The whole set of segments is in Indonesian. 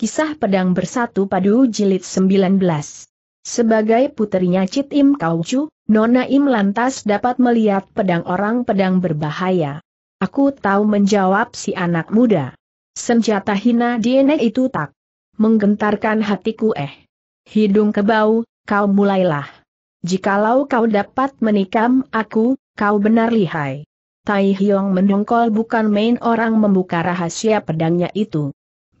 Kisah Pedang Bersatu Padu Jilid 19 Sebagai puterinya Cit Im Kaucu, Nona Im lantas dapat melihat pedang orang pedang berbahaya. Aku tahu menjawab si anak muda. Senjata hina DNA itu tak menggentarkan hatiku eh. Hidung kebau, kau mulailah. Jikalau kau dapat menikam aku, kau benar lihai. Tai Hyong mendongkol bukan main orang membuka rahasia pedangnya itu.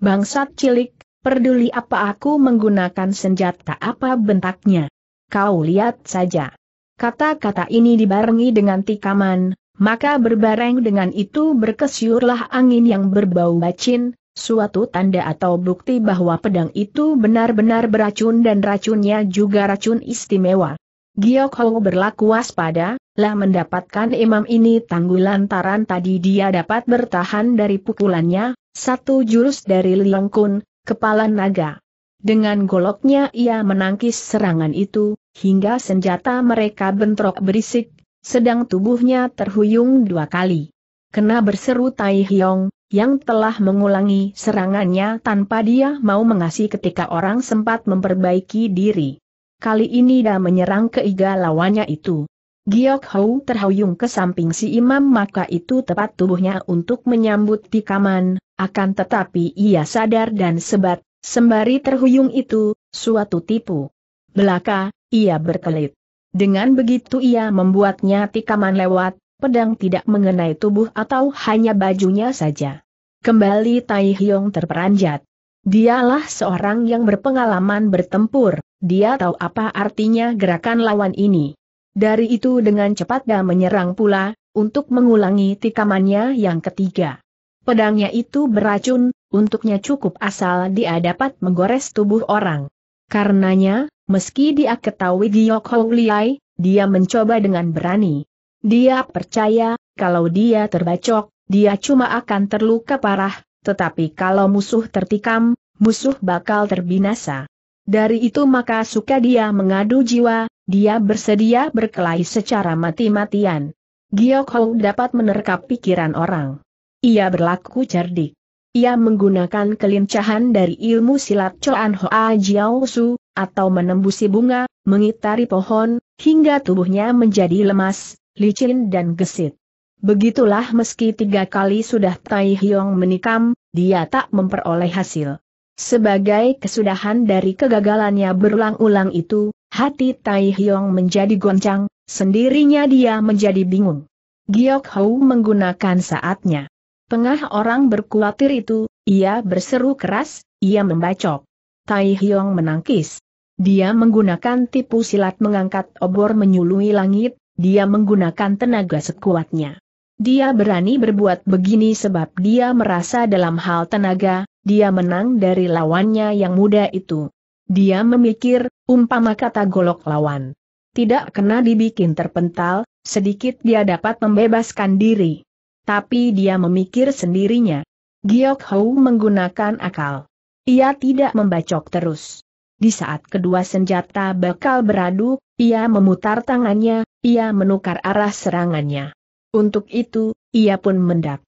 Bangsat cilik, Peduli apa aku menggunakan senjata apa bentaknya? Kau lihat saja. Kata-kata ini dibarengi dengan tikaman, maka berbareng dengan itu berkesiurlah angin yang berbau bacin, suatu tanda atau bukti bahwa pedang itu benar-benar beracun dan racunnya juga racun istimewa. Giok Ho berlaku waspada, lah mendapatkan imam ini tangguh lantaran tadi dia dapat bertahan dari pukulannya, satu jurus dari Liang Kun, kepala naga. Dengan goloknya ia menangkis serangan itu, hingga senjata mereka bentrok berisik, sedang tubuhnya terhuyung dua kali. Kena berseru Tai Hyong, yang telah mengulangi serangannya tanpa dia mau mengasih ketika orang sempat memperbaiki diri. Kali ini dia menyerang keiga lawannya itu. Giok Hou terhuyung ke samping si imam maka itu tepat tubuhnya untuk menyambut tikaman, akan tetapi ia sadar dan sebat, sembari terhuyung itu, suatu tipu. Belaka, ia berkelit. Dengan begitu ia membuatnya tikaman lewat, pedang tidak mengenai tubuh atau hanya bajunya saja. Kembali Tai Hyong terperanjat. Dialah seorang yang berpengalaman bertempur, dia tahu apa artinya gerakan lawan ini. Dari itu dengan cepat dia menyerang pula, untuk mengulangi tikamannya yang ketiga. Pedangnya itu beracun, untuknya cukup asal dia dapat menggores tubuh orang. Karenanya, meski dia ketahui Giyok Liai, dia mencoba dengan berani. Dia percaya, kalau dia terbacok, dia cuma akan terluka parah, tetapi kalau musuh tertikam, musuh bakal terbinasa. Dari itu maka suka dia mengadu jiwa, dia bersedia berkelahi secara mati-matian. Giok Hou dapat menerkap pikiran orang. Ia berlaku cerdik. Ia menggunakan kelincahan dari ilmu silat Choan Hoa Jiao atau menembusi bunga, mengitari pohon, hingga tubuhnya menjadi lemas, licin dan gesit. Begitulah meski tiga kali sudah Tai Hiong menikam, dia tak memperoleh hasil. Sebagai kesudahan dari kegagalannya berulang-ulang itu, hati Tai Hyong menjadi goncang, sendirinya dia menjadi bingung. Giok Hou menggunakan saatnya. Pengah orang berkuatir itu, ia berseru keras, ia membacok. Tai Hyong menangkis. Dia menggunakan tipu silat mengangkat obor menyului langit, dia menggunakan tenaga sekuatnya. Dia berani berbuat begini sebab dia merasa dalam hal tenaga, dia menang dari lawannya yang muda itu. Dia memikir, umpama kata golok lawan. Tidak kena dibikin terpental, sedikit dia dapat membebaskan diri. Tapi dia memikir sendirinya. Giok Hou menggunakan akal. Ia tidak membacok terus. Di saat kedua senjata bakal beradu, ia memutar tangannya, ia menukar arah serangannya. Untuk itu, ia pun mendak.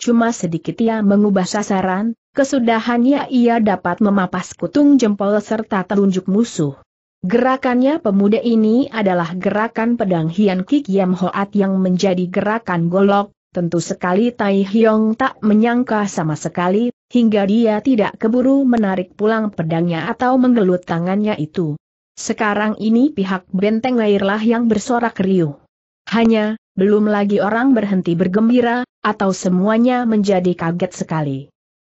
Cuma sedikit ia mengubah sasaran, kesudahannya ia dapat memapas kutung jempol serta telunjuk musuh. Gerakannya pemuda ini adalah gerakan pedang Hian Ki Kiam Hoat yang menjadi gerakan golok, tentu sekali Tai Hyong tak menyangka sama sekali, hingga dia tidak keburu menarik pulang pedangnya atau menggelut tangannya itu. Sekarang ini pihak benteng airlah yang bersorak riuh. Hanya, belum lagi orang berhenti bergembira, atau semuanya menjadi kaget sekali.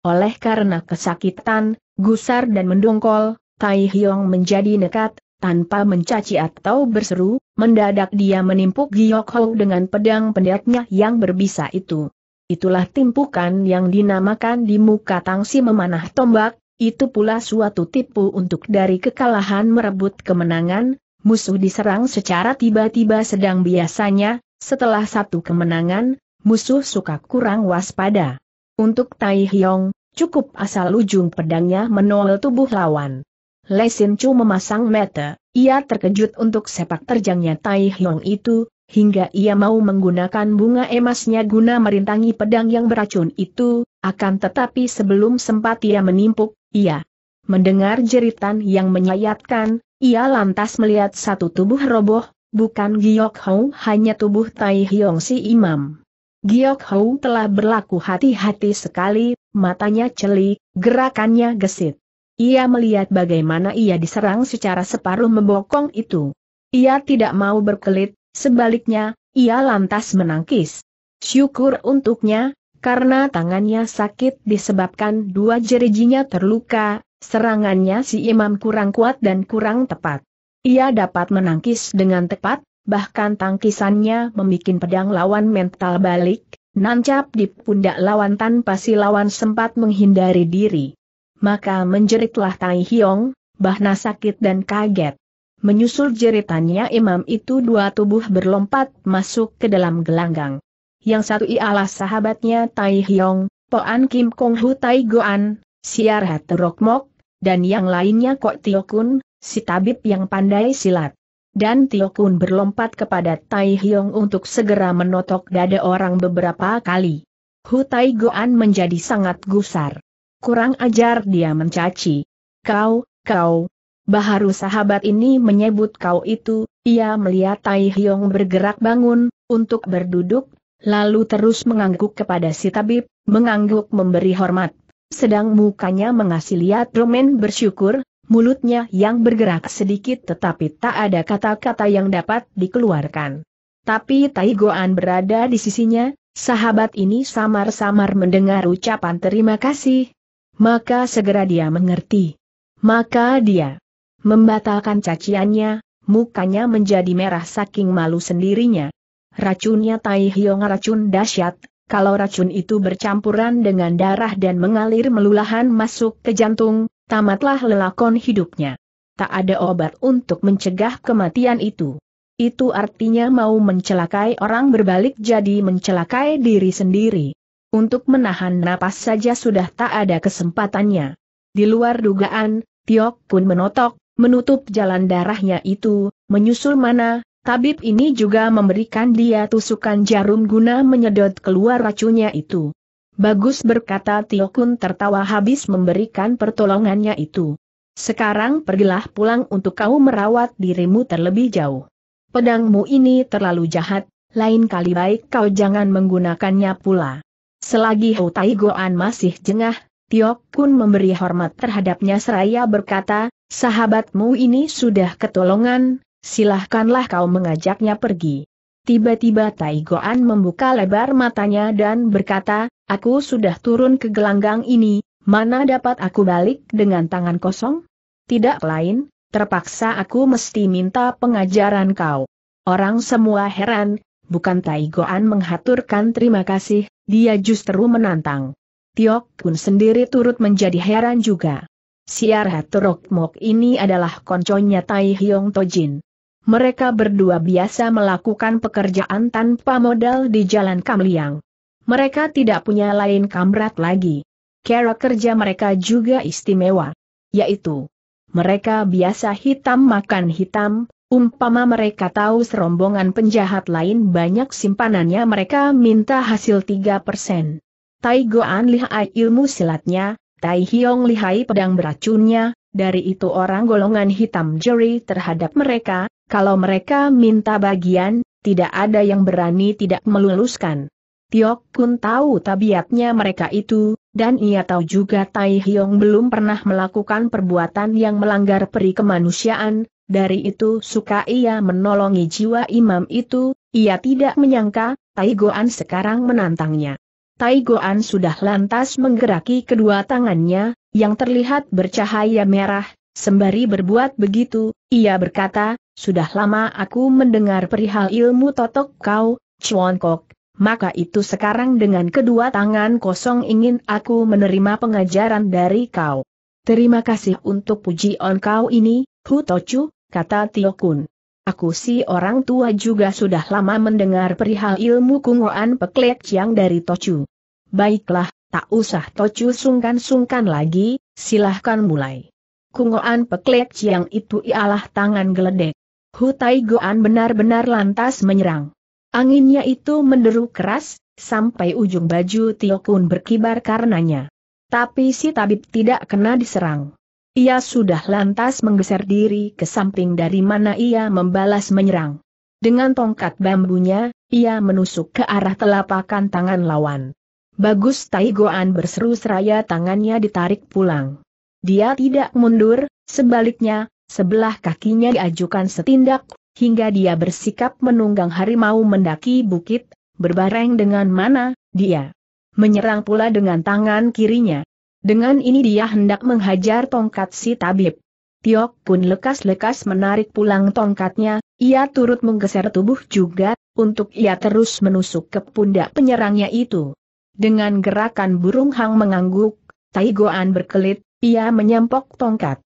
Oleh karena kesakitan, gusar dan mendongkol, Tai Hyong menjadi nekat, tanpa mencaci atau berseru, mendadak dia menimpuk Giok Ho dengan pedang pendeknya yang berbisa itu. Itulah timpukan yang dinamakan di muka tangsi memanah tombak, itu pula suatu tipu untuk dari kekalahan merebut kemenangan, musuh diserang secara tiba-tiba sedang biasanya, setelah satu kemenangan, musuh suka kurang waspada. Untuk Tai Hyong, cukup asal ujung pedangnya menol tubuh lawan. Lesin Chu memasang mata, ia terkejut untuk sepak terjangnya Tai Hyong itu, hingga ia mau menggunakan bunga emasnya guna merintangi pedang yang beracun itu, akan tetapi sebelum sempat ia menimpuk, ia mendengar jeritan yang menyayatkan, ia lantas melihat satu tubuh roboh, bukan Giok Hong hanya tubuh Tai Hyong si imam. Giok Hong telah berlaku hati-hati sekali, matanya celik, gerakannya gesit. Ia melihat bagaimana ia diserang secara separuh membokong itu. Ia tidak mau berkelit, sebaliknya, ia lantas menangkis. Syukur untuknya, karena tangannya sakit disebabkan dua jerijinya terluka, serangannya si imam kurang kuat dan kurang tepat. Ia dapat menangkis dengan tepat, bahkan tangkisannya membuat pedang lawan mental balik, nancap di pundak lawan tanpa si lawan sempat menghindari diri. Maka menjeritlah Tai Hiong, bahna sakit dan kaget. Menyusul jeritannya imam itu dua tubuh berlompat masuk ke dalam gelanggang. Yang satu ialah sahabatnya Tai Hiong, Poan Kim Kong Hu Tai Goan, Siar Rok Mok, dan yang lainnya Kok Tio Kun, si tabib yang pandai silat. Dan Tio Kun berlompat kepada Tai Hiong untuk segera menotok dada orang beberapa kali. Hu Tai Goan menjadi sangat gusar. Kurang ajar dia mencaci. Kau, kau. Baharu sahabat ini menyebut kau itu, ia melihat Tai Hiong bergerak bangun, untuk berduduk, lalu terus mengangguk kepada si tabib, mengangguk memberi hormat. Sedang mukanya mengasih lihat Romen bersyukur, mulutnya yang bergerak sedikit tetapi tak ada kata-kata yang dapat dikeluarkan. Tapi Taigoan berada di sisinya, sahabat ini samar-samar mendengar ucapan terima kasih. Maka segera dia mengerti. Maka dia membatalkan caciannya, mukanya menjadi merah saking malu sendirinya. Racunnya Tai Hiong racun dahsyat, kalau racun itu bercampuran dengan darah dan mengalir melulahan masuk ke jantung, tamatlah lelakon hidupnya. Tak ada obat untuk mencegah kematian itu. Itu artinya mau mencelakai orang berbalik jadi mencelakai diri sendiri. Untuk menahan napas saja sudah tak ada kesempatannya. Di luar dugaan, Tiok pun menotok, menutup jalan darahnya itu, menyusul mana, tabib ini juga memberikan dia tusukan jarum guna menyedot keluar racunnya itu. Bagus berkata Tio Kun tertawa habis memberikan pertolongannya itu. Sekarang pergilah pulang untuk kau merawat dirimu terlebih jauh. Pedangmu ini terlalu jahat, lain kali baik kau jangan menggunakannya pula. Selagi Hou Tai Goan masih jengah, Tio Kun memberi hormat terhadapnya seraya berkata, sahabatmu ini sudah ketolongan, silahkanlah kau mengajaknya pergi. Tiba-tiba Tai Goan membuka lebar matanya dan berkata, Aku sudah turun ke gelanggang ini, mana dapat aku balik dengan tangan kosong? Tidak lain, terpaksa aku mesti minta pengajaran kau. Orang semua heran, bukan Taigoan menghaturkan terima kasih, dia justru menantang. Tiok Kun sendiri turut menjadi heran juga. Siar Haturok Mok ini adalah konconya Tai Hyong Tojin. Mereka berdua biasa melakukan pekerjaan tanpa modal di Jalan Kamliang. Mereka tidak punya lain kamrat lagi. Cara kerja mereka juga istimewa. Yaitu, mereka biasa hitam makan hitam, umpama mereka tahu serombongan penjahat lain banyak simpanannya mereka minta hasil 3%. Tai Goan lihai ilmu silatnya, Tai Hiong lihai pedang beracunnya, dari itu orang golongan hitam juri terhadap mereka, kalau mereka minta bagian, tidak ada yang berani tidak meluluskan. Tiok Kun tahu tabiatnya mereka itu, dan ia tahu juga Tai Hiong belum pernah melakukan perbuatan yang melanggar peri kemanusiaan, dari itu suka ia menolongi jiwa imam itu, ia tidak menyangka, Tai Goan sekarang menantangnya. Tai Goan sudah lantas menggeraki kedua tangannya, yang terlihat bercahaya merah, sembari berbuat begitu, ia berkata, sudah lama aku mendengar perihal ilmu totok kau, Chuan Kok, maka itu sekarang dengan kedua tangan kosong ingin aku menerima pengajaran dari kau. Terima kasih untuk puji on kau ini, Hu Tochu, kata Tio Kun. Aku si orang tua juga sudah lama mendengar perihal ilmu kungoan peklek yang dari Tochu. Baiklah, tak usah Tochu sungkan-sungkan lagi, silahkan mulai. Kungoan peklek yang itu ialah tangan geledek. Tai Goan benar-benar lantas menyerang. Anginnya itu menderu keras, sampai ujung baju Tio Kun berkibar karenanya. Tapi si tabib tidak kena diserang. Ia sudah lantas menggeser diri ke samping dari mana ia membalas menyerang. Dengan tongkat bambunya, ia menusuk ke arah telapakan tangan lawan. Bagus Taigoan berseru seraya tangannya ditarik pulang. Dia tidak mundur, sebaliknya, sebelah kakinya diajukan setindak hingga dia bersikap menunggang harimau mendaki bukit, berbareng dengan mana, dia menyerang pula dengan tangan kirinya. Dengan ini dia hendak menghajar tongkat si tabib. Tiok pun lekas-lekas menarik pulang tongkatnya, ia turut menggeser tubuh juga, untuk ia terus menusuk ke pundak penyerangnya itu. Dengan gerakan burung hang mengangguk, Taigoan berkelit, ia menyempok tongkat.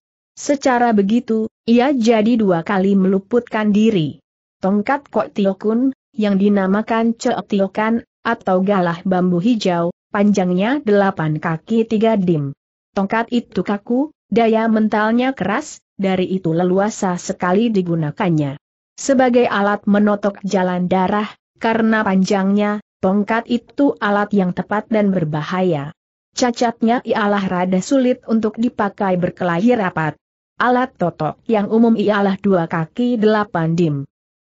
Secara begitu, ia jadi dua kali meluputkan diri. Tongkat Kok Tiokun, yang dinamakan Cok Tiokan, atau galah bambu hijau, panjangnya delapan kaki tiga dim. Tongkat itu kaku, daya mentalnya keras, dari itu leluasa sekali digunakannya. Sebagai alat menotok jalan darah, karena panjangnya, tongkat itu alat yang tepat dan berbahaya. Cacatnya ialah rada sulit untuk dipakai berkelahi rapat. Alat totok yang umum ialah dua kaki delapan dim.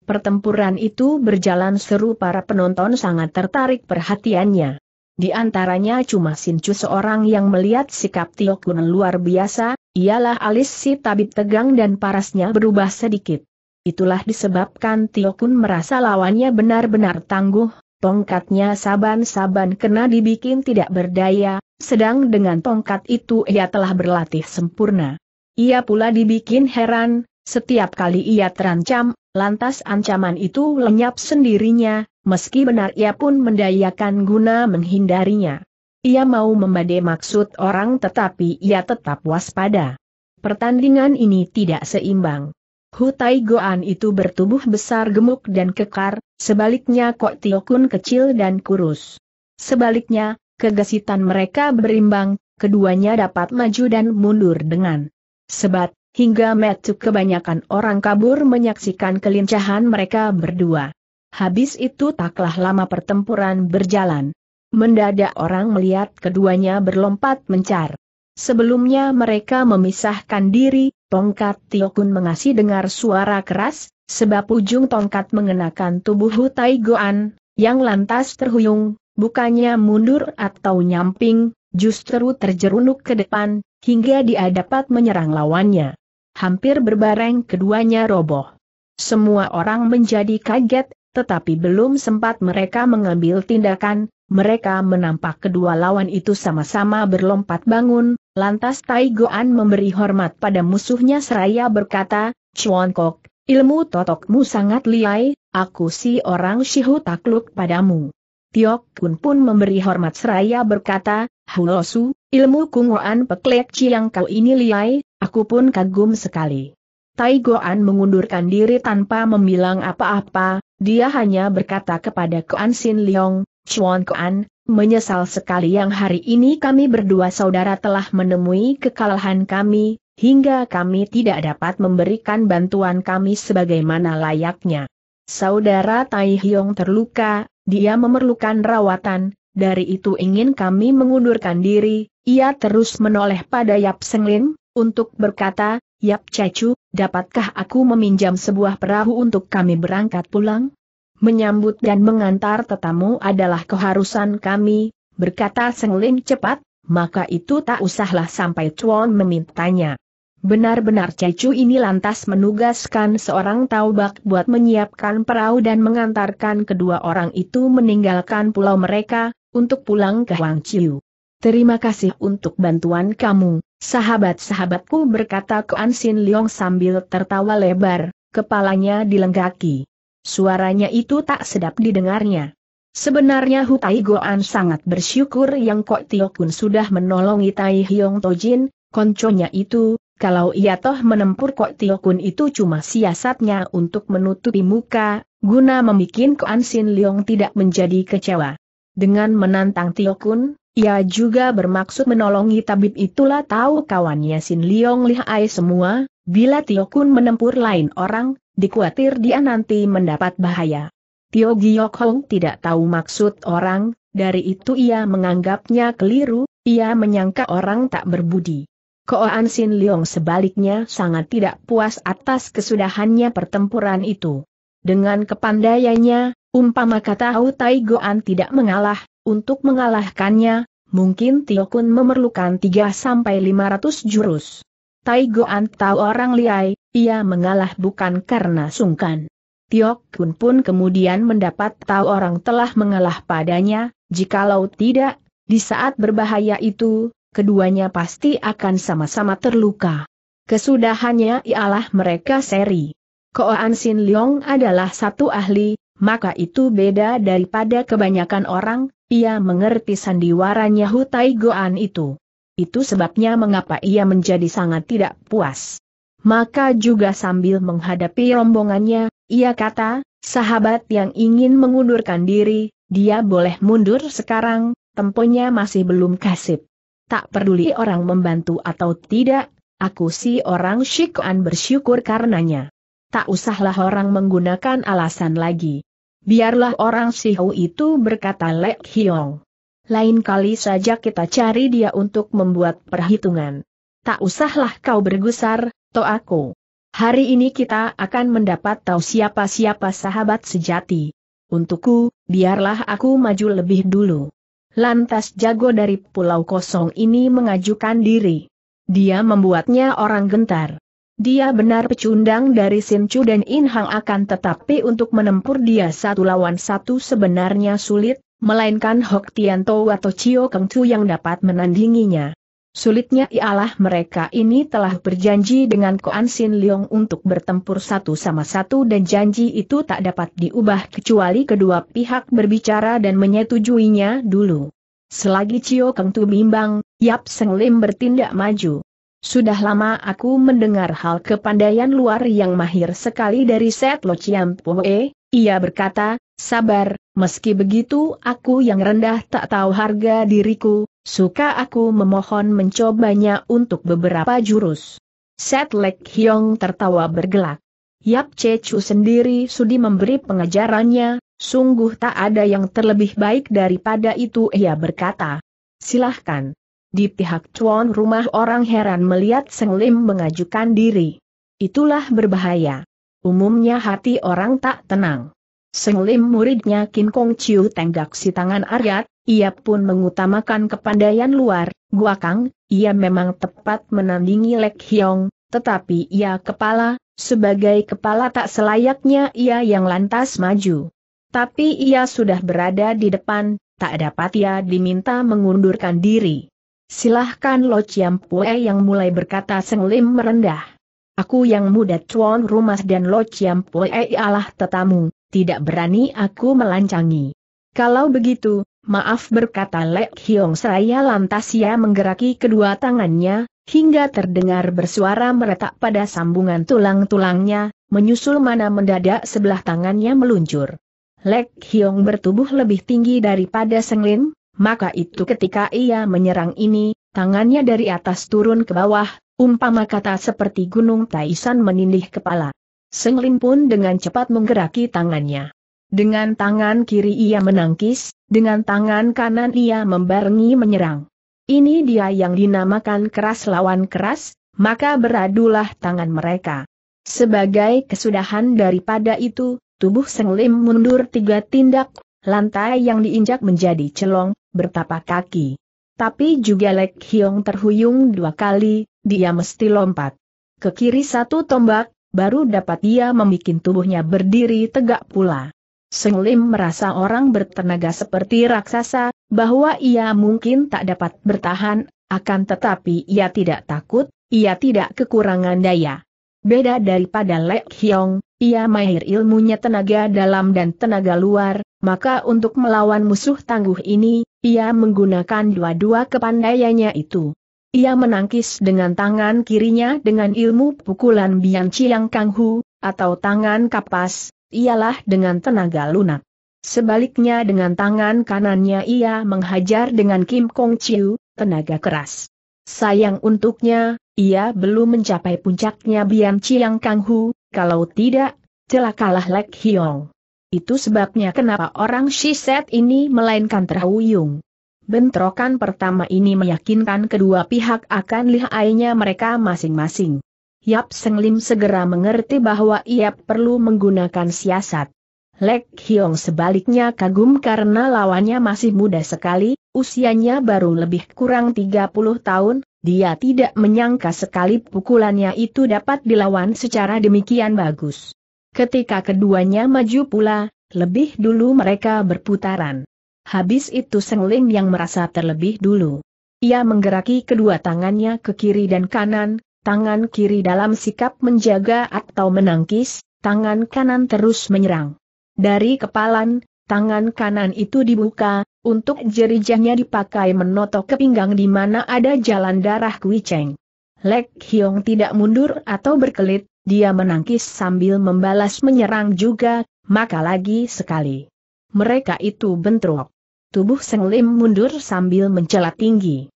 Pertempuran itu berjalan seru para penonton sangat tertarik perhatiannya. Di antaranya cuma Sincu seorang yang melihat sikap Tio Kun luar biasa, ialah alis si tabib tegang dan parasnya berubah sedikit. Itulah disebabkan Tio Kun merasa lawannya benar-benar tangguh, tongkatnya saban-saban kena dibikin tidak berdaya, sedang dengan tongkat itu ia telah berlatih sempurna. Ia pula dibikin heran, setiap kali ia terancam, lantas ancaman itu lenyap sendirinya, meski benar ia pun mendayakan guna menghindarinya. Ia mau membade maksud orang tetapi ia tetap waspada. Pertandingan ini tidak seimbang. Hutai Goan itu bertubuh besar gemuk dan kekar, sebaliknya Kok Tio kecil dan kurus. Sebaliknya, kegesitan mereka berimbang, keduanya dapat maju dan mundur dengan Sebat, hingga metu kebanyakan orang kabur menyaksikan kelincahan mereka berdua. Habis itu taklah lama pertempuran berjalan. Mendadak orang melihat keduanya berlompat mencar. Sebelumnya mereka memisahkan diri, tongkat Tiokun mengasih dengar suara keras, sebab ujung tongkat mengenakan tubuh Hutai Goan, yang lantas terhuyung, bukannya mundur atau nyamping, justru terjerunuk ke depan, hingga dia dapat menyerang lawannya. Hampir berbareng keduanya roboh. Semua orang menjadi kaget, tetapi belum sempat mereka mengambil tindakan, mereka menampak kedua lawan itu sama-sama berlompat bangun, lantas Tai Goan memberi hormat pada musuhnya seraya berkata, Chuan Kok, ilmu totokmu sangat liai, aku si orang Shihu takluk padamu. Tiok Kun pun memberi hormat seraya berkata, Hulosu, ilmu kungoan peklek ciang kau ini liai, aku pun kagum sekali. Tai Goan mengundurkan diri tanpa membilang apa-apa, dia hanya berkata kepada Koan Sin Leong, Chuan Koan, menyesal sekali yang hari ini kami berdua saudara telah menemui kekalahan kami, hingga kami tidak dapat memberikan bantuan kami sebagaimana layaknya. Saudara Tai Hyong terluka, dia memerlukan rawatan, dari itu ingin kami mengundurkan diri, ia terus menoleh pada Yap Senglin, untuk berkata, Yap Cecu, dapatkah aku meminjam sebuah perahu untuk kami berangkat pulang? Menyambut dan mengantar tetamu adalah keharusan kami, berkata Senglin cepat, maka itu tak usahlah sampai Chuan memintanya. Benar-benar Cecu ini lantas menugaskan seorang taubak buat menyiapkan perahu dan mengantarkan kedua orang itu meninggalkan pulau mereka, untuk pulang ke Wangciu. Terima kasih untuk bantuan kamu, sahabat-sahabatku berkata Kuan Sin Leong sambil tertawa lebar, kepalanya dilenggaki. Suaranya itu tak sedap didengarnya. Sebenarnya Hutai Goan sangat bersyukur yang Kok Tio Kun sudah menolong Itai Hiong Tojin, konconya itu, kalau ia toh menempur Kok Tiokun itu cuma siasatnya untuk menutupi muka, guna membuat Koan Sin Leong tidak menjadi kecewa. Dengan menantang Tiokun, ia juga bermaksud menolongi tabib itulah tahu kawannya Sin Leong lihai semua, bila Tiokun menempur lain orang, dikhawatir dia nanti mendapat bahaya. Tio Giok Hong tidak tahu maksud orang, dari itu ia menganggapnya keliru, ia menyangka orang tak berbudi. Koan Sin Leong sebaliknya sangat tidak puas atas kesudahannya pertempuran itu. Dengan kepandaiannya, umpama kata Hau Tai Goan tidak mengalah, untuk mengalahkannya, mungkin Tio Kun memerlukan 3-500 jurus. Tai Goan tahu orang liai, ia mengalah bukan karena sungkan. Tio Kun pun kemudian mendapat tahu orang telah mengalah padanya, jikalau tidak, di saat berbahaya itu, keduanya pasti akan sama-sama terluka. Kesudahannya ialah mereka seri. Koan Sin Leong adalah satu ahli, maka itu beda daripada kebanyakan orang, ia mengerti sandiwaranya Hutai Goan itu. Itu sebabnya mengapa ia menjadi sangat tidak puas. Maka juga sambil menghadapi rombongannya, ia kata, sahabat yang ingin mengundurkan diri, dia boleh mundur sekarang, temponya masih belum kasip tak peduli orang membantu atau tidak, aku si orang Shikuan bersyukur karenanya. Tak usahlah orang menggunakan alasan lagi. Biarlah orang Sihu itu berkata Lek Hiong. Lain kali saja kita cari dia untuk membuat perhitungan. Tak usahlah kau bergusar, to aku. Hari ini kita akan mendapat tahu siapa-siapa sahabat sejati. Untukku, biarlah aku maju lebih dulu. Lantas jago dari pulau kosong ini mengajukan diri. Dia membuatnya orang gentar. Dia benar pecundang dari Chu dan Inhang akan tetapi untuk menempur dia satu lawan satu sebenarnya sulit, melainkan Hok Tianto atau Cio Kengcu yang dapat menandinginya. Sulitnya ialah mereka ini telah berjanji dengan Koan Sin Leong untuk bertempur satu sama satu dan janji itu tak dapat diubah kecuali kedua pihak berbicara dan menyetujuinya dulu. Selagi Cio Keng Tu bimbang, Yap Seng Lim bertindak maju. Sudah lama aku mendengar hal kepandaian luar yang mahir sekali dari Set Lo Chiam Poe, ia berkata, sabar, meski begitu aku yang rendah tak tahu harga diriku, suka aku memohon mencobanya untuk beberapa jurus. Setlek Hyong tertawa bergelak. Yap Chu sendiri sudi memberi pengajarannya, sungguh tak ada yang terlebih baik daripada itu ia berkata. Silahkan. Di pihak tuan rumah orang heran melihat Seng Lim mengajukan diri. Itulah berbahaya. Umumnya hati orang tak tenang. Senglim muridnya Kin Kong Chiu tenggak si tangan Aryat, ia pun mengutamakan kepandaian luar, Gua Kang, ia memang tepat menandingi Lek Hiong, tetapi ia kepala, sebagai kepala tak selayaknya ia yang lantas maju. Tapi ia sudah berada di depan, tak dapat ia diminta mengundurkan diri. Silahkan Lo Chiam Pue yang mulai berkata Senglim merendah. Aku yang muda cuan rumah dan Lo ciam Pue ialah tetamu, tidak berani aku melancangi. Kalau begitu, maaf berkata Lek Hiong Seraya lantas ia menggeraki kedua tangannya, hingga terdengar bersuara meretak pada sambungan tulang-tulangnya, menyusul mana mendadak sebelah tangannya meluncur. Lek Hiong bertubuh lebih tinggi daripada Senglin, maka itu ketika ia menyerang ini, tangannya dari atas turun ke bawah, Umpama kata seperti gunung Taisan menindih kepala. Senglin pun dengan cepat menggeraki tangannya. Dengan tangan kiri ia menangkis, dengan tangan kanan ia membarengi menyerang. Ini dia yang dinamakan keras lawan keras, maka beradulah tangan mereka. Sebagai kesudahan daripada itu, tubuh Senglim mundur tiga tindak, lantai yang diinjak menjadi celong, bertapa kaki. Tapi juga Lek Hiong terhuyung dua kali, dia mesti lompat. Ke kiri satu tombak, baru dapat dia membuat tubuhnya berdiri tegak pula. Seng Lim merasa orang bertenaga seperti raksasa, bahwa ia mungkin tak dapat bertahan, akan tetapi ia tidak takut, ia tidak kekurangan daya. Beda daripada Lek Hyong, ia mahir ilmunya tenaga dalam dan tenaga luar, maka untuk melawan musuh tangguh ini, ia menggunakan dua-dua kepandaiannya itu. Ia menangkis dengan tangan kirinya dengan ilmu pukulan Bian Chiang Kang Hu, atau tangan kapas, ialah dengan tenaga lunak. Sebaliknya dengan tangan kanannya ia menghajar dengan Kim Kong Chiu, tenaga keras. Sayang untuknya, ia belum mencapai puncaknya Bian Chiang Kang Hu, kalau tidak, celakalah Lek Hiong. Itu sebabnya kenapa orang Shiset ini melainkan terhuyung. Bentrokan pertama ini meyakinkan kedua pihak akan lihainya mereka masing-masing. Yap Seng Lim segera mengerti bahwa ia perlu menggunakan siasat. Lek Hiong sebaliknya kagum karena lawannya masih muda sekali, usianya baru lebih kurang 30 tahun, dia tidak menyangka sekali pukulannya itu dapat dilawan secara demikian bagus. Ketika keduanya maju pula, lebih dulu mereka berputaran habis itu Seng ling yang merasa terlebih dulu. Ia menggeraki kedua tangannya ke kiri dan kanan, tangan kiri dalam sikap menjaga atau menangkis, tangan kanan terus menyerang. Dari kepalan, tangan kanan itu dibuka, untuk jerijahnya dipakai menotok ke pinggang di mana ada jalan darah cheng Lek Hiong tidak mundur atau berkelit, dia menangkis sambil membalas menyerang juga, maka lagi sekali. Mereka itu bentrok. Tubuh Seng Lim mundur sambil mencela tinggi.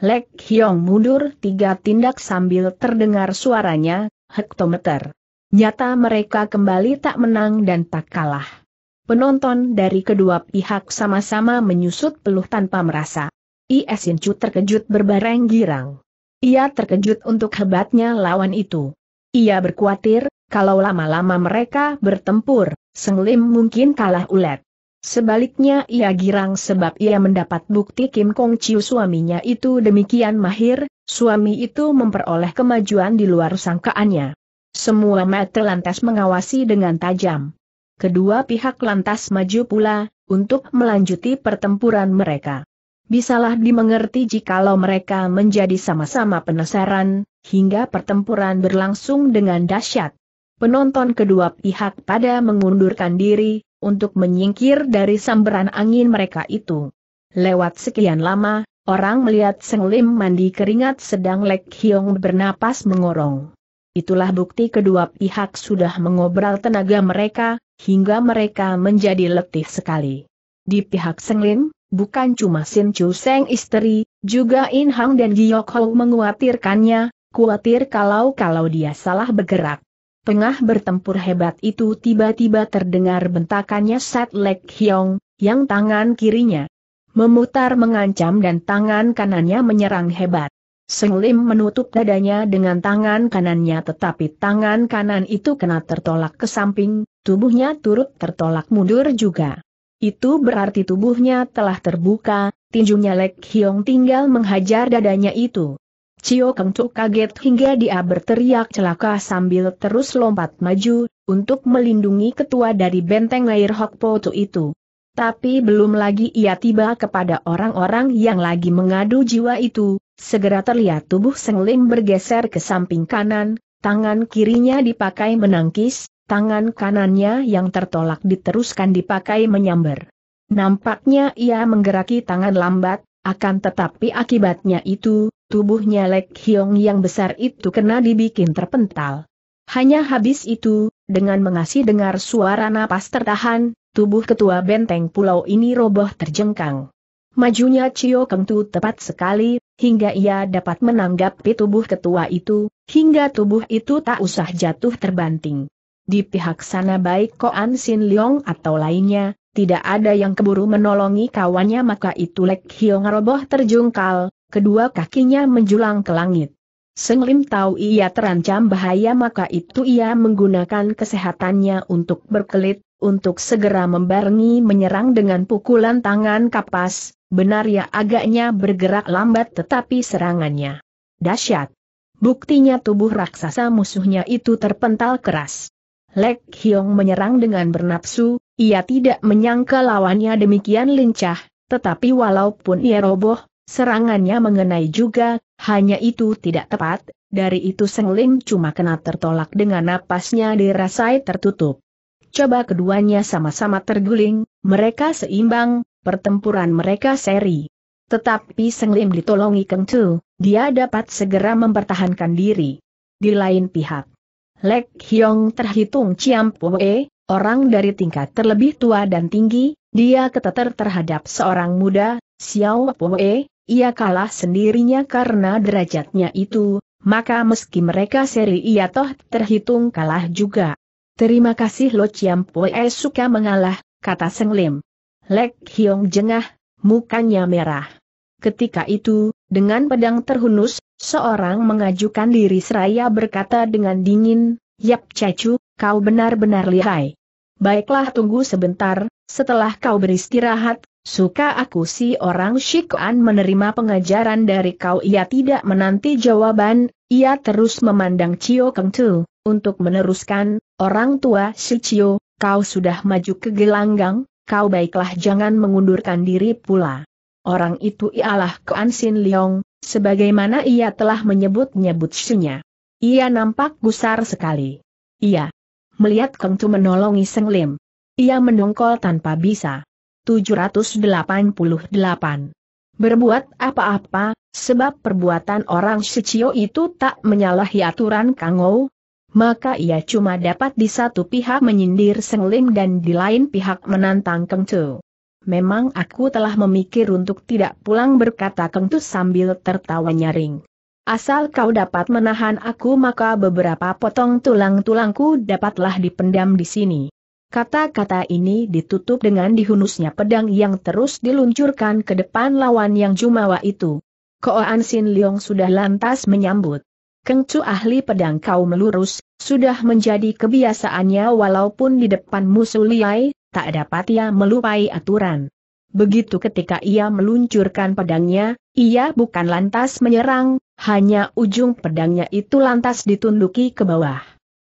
Lek Hyong mundur tiga tindak sambil terdengar suaranya, hektometer. Nyata mereka kembali tak menang dan tak kalah. Penonton dari kedua pihak sama-sama menyusut peluh tanpa merasa. Iesin Chu terkejut berbareng girang. Ia terkejut untuk hebatnya lawan itu. Ia berkuatir, kalau lama-lama mereka bertempur, Seng Lim mungkin kalah ulet. Sebaliknya ia girang sebab ia mendapat bukti Kim Kong Chiu suaminya itu demikian mahir, suami itu memperoleh kemajuan di luar sangkaannya. Semua mata lantas mengawasi dengan tajam. Kedua pihak lantas maju pula, untuk melanjuti pertempuran mereka. Bisalah dimengerti jikalau mereka menjadi sama-sama penasaran, hingga pertempuran berlangsung dengan dahsyat. Penonton kedua pihak pada mengundurkan diri, untuk menyingkir dari sambaran angin mereka itu. Lewat sekian lama, orang melihat Seng Lim mandi keringat sedang Lek Hiong bernapas mengorong. Itulah bukti kedua pihak sudah mengobral tenaga mereka, hingga mereka menjadi letih sekali. Di pihak Seng Lim, bukan cuma Sin Chu Seng istri, juga In Hang dan Giyok Ho menguatirkannya, kuatir kalau-kalau dia salah bergerak. Tengah bertempur hebat itu tiba-tiba terdengar bentakannya Sat Lek Hyong, yang tangan kirinya memutar mengancam dan tangan kanannya menyerang hebat. Seng Lim menutup dadanya dengan tangan kanannya tetapi tangan kanan itu kena tertolak ke samping, tubuhnya turut tertolak mundur juga. Itu berarti tubuhnya telah terbuka, tinjunya Lek Hyong tinggal menghajar dadanya itu. Cio Keng Tuk kaget hingga dia berteriak celaka sambil terus lompat maju, untuk melindungi ketua dari benteng air Hok Po itu. Tapi belum lagi ia tiba kepada orang-orang yang lagi mengadu jiwa itu, segera terlihat tubuh Seng Lim bergeser ke samping kanan, tangan kirinya dipakai menangkis, tangan kanannya yang tertolak diteruskan dipakai menyambar. Nampaknya ia menggeraki tangan lambat, akan tetapi akibatnya itu, tubuhnya Lek Hiong yang besar itu kena dibikin terpental. Hanya habis itu, dengan mengasih dengar suara napas tertahan, tubuh ketua benteng pulau ini roboh terjengkang. Majunya Cio Kengtu tepat sekali, hingga ia dapat menanggapi tubuh ketua itu, hingga tubuh itu tak usah jatuh terbanting. Di pihak sana baik Koan Sin Leong atau lainnya, tidak ada yang keburu menolongi kawannya maka itu Lek Hiong roboh terjungkal, kedua kakinya menjulang ke langit. Senglim tahu ia terancam bahaya maka itu ia menggunakan kesehatannya untuk berkelit, untuk segera membarengi menyerang dengan pukulan tangan kapas, benar ya agaknya bergerak lambat tetapi serangannya. Dahsyat. Buktinya tubuh raksasa musuhnya itu terpental keras. Lek Hiong menyerang dengan bernapsu, ia tidak menyangka lawannya demikian lincah, tetapi walaupun ia roboh, Serangannya mengenai juga, hanya itu tidak tepat, dari itu Seng Lim cuma kena tertolak dengan napasnya dirasai tertutup. Coba keduanya sama-sama terguling, mereka seimbang, pertempuran mereka seri. Tetapi Seng Lim ditolongi Keng Tu, dia dapat segera mempertahankan diri. Di lain pihak, Lek Hyong terhitung Chiam Poe, orang dari tingkat terlebih tua dan tinggi, dia keteter terhadap seorang muda, Xiao Poe, ia kalah sendirinya karena derajatnya itu, maka meski mereka seri ia toh terhitung kalah juga. Terima kasih Lo Chiam Pue suka mengalah, kata Seng Lim. Lek Hiong jengah, mukanya merah. Ketika itu, dengan pedang terhunus, seorang mengajukan diri seraya berkata dengan dingin, Yap Cacu, kau benar-benar lihai. Baiklah tunggu sebentar, setelah kau beristirahat, suka aku si orang Shikuan menerima pengajaran dari kau ia tidak menanti jawaban, ia terus memandang Cio Keng Tu, untuk meneruskan, orang tua si Cio, kau sudah maju ke gelanggang, kau baiklah jangan mengundurkan diri pula. Orang itu ialah Kuan Sin Leong, sebagaimana ia telah menyebut-nyebut sinya. Ia nampak gusar sekali. Ia melihat Keng Tu menolongi Seng Lim. Ia mendongkol tanpa bisa 788. Berbuat apa-apa, sebab perbuatan orang Shichio itu tak menyalahi aturan Kangou, maka ia cuma dapat di satu pihak menyindir Seng Lim dan di lain pihak menantang Keng Tu. Memang aku telah memikir untuk tidak pulang berkata Keng Tu sambil tertawa nyaring. Asal kau dapat menahan aku maka beberapa potong tulang-tulangku dapatlah dipendam di sini. Kata-kata ini ditutup dengan dihunusnya pedang yang terus diluncurkan ke depan lawan yang jumawa itu. Koan Sin Leong sudah lantas menyambut. Kengcu ahli pedang kau melurus, sudah menjadi kebiasaannya walaupun di depan musuh liai, tak dapat ia melupai aturan. Begitu ketika ia meluncurkan pedangnya, ia bukan lantas menyerang, hanya ujung pedangnya itu lantas ditunduki ke bawah.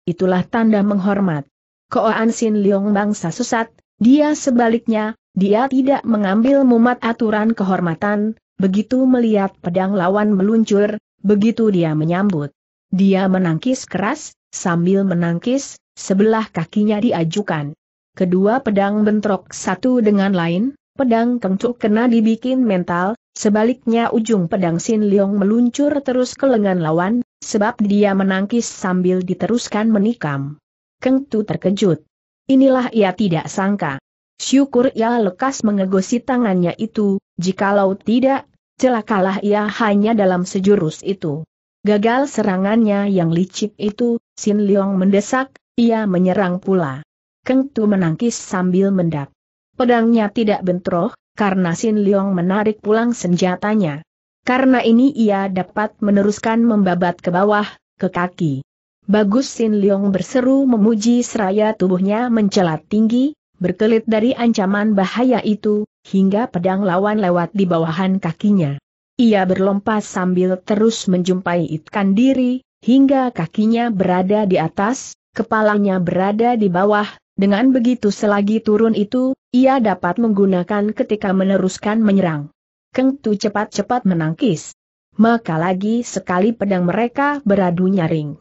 Itulah tanda menghormat. Koan Sin Leong bangsa sesat, dia sebaliknya, dia tidak mengambil mumat aturan kehormatan, begitu melihat pedang lawan meluncur, begitu dia menyambut. Dia menangkis keras, sambil menangkis, sebelah kakinya diajukan. Kedua pedang bentrok satu dengan lain, pedang kengcuk kena dibikin mental, sebaliknya ujung pedang Sin Leong meluncur terus ke lengan lawan, sebab dia menangkis sambil diteruskan menikam. Keng Tu terkejut. Inilah ia tidak sangka. Syukur ia lekas mengegosi tangannya itu, jikalau tidak, celakalah ia hanya dalam sejurus itu. Gagal serangannya yang licik itu, Sin Leong mendesak, ia menyerang pula. Keng Tu menangkis sambil mendap. Pedangnya tidak bentroh, karena Sin Leong menarik pulang senjatanya. Karena ini ia dapat meneruskan membabat ke bawah, ke kaki. Bagus Sin Leong berseru memuji seraya tubuhnya mencelat tinggi, berkelit dari ancaman bahaya itu, hingga pedang lawan lewat di bawahan kakinya. Ia berlompat sambil terus menjumpai itkan diri, hingga kakinya berada di atas, kepalanya berada di bawah, dengan begitu selagi turun itu, ia dapat menggunakan ketika meneruskan menyerang. Keng Tu cepat-cepat menangkis. Maka lagi sekali pedang mereka beradu nyaring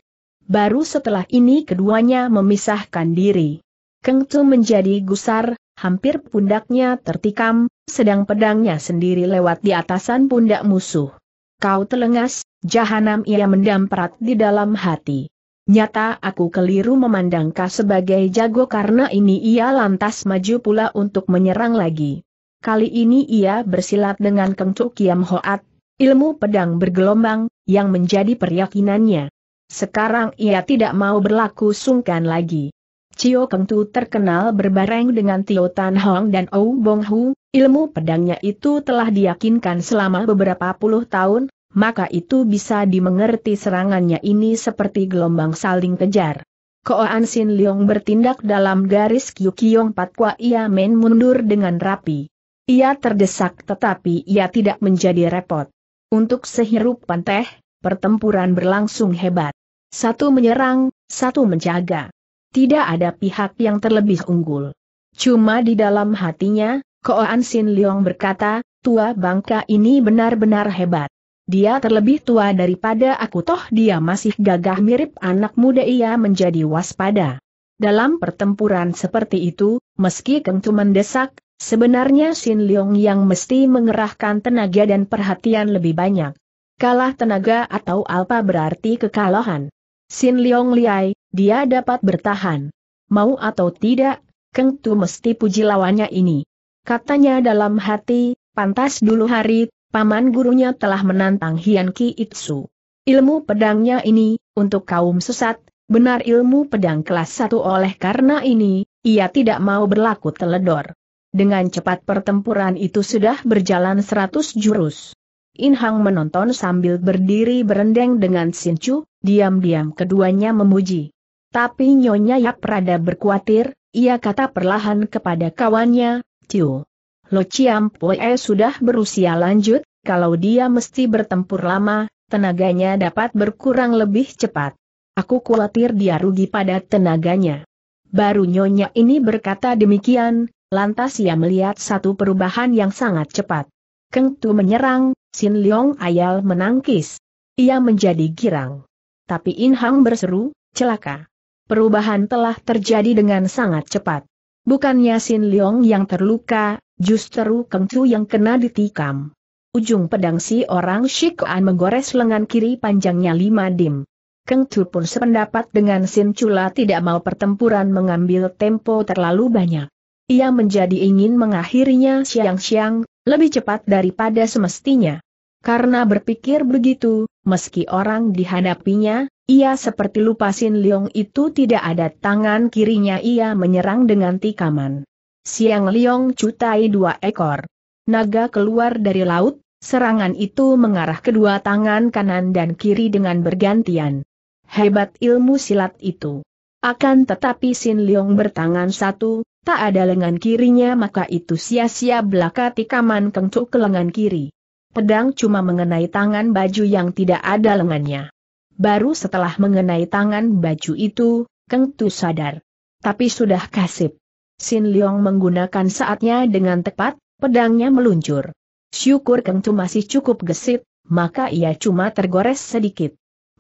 baru setelah ini keduanya memisahkan diri. Keng Tu menjadi gusar, hampir pundaknya tertikam, sedang pedangnya sendiri lewat di atasan pundak musuh. Kau telengas, jahanam ia mendamprat di dalam hati. Nyata aku keliru memandang kau sebagai jago karena ini ia lantas maju pula untuk menyerang lagi. Kali ini ia bersilat dengan Tu Kiam Hoat, ilmu pedang bergelombang, yang menjadi peryakinannya. Sekarang ia tidak mau berlaku sungkan lagi. Cio Keng Tu terkenal berbareng dengan Tio Tan Hong dan Ou Bong Hu, ilmu pedangnya itu telah diyakinkan selama beberapa puluh tahun, maka itu bisa dimengerti serangannya ini seperti gelombang saling kejar. Koan Sin Leong bertindak dalam garis Kyu Kyukyong Patkwa ia main mundur dengan rapi. Ia terdesak tetapi ia tidak menjadi repot. Untuk sehirup panteh, pertempuran berlangsung hebat. Satu menyerang, satu menjaga. Tidak ada pihak yang terlebih unggul. Cuma di dalam hatinya, Koan Sin Leong berkata, tua bangka ini benar-benar hebat. Dia terlebih tua daripada aku toh dia masih gagah mirip anak muda ia menjadi waspada. Dalam pertempuran seperti itu, meski kentuman mendesak, sebenarnya Sin Leong yang mesti mengerahkan tenaga dan perhatian lebih banyak. Kalah tenaga atau alpa berarti kekalahan. Sin Leong Liai, dia dapat bertahan. Mau atau tidak, Keng Tu mesti puji lawannya ini. Katanya dalam hati, pantas dulu hari, paman gurunya telah menantang Hian Ki Itsu. Ilmu pedangnya ini, untuk kaum sesat, benar ilmu pedang kelas satu oleh karena ini, ia tidak mau berlaku teledor. Dengan cepat pertempuran itu sudah berjalan seratus jurus. In Hang menonton sambil berdiri berendeng dengan Sinchu, Diam-diam keduanya memuji. Tapi Nyonya Yap rada berkuatir, ia kata perlahan kepada kawannya, Ciu. Lo Ciam Poe sudah berusia lanjut, kalau dia mesti bertempur lama, tenaganya dapat berkurang lebih cepat. Aku khawatir dia rugi pada tenaganya. Baru Nyonya ini berkata demikian, lantas ia melihat satu perubahan yang sangat cepat. Keng Tu menyerang, Sin Leong Ayal menangkis. Ia menjadi girang. Tapi In Hang berseru, celaka. Perubahan telah terjadi dengan sangat cepat. Bukannya Sin Leong yang terluka, justru Keng Chu yang kena ditikam. Ujung pedang si orang An menggores lengan kiri panjangnya lima dim. Keng Chu pun sependapat dengan Sin Chula tidak mau pertempuran mengambil tempo terlalu banyak. Ia menjadi ingin mengakhirinya siang-siang, lebih cepat daripada semestinya. Karena berpikir begitu, meski orang dihadapinya, ia seperti lupa Sin Leong itu tidak ada tangan kirinya ia menyerang dengan tikaman. Siang Leong cutai dua ekor. Naga keluar dari laut, serangan itu mengarah kedua tangan kanan dan kiri dengan bergantian. Hebat ilmu silat itu. Akan tetapi Sin Leong bertangan satu, tak ada lengan kirinya maka itu sia-sia belaka tikaman kencuk ke lengan kiri pedang cuma mengenai tangan baju yang tidak ada lengannya. Baru setelah mengenai tangan baju itu, Keng Tu sadar. Tapi sudah kasip. Sin Leong menggunakan saatnya dengan tepat, pedangnya meluncur. Syukur Keng Tu masih cukup gesit, maka ia cuma tergores sedikit.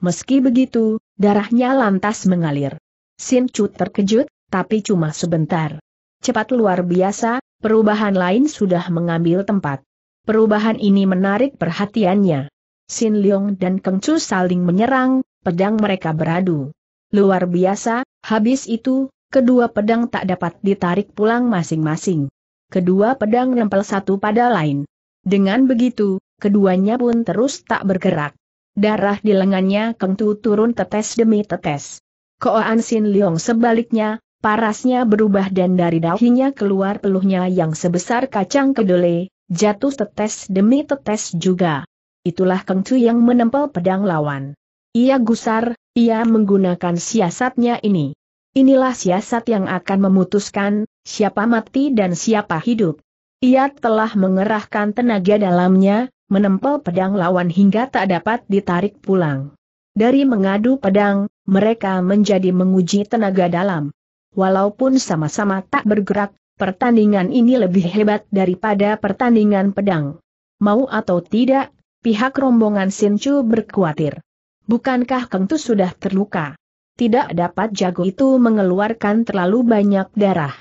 Meski begitu, darahnya lantas mengalir. Sin Chu terkejut, tapi cuma sebentar. Cepat luar biasa, perubahan lain sudah mengambil tempat. Perubahan ini menarik perhatiannya. Sin Leong dan Keng Chu saling menyerang, pedang mereka beradu. Luar biasa, habis itu, kedua pedang tak dapat ditarik pulang masing-masing. Kedua pedang nempel satu pada lain. Dengan begitu, keduanya pun terus tak bergerak. Darah di lengannya Keng Chu turun tetes demi tetes. Koan Sin Leong sebaliknya, parasnya berubah dan dari dahinya keluar peluhnya yang sebesar kacang kedelai, Jatuh tetes demi tetes juga. Itulah Keng Chu yang menempel pedang lawan. Ia gusar, ia menggunakan siasatnya ini. Inilah siasat yang akan memutuskan, siapa mati dan siapa hidup. Ia telah mengerahkan tenaga dalamnya, menempel pedang lawan hingga tak dapat ditarik pulang. Dari mengadu pedang, mereka menjadi menguji tenaga dalam. Walaupun sama-sama tak bergerak, pertandingan ini lebih hebat daripada pertandingan pedang. Mau atau tidak, pihak rombongan Sinchu berkhawatir. Bukankah Kengtu sudah terluka? Tidak dapat jago itu mengeluarkan terlalu banyak darah.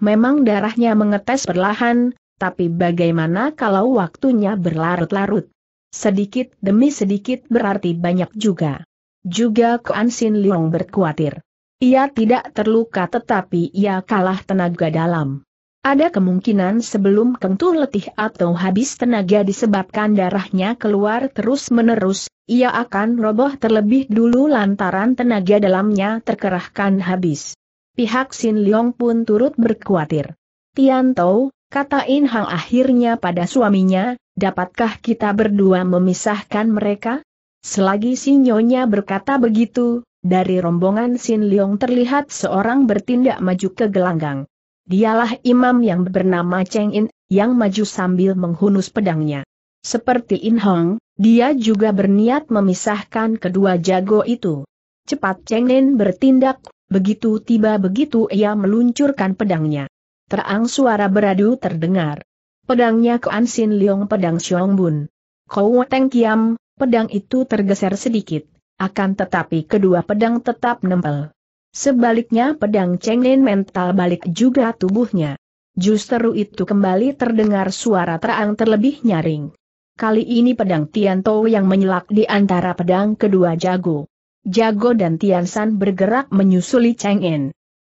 Memang darahnya mengetes perlahan, tapi bagaimana kalau waktunya berlarut-larut? Sedikit demi sedikit berarti banyak juga. Juga Kuan Sin Leong berkhawatir. Ia tidak terluka tetapi ia kalah tenaga dalam. Ada kemungkinan sebelum kentu letih atau habis tenaga disebabkan darahnya keluar terus-menerus, ia akan roboh terlebih dulu lantaran tenaga dalamnya terkerahkan habis. Pihak Sin Leong pun turut berkhawatir. Tian Tou, kata In Hang akhirnya pada suaminya, dapatkah kita berdua memisahkan mereka? Selagi sinyonya berkata begitu, dari rombongan Sin Leong terlihat seorang bertindak maju ke gelanggang. Dialah imam yang bernama Cheng In, yang maju sambil menghunus pedangnya. Seperti In Hong, dia juga berniat memisahkan kedua jago itu. Cepat Cheng In bertindak, begitu tiba begitu ia meluncurkan pedangnya. Terang suara beradu terdengar. Pedangnya ke Sin Leong pedang Xiong Bun. Kau Teng Kiam, pedang itu tergeser sedikit. Akan tetapi kedua pedang tetap nempel. Sebaliknya pedang Cheng Nen mental balik juga tubuhnya. Justru itu kembali terdengar suara terang terlebih nyaring. Kali ini pedang Tian Tou yang menyelak di antara pedang kedua jago. Jago dan Tian San bergerak menyusuli Cheng En.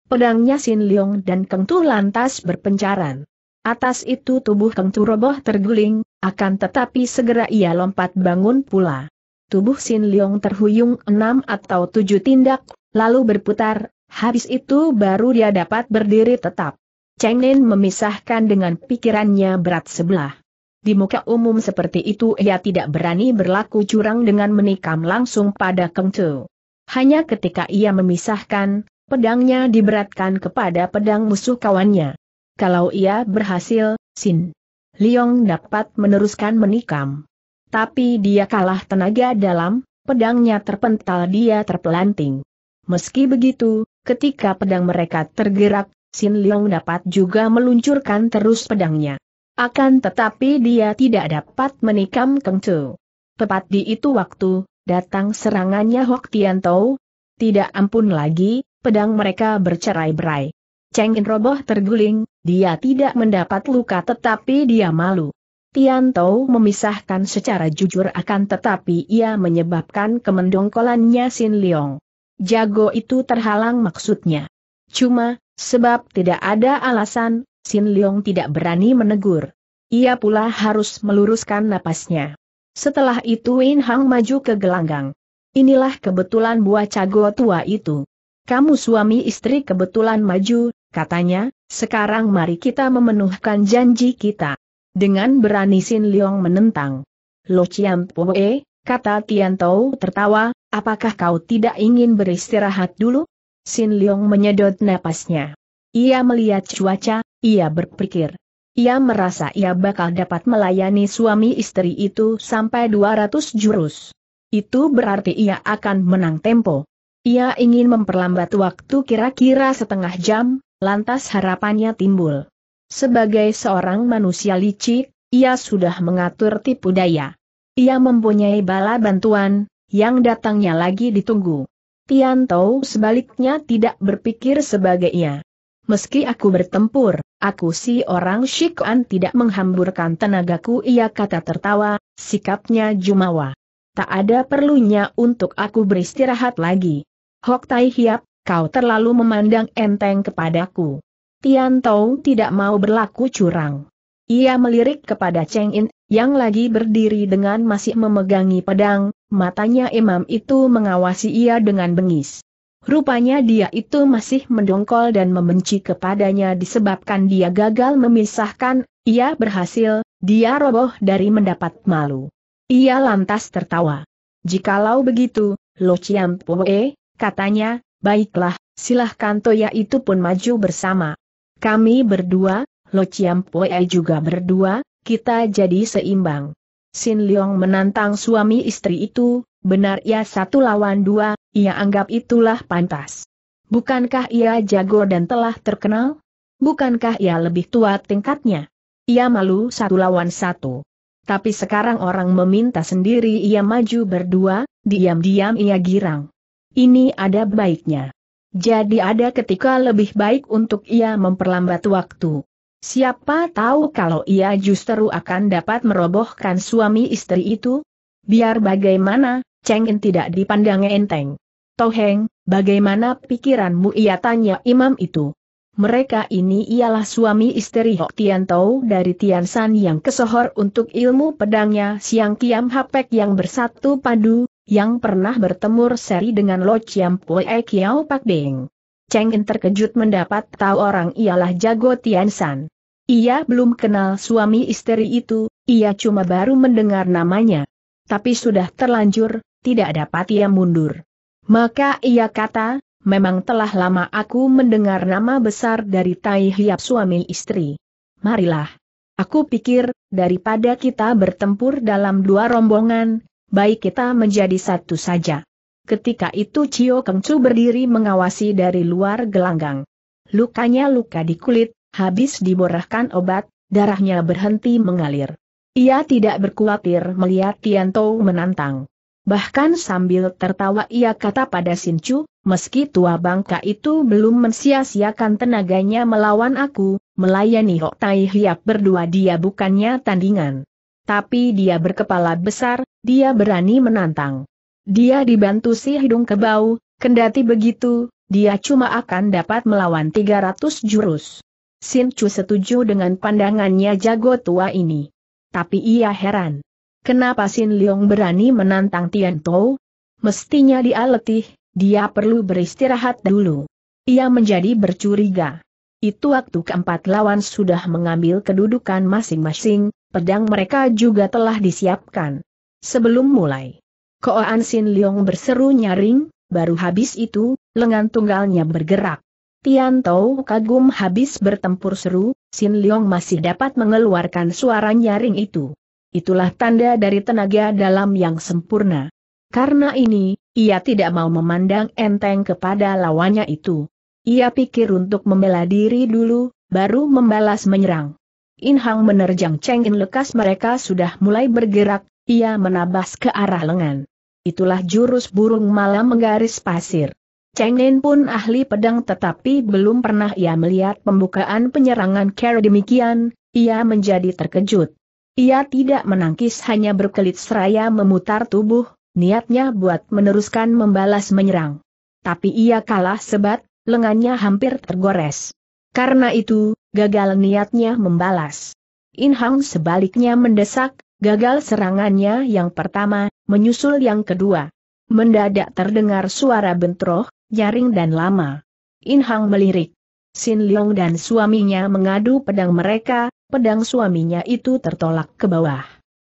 Pedangnya Sin Leong dan Keng Tu lantas berpencaran. Atas itu tubuh Keng Tu roboh terguling, akan tetapi segera ia lompat bangun pula. Tubuh Sin Leong terhuyung enam atau tujuh tindak, lalu berputar, habis itu baru dia dapat berdiri tetap. Cheng Nen memisahkan dengan pikirannya berat sebelah. Di muka umum seperti itu ia tidak berani berlaku curang dengan menikam langsung pada Keng Chu. Hanya ketika ia memisahkan, pedangnya diberatkan kepada pedang musuh kawannya. Kalau ia berhasil, Sin Leong dapat meneruskan menikam. Tapi dia kalah tenaga dalam, pedangnya terpental dia terpelanting. Meski begitu, ketika pedang mereka tergerak, Sin Leong dapat juga meluncurkan terus pedangnya. Akan tetapi dia tidak dapat menikam Keng Chu. Tepat di itu waktu, datang serangannya Hok Tian Tau. Tidak ampun lagi, pedang mereka bercerai-berai. Cheng In roboh terguling, dia tidak mendapat luka tetapi dia malu. Tianto memisahkan secara jujur akan tetapi ia menyebabkan kemendongkolannya Sin Leong. Jago itu terhalang maksudnya. Cuma, sebab tidak ada alasan, Sin Leong tidak berani menegur. Ia pula harus meluruskan napasnya. Setelah itu Win Hang maju ke gelanggang. Inilah kebetulan buah cago tua itu. Kamu suami istri kebetulan maju, katanya, sekarang mari kita memenuhkan janji kita. Dengan berani Sin Leong menentang. Lo Chiam Poe, kata Tian Tou tertawa, apakah kau tidak ingin beristirahat dulu? Sin Leong menyedot napasnya. Ia melihat cuaca, ia berpikir. Ia merasa ia bakal dapat melayani suami istri itu sampai 200 jurus. Itu berarti ia akan menang tempo. Ia ingin memperlambat waktu kira-kira setengah jam, lantas harapannya timbul. Sebagai seorang manusia licik, ia sudah mengatur tipu daya. Ia mempunyai bala bantuan, yang datangnya lagi ditunggu. Tian Tou sebaliknya tidak berpikir sebagai ia. Meski aku bertempur, aku si orang Shikuan tidak menghamburkan tenagaku ia kata tertawa, sikapnya jumawa. Tak ada perlunya untuk aku beristirahat lagi. Hok Tai Hiap, kau terlalu memandang enteng kepadaku. Tian Tou tidak mau berlaku curang. Ia melirik kepada Cheng In, yang lagi berdiri dengan masih memegangi pedang, matanya imam itu mengawasi ia dengan bengis. Rupanya dia itu masih mendongkol dan membenci kepadanya disebabkan dia gagal memisahkan, ia berhasil, dia roboh dari mendapat malu. Ia lantas tertawa. Jikalau begitu, Lo Chiam Poe, katanya, baiklah, silahkan Toya itu pun maju bersama. Kami berdua, Lo Chiam Poe juga berdua, kita jadi seimbang. Sin Leong menantang suami istri itu, benar ya satu lawan dua, ia anggap itulah pantas. Bukankah ia jago dan telah terkenal? Bukankah ia lebih tua tingkatnya? Ia malu satu lawan satu. Tapi sekarang orang meminta sendiri ia maju berdua, diam-diam ia girang. Ini ada baiknya. Jadi ada ketika lebih baik untuk ia memperlambat waktu. Siapa tahu kalau ia justru akan dapat merobohkan suami istri itu? Biar bagaimana, Cheng In tidak dipandang enteng. Toheng, bagaimana pikiranmu ia tanya imam itu? Mereka ini ialah suami istri Hok Tian Tau dari Tian San yang kesohor untuk ilmu pedangnya Siang Kiam Hapek yang bersatu padu, yang pernah bertemu seri dengan Lo Chiam Pue Kiao Pak Beng. Cheng In terkejut mendapat tahu orang ialah Jago Tian San. Ia belum kenal suami istri itu, ia cuma baru mendengar namanya. Tapi sudah terlanjur, tidak dapat ia mundur. Maka ia kata, memang telah lama aku mendengar nama besar dari Tai Hiap suami istri. Marilah. Aku pikir, daripada kita bertempur dalam dua rombongan, baik kita menjadi satu saja. Ketika itu Cio Kengcu berdiri mengawasi dari luar gelanggang. Lukanya luka di kulit, habis diborahkan obat, darahnya berhenti mengalir. Ia tidak berkuatir melihat Tianto menantang. Bahkan sambil tertawa ia kata pada Chu, meski tua bangka itu belum mensia-siakan tenaganya melawan aku, melayani Hok Tai Hiap berdua dia bukannya tandingan. Tapi dia berkepala besar, dia berani menantang. Dia dibantu si hidung kebau, kendati begitu, dia cuma akan dapat melawan 300 jurus. Sin Chu setuju dengan pandangannya jago tua ini. Tapi ia heran. Kenapa Sin Leong berani menantang Tian Tou? Mestinya dia letih, dia perlu beristirahat dulu. Ia menjadi bercuriga. Itu waktu keempat lawan sudah mengambil kedudukan masing-masing, pedang mereka juga telah disiapkan. Sebelum mulai, Koan Sin Leong berseru nyaring, baru habis itu, lengan tunggalnya bergerak. Tian Tou kagum habis bertempur seru, Sin Leong masih dapat mengeluarkan suara nyaring itu. Itulah tanda dari tenaga dalam yang sempurna. Karena ini, ia tidak mau memandang enteng kepada lawannya itu. Ia pikir untuk membela diri dulu, baru membalas menyerang. In Hang menerjang Cheng In lekas mereka sudah mulai bergerak, ia menabas ke arah lengan. Itulah jurus burung malam menggaris pasir. Cheng In pun ahli pedang tetapi belum pernah ia melihat pembukaan penyerangan Kera demikian, ia menjadi terkejut. Ia tidak menangkis hanya berkelit seraya memutar tubuh, niatnya buat meneruskan membalas menyerang. Tapi ia kalah sebat, lengannya hampir tergores. Karena itu, gagal niatnya membalas. In Hang sebaliknya mendesak, gagal serangannya yang pertama, menyusul yang kedua. Mendadak terdengar suara bentroh, jaring dan lama. In Hang melirik. Sin Leong dan suaminya mengadu pedang mereka, pedang suaminya itu tertolak ke bawah.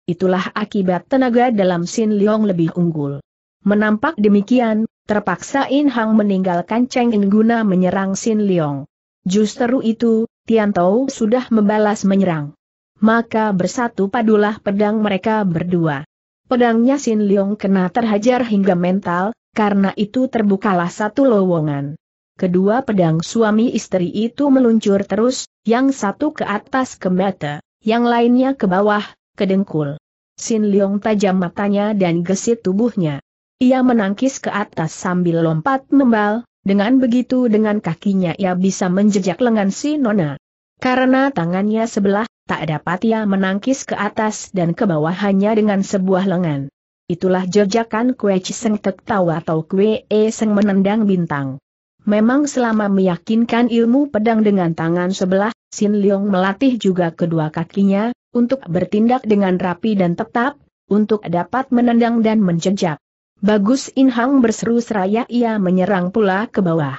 Itulah akibat tenaga dalam Sin Leong lebih unggul. Menampak demikian, terpaksa In Hang meninggalkan Cheng In guna menyerang Sin Leong. Justru itu, Tian Tou sudah membalas menyerang. Maka bersatu padulah pedang mereka berdua. Pedangnya Sin Leong kena terhajar hingga mental, karena itu terbukalah satu lowongan. Kedua pedang suami istri itu meluncur terus, yang satu ke atas ke mata, yang lainnya ke bawah, ke dengkul. Sin Leong tajam matanya dan gesit tubuhnya. Ia menangkis ke atas sambil lompat membal, dengan begitu dengan kakinya ia bisa menjejak lengan si Nona. Karena tangannya sebelah, tak dapat ia menangkis ke atas dan ke bawah hanya dengan sebuah lengan. Itulah jejakan kue ciseng tertawa atau kue eseng menendang bintang. Memang selama meyakinkan ilmu pedang dengan tangan sebelah, Sin Leong melatih juga kedua kakinya, untuk bertindak dengan rapi dan tetap, untuk dapat menendang dan menjejak. Bagus In Hang berseru seraya ia menyerang pula ke bawah.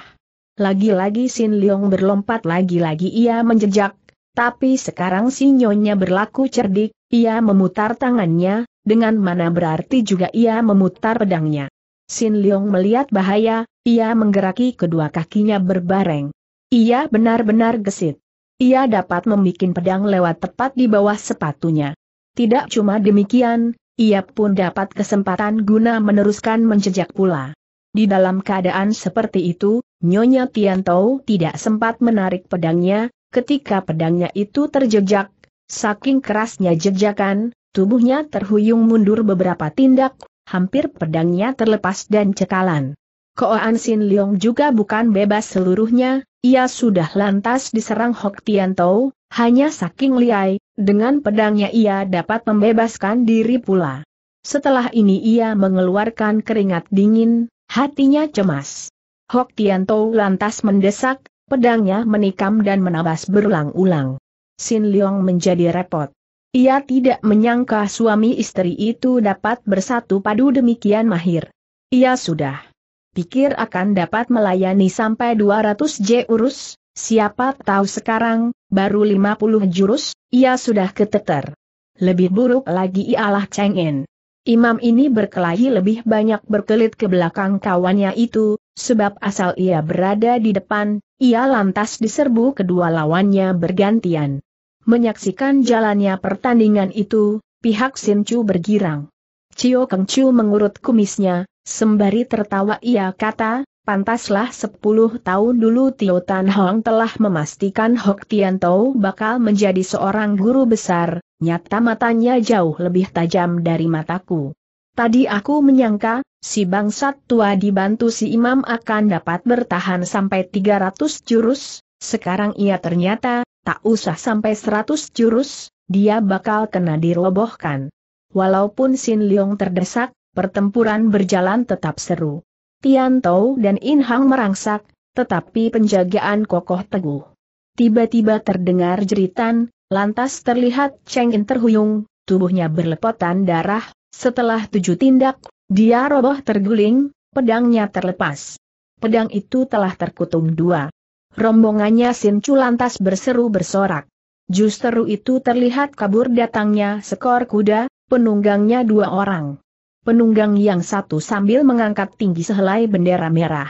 Lagi-lagi Sin Leong berlompat lagi-lagi ia menjejak, tapi sekarang si nyonya berlaku cerdik, ia memutar tangannya, dengan mana berarti juga ia memutar pedangnya. Sin Leong melihat bahaya, ia menggeraki kedua kakinya berbareng. Ia benar-benar gesit. Ia dapat membuat pedang lewat tepat di bawah sepatunya. Tidak cuma demikian, ia pun dapat kesempatan guna meneruskan menjejak pula. Di dalam keadaan seperti itu, Nyonya Tian Tiantou tidak sempat menarik pedangnya, ketika pedangnya itu terjejak, saking kerasnya jejakan, tubuhnya terhuyung mundur beberapa tindak, hampir pedangnya terlepas dan cekalan. Koan Sin Leong juga bukan bebas seluruhnya, ia sudah lantas diserang Hok Tian Tau, hanya saking liai, dengan pedangnya ia dapat membebaskan diri pula. Setelah ini ia mengeluarkan keringat dingin, hatinya cemas. Hok Tian Tau lantas mendesak, pedangnya menikam dan menabas berulang-ulang. Sin Leong menjadi repot. Ia tidak menyangka suami istri itu dapat bersatu padu demikian mahir. Ia sudah pikir akan dapat melayani sampai 200 jurus. siapa tahu sekarang, baru 50 jurus, ia sudah keteter. Lebih buruk lagi ialah Cheng En. Imam ini berkelahi lebih banyak berkelit ke belakang kawannya itu, sebab asal ia berada di depan, ia lantas diserbu kedua lawannya bergantian. Menyaksikan jalannya pertandingan itu, pihak Sinchu bergirang. Cio Kengcu mengurut kumisnya, sembari tertawa ia kata, pantaslah sepuluh tahun dulu Tio Tan Hong telah memastikan Hok Tian Tau bakal menjadi seorang guru besar, nyata matanya jauh lebih tajam dari mataku. Tadi aku menyangka, si bangsat tua dibantu si imam akan dapat bertahan sampai 300 jurus, sekarang ia ternyata, tak usah sampai 100 jurus, dia bakal kena dirobohkan. Walaupun Sin Leong terdesak, pertempuran berjalan tetap seru. Tian Tao dan In Hang merangsak, tetapi penjagaan kokoh teguh. Tiba-tiba terdengar jeritan, lantas terlihat Cheng In terhuyung, tubuhnya berlepotan darah, setelah tujuh tindak, dia roboh terguling, pedangnya terlepas. Pedang itu telah terkutung dua. Rombongannya Sin Chu lantas berseru bersorak. Justru itu terlihat kabur datangnya sekor kuda, Penunggangnya dua orang. Penunggang yang satu sambil mengangkat tinggi sehelai bendera merah.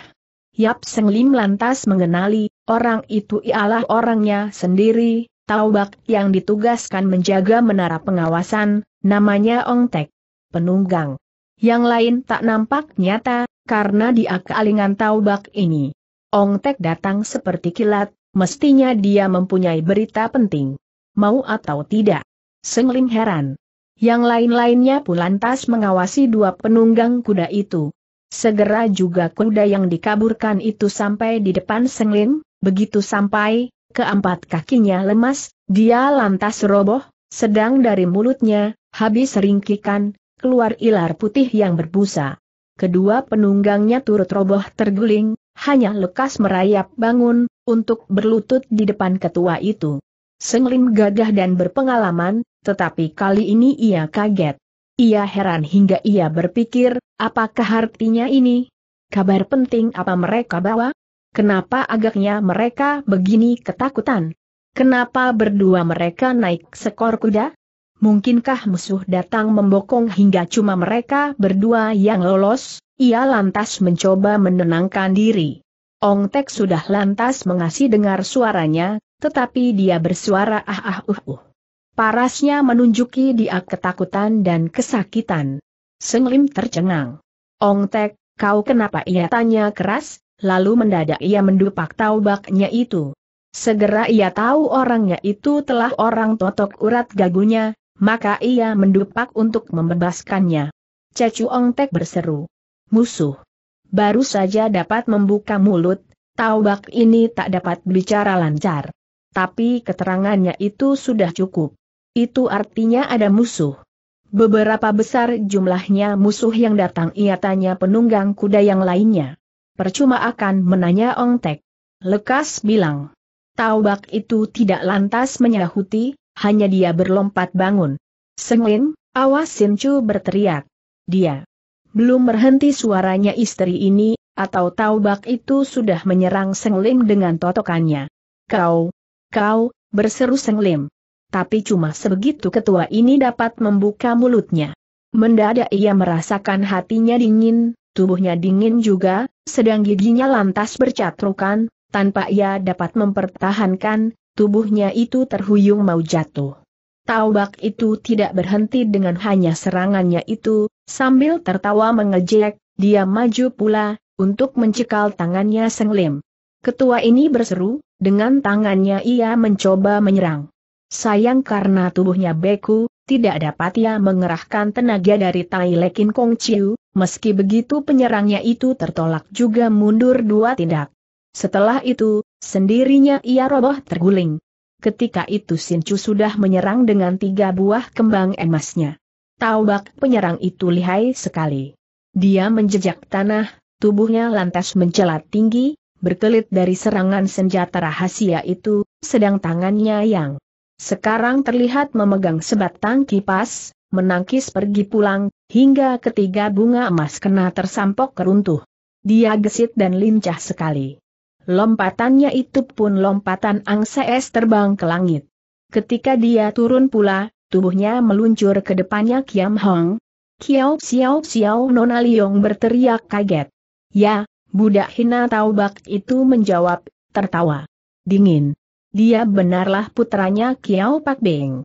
Yap Seng Lim lantas mengenali, orang itu ialah orangnya sendiri, Taubak yang ditugaskan menjaga menara pengawasan, namanya Ong Tek. Penunggang. Yang lain tak nampak nyata, karena dia kealingan Taubak ini. Ong Tek datang seperti kilat, mestinya dia mempunyai berita penting. Mau atau tidak? Seng Lim heran. Yang lain-lainnya pun lantas mengawasi dua penunggang kuda itu. Segera juga kuda yang dikaburkan itu sampai di depan Senglin. begitu sampai, keempat kakinya lemas, dia lantas roboh, sedang dari mulutnya, habis ringkikan, keluar ilar putih yang berbusa. Kedua penunggangnya turut roboh terguling, hanya lekas merayap bangun, untuk berlutut di depan ketua itu. Senglin gagah dan berpengalaman, tetapi kali ini ia kaget. Ia heran hingga ia berpikir, apakah artinya ini? Kabar penting apa mereka bawa? Kenapa agaknya mereka begini ketakutan? Kenapa berdua mereka naik sekor kuda? Mungkinkah musuh datang membokong hingga cuma mereka berdua yang lolos? Ia lantas mencoba menenangkan diri. Ong Tek sudah lantas mengasih dengar suaranya, tetapi dia bersuara ah ah uh uh. Parasnya menunjuki dia ketakutan dan kesakitan. Seng Lim tercengang. Ong Tek, kau kenapa ia tanya keras, lalu mendadak ia mendupak taubaknya itu. Segera ia tahu orangnya itu telah orang totok urat gagunya, maka ia mendupak untuk membebaskannya. Cecu Ong Tek berseru. Musuh. Baru saja dapat membuka mulut, taubak ini tak dapat bicara lancar. Tapi keterangannya itu sudah cukup. Itu artinya ada musuh. Beberapa besar jumlahnya musuh yang datang ia tanya penunggang kuda yang lainnya. Percuma akan menanya Ong Tek. Lekas bilang. Taubak itu tidak lantas menyahuti, hanya dia berlompat bangun. Senglin, awas Sincu berteriak. Dia. Belum berhenti suaranya istri ini, atau Taubak itu sudah menyerang Senglim dengan totokannya. Kau, kau, berseru Senglim tapi cuma sebegitu ketua ini dapat membuka mulutnya. Mendadak ia merasakan hatinya dingin, tubuhnya dingin juga, sedang giginya lantas bercatrukan, tanpa ia dapat mempertahankan, tubuhnya itu terhuyung mau jatuh. Taubak itu tidak berhenti dengan hanya serangannya itu, sambil tertawa mengejek, dia maju pula, untuk mencekal tangannya Senglim. Ketua ini berseru, dengan tangannya ia mencoba menyerang. Sayang karena tubuhnya beku, tidak dapat ia mengerahkan tenaga dari Tai Lekin Kong Chiu, meski begitu penyerangnya itu tertolak juga mundur dua tindak. Setelah itu, sendirinya ia roboh terguling. Ketika itu Chu sudah menyerang dengan tiga buah kembang emasnya. Taubak penyerang itu lihai sekali. Dia menjejak tanah, tubuhnya lantas mencelat tinggi, berkelit dari serangan senjata rahasia itu, sedang tangannya yang sekarang terlihat memegang sebatang kipas, menangkis pergi pulang, hingga ketiga bunga emas kena tersampok keruntuh. Dia gesit dan lincah sekali. Lompatannya itu pun lompatan angsa es terbang ke langit. Ketika dia turun pula, tubuhnya meluncur ke depannya Kiam Hong. Kiao Xiao Xiao Nona Liong berteriak kaget. Ya, budak hina taubak itu menjawab, tertawa. Dingin dia benarlah putranya Kiao Pak Beng.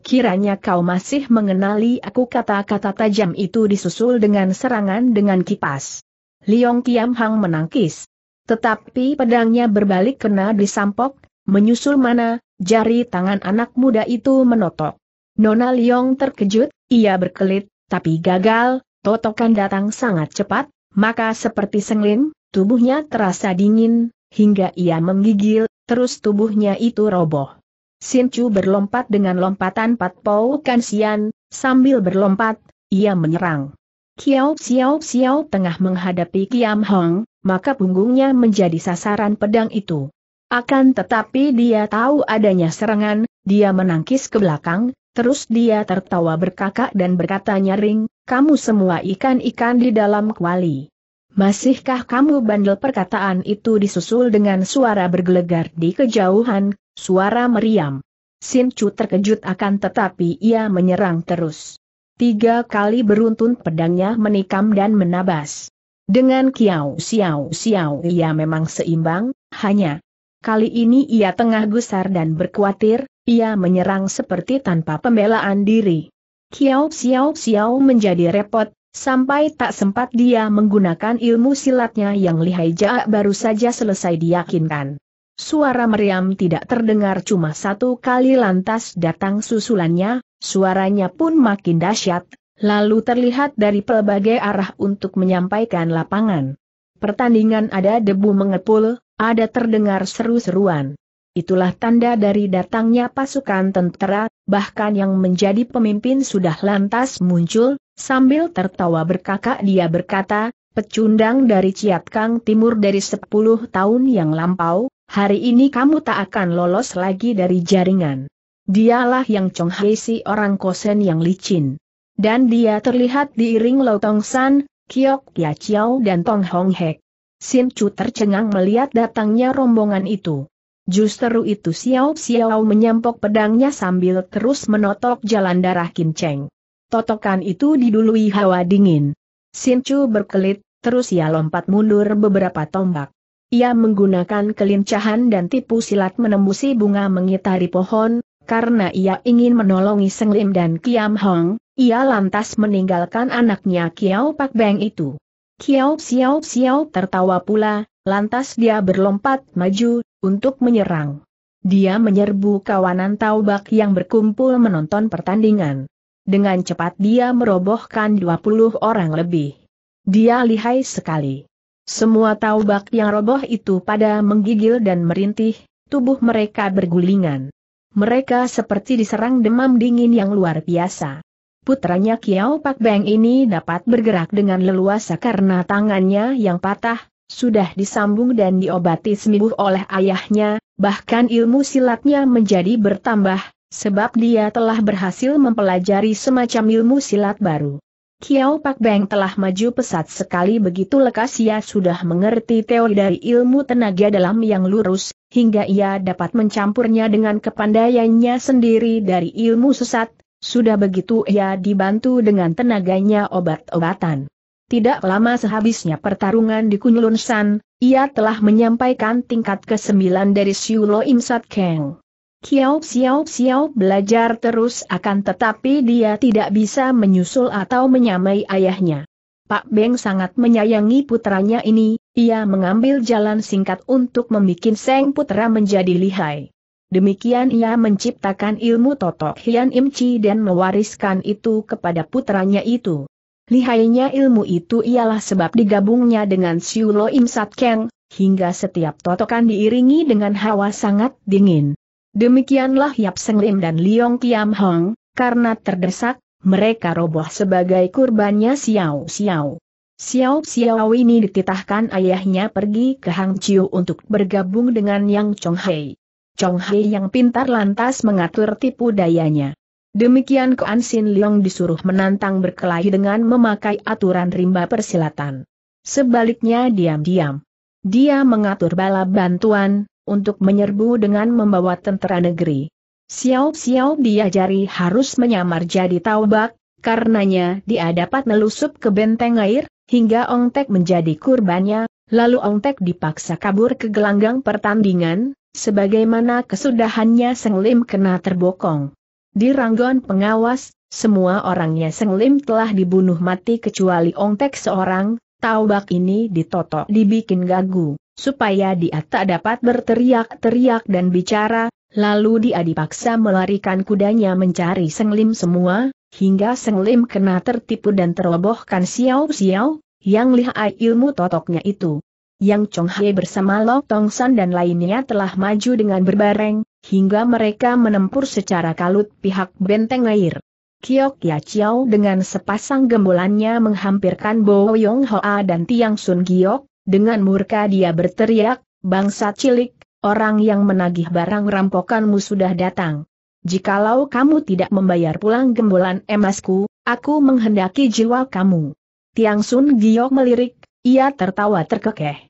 Kiranya kau masih mengenali aku kata-kata tajam itu disusul dengan serangan dengan kipas. Liong Kiam Hang menangkis. Tetapi pedangnya berbalik kena disampok, menyusul mana, jari tangan anak muda itu menotok. Nona Liong terkejut, ia berkelit, tapi gagal, totokan datang sangat cepat, maka seperti senglin, tubuhnya terasa dingin, hingga ia menggigil, terus tubuhnya itu roboh. Chu berlompat dengan lompatan Pat Pau Kansian, sambil berlompat, ia menyerang. Kiao Xiao Xiao tengah menghadapi Kiam Hong, maka punggungnya menjadi sasaran pedang itu. Akan tetapi dia tahu adanya serangan, dia menangkis ke belakang, terus dia tertawa berkakak dan berkata nyaring, kamu semua ikan-ikan di dalam kuali. Masihkah kamu bandel perkataan itu disusul dengan suara bergelegar di kejauhan, suara meriam. Sin Chu terkejut akan tetapi ia menyerang terus. Tiga kali beruntun pedangnya menikam dan menabas. Dengan kiau siau siau ia memang seimbang, hanya kali ini ia tengah gusar dan berkuatir, ia menyerang seperti tanpa pembelaan diri. Kiau siau siau menjadi repot, Sampai tak sempat dia menggunakan ilmu silatnya yang lihai jahat baru saja selesai diyakinkan. Suara meriam tidak terdengar cuma satu kali lantas datang susulannya, suaranya pun makin dahsyat, lalu terlihat dari pelbagai arah untuk menyampaikan lapangan. Pertandingan ada debu mengepul, ada terdengar seru-seruan itulah tanda dari datangnya pasukan tentara bahkan yang menjadi pemimpin sudah lantas muncul, sambil tertawa berkakak dia berkata, pecundang dari ciat kang Timur dari 10 tahun yang lampau, hari ini kamu tak akan lolos lagi dari jaringan. Dialah yang Chong Hei si orang kosen yang licin. Dan dia terlihat diiring Lo Tong San, Kiok Ya Chiao dan Tong Hong Hek. Sin Chu tercengang melihat datangnya rombongan itu. Justru itu Xiao Xiao menyampok pedangnya sambil terus menotok jalan darah Kim Cheng. Totokan itu didului hawa dingin. Chu berkelit, terus ia lompat mundur beberapa tombak. Ia menggunakan kelincahan dan tipu silat menembusi bunga mengitari pohon, karena ia ingin menolongi Seng Lim dan Kiam Hong, ia lantas meninggalkan anaknya Kiao Pak Beng itu. Kiao Xiao Xiao tertawa pula, lantas dia berlompat maju, untuk menyerang. Dia menyerbu kawanan Taubak yang berkumpul menonton pertandingan. Dengan cepat dia merobohkan 20 orang lebih. Dia lihai sekali. Semua Taubak yang roboh itu pada menggigil dan merintih, tubuh mereka bergulingan. Mereka seperti diserang demam dingin yang luar biasa. Putranya Kiao Pak Beng ini dapat bergerak dengan leluasa karena tangannya yang patah, sudah disambung dan diobati sembuh oleh ayahnya, bahkan ilmu silatnya menjadi bertambah, sebab dia telah berhasil mempelajari semacam ilmu silat baru. Kiao Pak Beng telah maju pesat sekali begitu lekas ia sudah mengerti teori dari ilmu tenaga dalam yang lurus, hingga ia dapat mencampurnya dengan kepandaiannya sendiri dari ilmu sesat, sudah begitu ia dibantu dengan tenaganya obat-obatan. Tidak lama sehabisnya pertarungan di Kunlun San, ia telah menyampaikan tingkat ke-9 dari Siulo Im Sat Keng. Kiao Xiao Xiao belajar terus akan tetapi dia tidak bisa menyusul atau menyamai ayahnya. Pak Beng sangat menyayangi putranya ini, ia mengambil jalan singkat untuk membuat Seng Putra menjadi lihai. Demikian ia menciptakan ilmu totok Hian Imchi dan mewariskan itu kepada putranya itu. Lihainya ilmu itu ialah sebab digabungnya dengan Siu Lo Im Sat Keng, hingga setiap totokan diiringi dengan hawa sangat dingin. Demikianlah Yap Seng Lim dan Liong Kiam Hong, karena terdesak, mereka roboh sebagai kurbannya Xiao Xiao. Xiao Xiao ini dititahkan ayahnya pergi ke Hang Chiu untuk bergabung dengan Yang Chong Hei. Chong Hei yang pintar lantas mengatur tipu dayanya. Demikian An Sin Leong disuruh menantang berkelahi dengan memakai aturan rimba persilatan. Sebaliknya diam-diam. Dia mengatur bala bantuan, untuk menyerbu dengan membawa tentara negeri. Siau-siau diajari harus menyamar jadi taubak, karenanya dia dapat melusup ke benteng air, hingga Ong Tek menjadi kurbannya, lalu Ong Tek dipaksa kabur ke gelanggang pertandingan, sebagaimana kesudahannya Seng Lim kena terbokong. Di Ranggon pengawas, semua orangnya Senglim telah dibunuh mati kecuali Ongtek seorang, taubak ini ditotok dibikin gagu, supaya dia tak dapat berteriak-teriak dan bicara, lalu dia dipaksa melarikan kudanya mencari Senglim semua, hingga Senglim kena tertipu dan terobohkan siau-siau, yang lihai ilmu totoknya itu. Yang Chong Hai bersama Lok Tong San dan lainnya telah maju dengan berbareng, hingga mereka menempur secara kalut pihak benteng air. Kiok Ya Chiao dengan sepasang gembolannya menghampirkan Bo Yong Hoa dan Tiang Sun Giok, dengan murka dia berteriak, bangsa cilik, orang yang menagih barang rampokanmu sudah datang. Jikalau kamu tidak membayar pulang gembolan emasku, aku menghendaki jiwa kamu. Tiang Sun Giok melirik, ia tertawa terkekeh.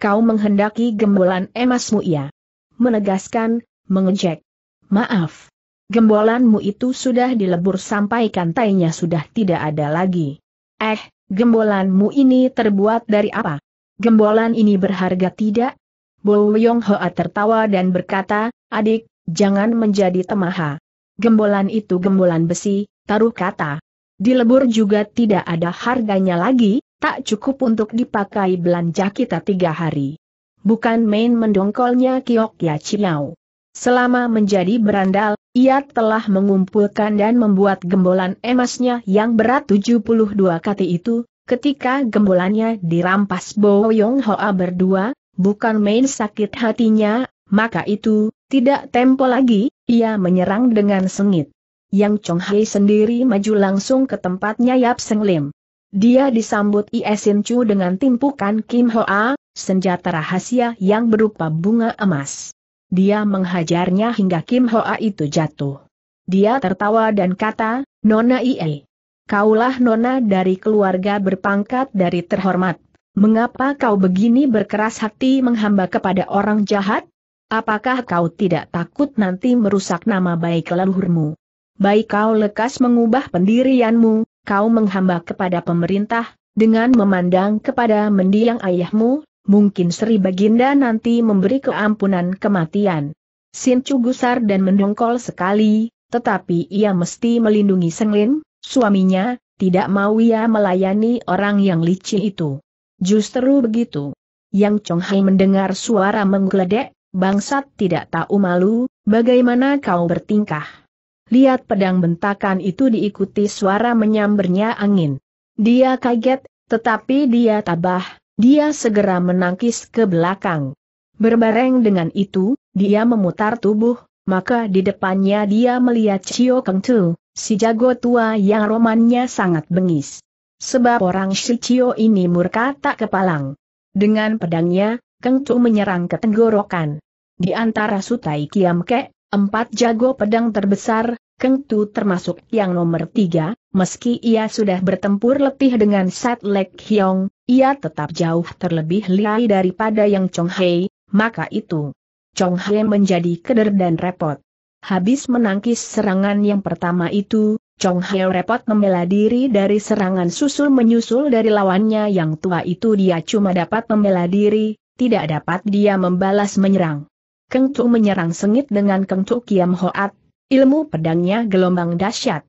Kau menghendaki gembolan emasmu ya? Menegaskan, mengejek. Maaf. Gembolanmu itu sudah dilebur sampai kantainya sudah tidak ada lagi. Eh, gembolanmu ini terbuat dari apa? Gembolan ini berharga tidak? Bo Yong Hoa tertawa dan berkata, adik, jangan menjadi temaha. Gembolan itu gembolan besi, taruh kata. Dilebur juga tidak ada harganya lagi, tak cukup untuk dipakai belanja kita tiga hari. Bukan main mendongkolnya Kiok Ya Chiao. Selama menjadi berandal, ia telah mengumpulkan dan membuat gembolan emasnya yang berat 72 kati itu, ketika gembolannya dirampas Boyong Yong Hoa berdua, bukan main sakit hatinya, maka itu, tidak tempo lagi, ia menyerang dengan sengit. Yang Chong Hai sendiri maju langsung ke tempatnya Yap Seng Lim. Dia disambut Iesin Chu dengan timpukan Kim Hoa, senjata rahasia yang berupa bunga emas. Dia menghajarnya hingga Kim Hoa itu jatuh. Dia tertawa dan kata, Nona Ie. Kaulah nona dari keluarga berpangkat dari terhormat. Mengapa kau begini berkeras hati menghamba kepada orang jahat? Apakah kau tidak takut nanti merusak nama baik leluhurmu? Baik kau lekas mengubah pendirianmu, kau menghamba kepada pemerintah, dengan memandang kepada mendiang ayahmu, mungkin Sri Baginda nanti memberi keampunan kematian. Sin Chu gusar dan mendongkol sekali, tetapi ia mesti melindungi Lin, suaminya, tidak mau ia melayani orang yang licin itu. Justru begitu. Yang Chong Hai mendengar suara menggeledek, bangsat tidak tahu malu, bagaimana kau bertingkah. Lihat pedang bentakan itu diikuti suara menyambernya angin. Dia kaget, tetapi dia tabah, dia segera menangkis ke belakang. Berbareng dengan itu, dia memutar tubuh, maka di depannya dia melihat Cio Keng Tu, si jago tua yang romannya sangat bengis. Sebab orang si Cio ini murka tak kepalang. Dengan pedangnya, Keng Tu menyerang ke tenggorokan. Di antara sutai Kiam Kek, empat jago pedang terbesar, Kengtu termasuk yang nomor tiga, meski ia sudah bertempur lebih dengan Sat Lek Hiong, ia tetap jauh terlebih liai daripada yang Chong Hei, maka itu. Chong Hei menjadi keder dan repot. Habis menangkis serangan yang pertama itu, Chong Hei repot membela diri dari serangan susul-menyusul dari lawannya yang tua itu dia cuma dapat membela diri, tidak dapat dia membalas menyerang. Kengtu menyerang sengit dengan Kengtu Kiam Hoat, Ilmu pedangnya gelombang dahsyat.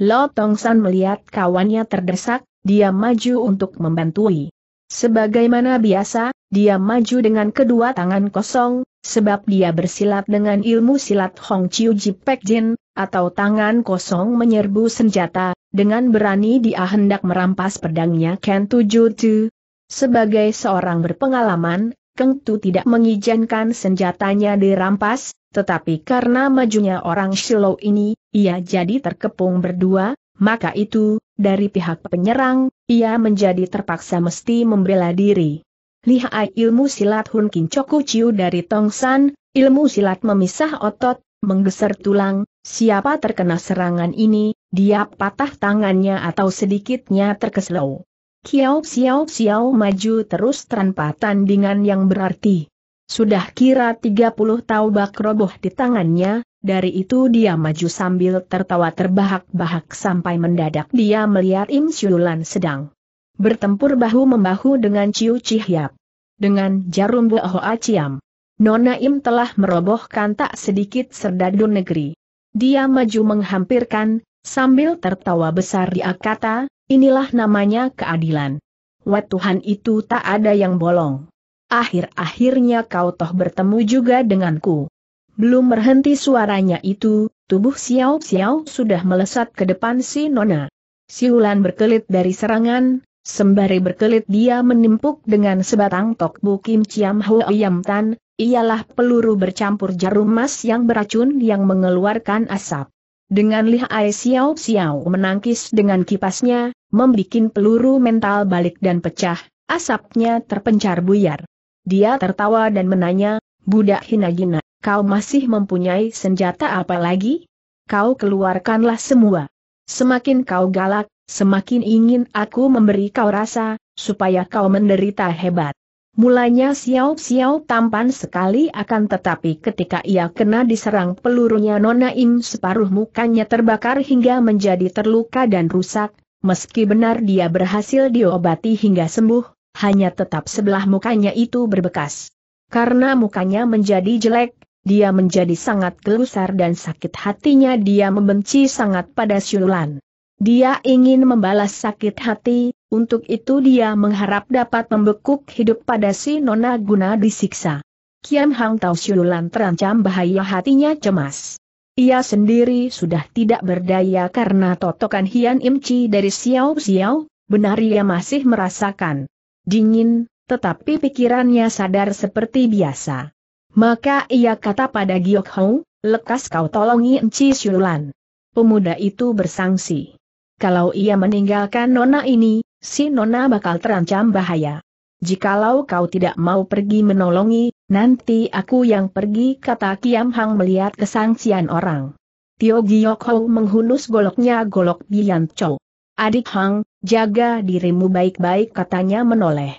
Lo Tong San melihat kawannya terdesak, dia maju untuk membantui. Sebagaimana biasa, dia maju dengan kedua tangan kosong, sebab dia bersilat dengan ilmu silat Hong Chiu Pek Jin, atau tangan kosong menyerbu senjata, dengan berani dia hendak merampas pedangnya Ken Tuju Tu. Sebagai seorang berpengalaman, Keng Tu tidak mengizinkan senjatanya dirampas, tetapi karena majunya orang Shiloh ini, ia jadi terkepung berdua, maka itu, dari pihak penyerang, ia menjadi terpaksa mesti membela diri. Lihai ilmu silat Hun Kincoku Chiu dari Tong San, ilmu silat memisah otot, menggeser tulang, siapa terkena serangan ini, dia patah tangannya atau sedikitnya terkeselau. Kiau Xiao Xiao maju terus tanpa tandingan yang berarti. Sudah kira 30 taubak roboh di tangannya, dari itu dia maju sambil tertawa terbahak-bahak sampai mendadak dia melihat Im Siulan sedang bertempur bahu-membahu dengan Ciu Cihyap. Dengan jarum Boho Aciam. Nona Im telah merobohkan tak sedikit serdadu negeri. Dia maju menghampirkan, sambil tertawa besar dia kata, inilah namanya keadilan. Wah Tuhan itu tak ada yang bolong akhir-akhirnya kau toh bertemu juga denganku. Belum berhenti suaranya itu, tubuh Xiao Xiao sudah melesat ke depan si Nona. Siulan berkelit dari serangan, sembari berkelit dia menimpuk dengan sebatang tok bukim Chiam Ho Yam Tan, ialah peluru bercampur jarum emas yang beracun yang mengeluarkan asap. Dengan lihai Xiao Xiao menangkis dengan kipasnya, membikin peluru mental balik dan pecah, asapnya terpencar buyar. Dia tertawa dan menanya, Budak Hinagina, kau masih mempunyai senjata apa lagi? Kau keluarkanlah semua. Semakin kau galak, semakin ingin aku memberi kau rasa, supaya kau menderita hebat. Mulanya siau-siau tampan sekali akan tetapi ketika ia kena diserang pelurunya Nona Im separuh mukanya terbakar hingga menjadi terluka dan rusak, meski benar dia berhasil diobati hingga sembuh, hanya tetap sebelah mukanya itu berbekas. Karena mukanya menjadi jelek, dia menjadi sangat gelusar dan sakit hatinya dia membenci sangat pada Siulan. Dia ingin membalas sakit hati, untuk itu dia mengharap dapat membekuk hidup pada si Nona guna disiksa. Kian Hang Tao Siulan terancam bahaya hatinya cemas. Ia sendiri sudah tidak berdaya karena totokan Hian Imci dari Xiao Xiao, benar ia masih merasakan dingin, tetapi pikirannya sadar seperti biasa. Maka ia kata pada Giok Hong, lekas kau tolongi Enci Syulan. Pemuda itu bersangsi. Kalau ia meninggalkan nona ini, si nona bakal terancam bahaya. Jikalau kau tidak mau pergi menolongi, nanti aku yang pergi kata Kiam Hang melihat kesangsian orang. Tio Giok Hong menghunus goloknya golok Bian Chou. Adik Hang, Jaga dirimu baik-baik katanya menoleh.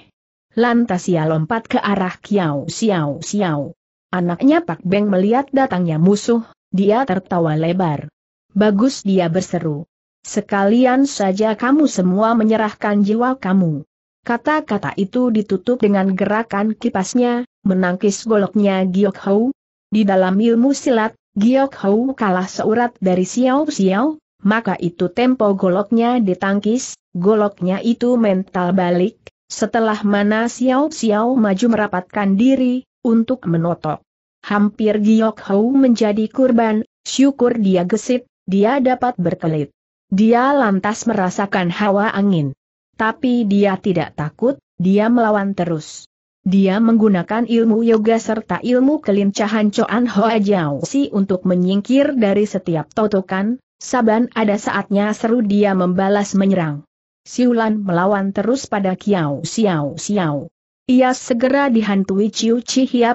Lantas ia lompat ke arah Kiao Siau Siau. Anaknya Pak Beng melihat datangnya musuh, dia tertawa lebar. Bagus dia berseru. Sekalian saja kamu semua menyerahkan jiwa kamu. Kata-kata itu ditutup dengan gerakan kipasnya, menangkis goloknya Giok Hou. Di dalam ilmu silat, Giok Hou kalah seurat dari Xiao Xiao, maka itu tempo goloknya ditangkis, goloknya itu mental balik, setelah mana Xiao Xiao maju merapatkan diri, untuk menotok. Hampir Giok Hou menjadi kurban, syukur dia gesit, dia dapat berkelit. Dia lantas merasakan hawa angin. Tapi dia tidak takut, dia melawan terus. Dia menggunakan ilmu yoga serta ilmu kelincahan Coan Hoa Jiao Si untuk menyingkir dari setiap totokan, Saban ada saatnya seru dia membalas menyerang. Siulan melawan terus pada Kiao Xiao Xiao. Ia segera dihantui Ciu